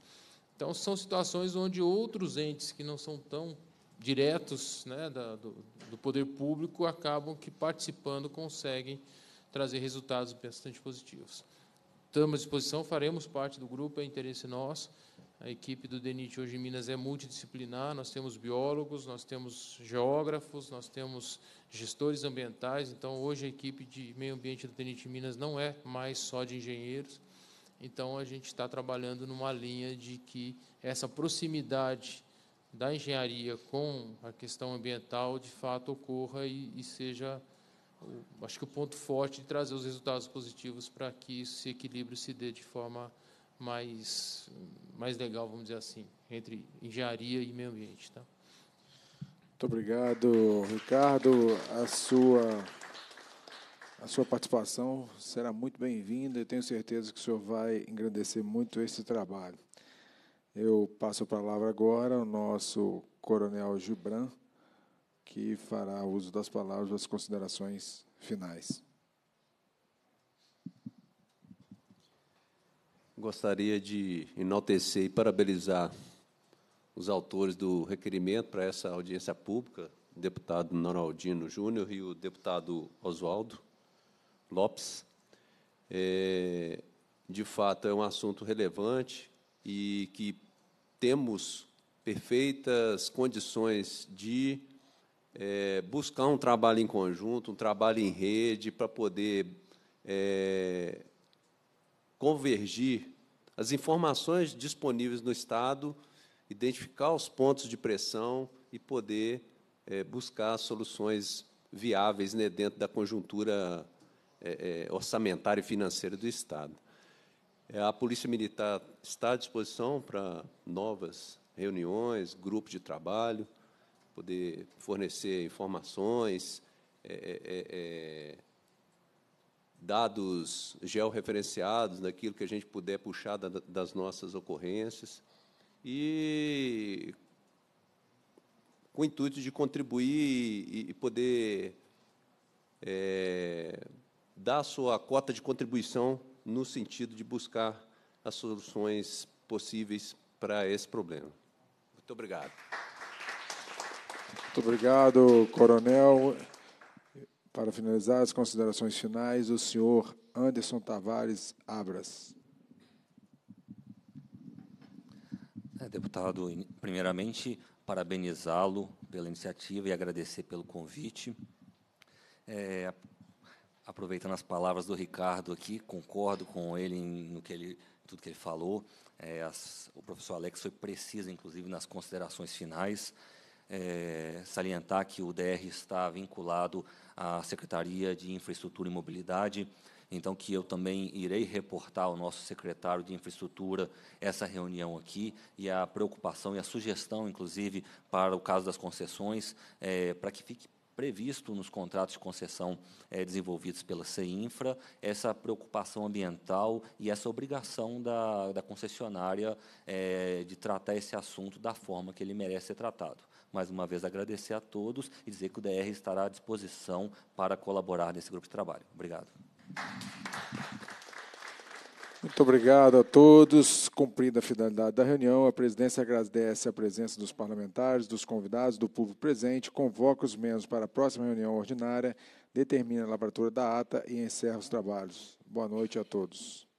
Então, são situações onde outros entes que não são tão diretos né, da, do, do, poder público acabam que participando conseguem trazer resultados bastante positivos. Estamos à disposição, faremos parte do grupo, é interesse nosso. A equipe do DENIT hoje em Minas é multidisciplinar, nós temos biólogos, nós temos geógrafos, nós temos gestores ambientais, então hoje a equipe de meio ambiente do DENIT Minas não é mais só de engenheiros, então a gente está trabalhando numa linha de que essa proximidade da engenharia com a questão ambiental de fato ocorra e, e seja, acho que o ponto forte de trazer os resultados positivos para que esse equilíbrio se dê de forma mais, mais legal, vamos dizer assim, entre engenharia e meio ambiente. Tá? Muito obrigado, Ricardo. A sua, a sua participação será muito bem-vinda. e tenho certeza que o senhor vai engrandecer muito esse trabalho. Eu passo a palavra agora ao nosso coronel Gibran, que fará uso das palavras das considerações finais. Gostaria de enaltecer e parabenizar os autores do requerimento para essa audiência pública, o deputado Noraldino Júnior e o deputado Oswaldo Lopes. É, de fato, é um assunto relevante e que temos perfeitas condições de é, buscar um trabalho em conjunto, um trabalho em rede, para poder é, convergir as informações disponíveis no Estado, identificar os pontos de pressão e poder é, buscar soluções viáveis né, dentro da conjuntura é, é, orçamentária e financeira do Estado. É, a Polícia Militar está à disposição para novas reuniões, grupos de trabalho, poder fornecer informações, é, é, é, é dados georreferenciados naquilo que a gente puder puxar da, das nossas ocorrências e com o intuito de contribuir e, e poder é, dar a sua cota de contribuição no sentido de buscar as soluções possíveis para esse problema. Muito obrigado. Muito obrigado, Coronel. Para finalizar as considerações finais, o senhor Anderson Tavares Abras. É, deputado, primeiramente, parabenizá-lo pela iniciativa e agradecer pelo convite. É, aproveitando as palavras do Ricardo aqui, concordo com ele em, no que ele, tudo que ele falou. É, as, o professor Alex foi preciso, inclusive, nas considerações finais. É, salientar que o DR está vinculado à Secretaria de Infraestrutura e Mobilidade, então que eu também irei reportar ao nosso secretário de Infraestrutura essa reunião aqui e a preocupação e a sugestão, inclusive, para o caso das concessões, é, para que fique previsto nos contratos de concessão é, desenvolvidos pela CEINFRA, essa preocupação ambiental e essa obrigação da, da concessionária é, de tratar esse assunto da forma que ele merece ser tratado. Mais uma vez, agradecer a todos e dizer que o DR estará à disposição para colaborar nesse grupo de trabalho. Obrigado. Muito obrigado a todos. Cumprida a finalidade da reunião, a presidência agradece a presença dos parlamentares, dos convidados, do público presente, convoca os membros para a próxima reunião ordinária, determina a laboratória da ata e encerra os trabalhos. Boa noite a todos.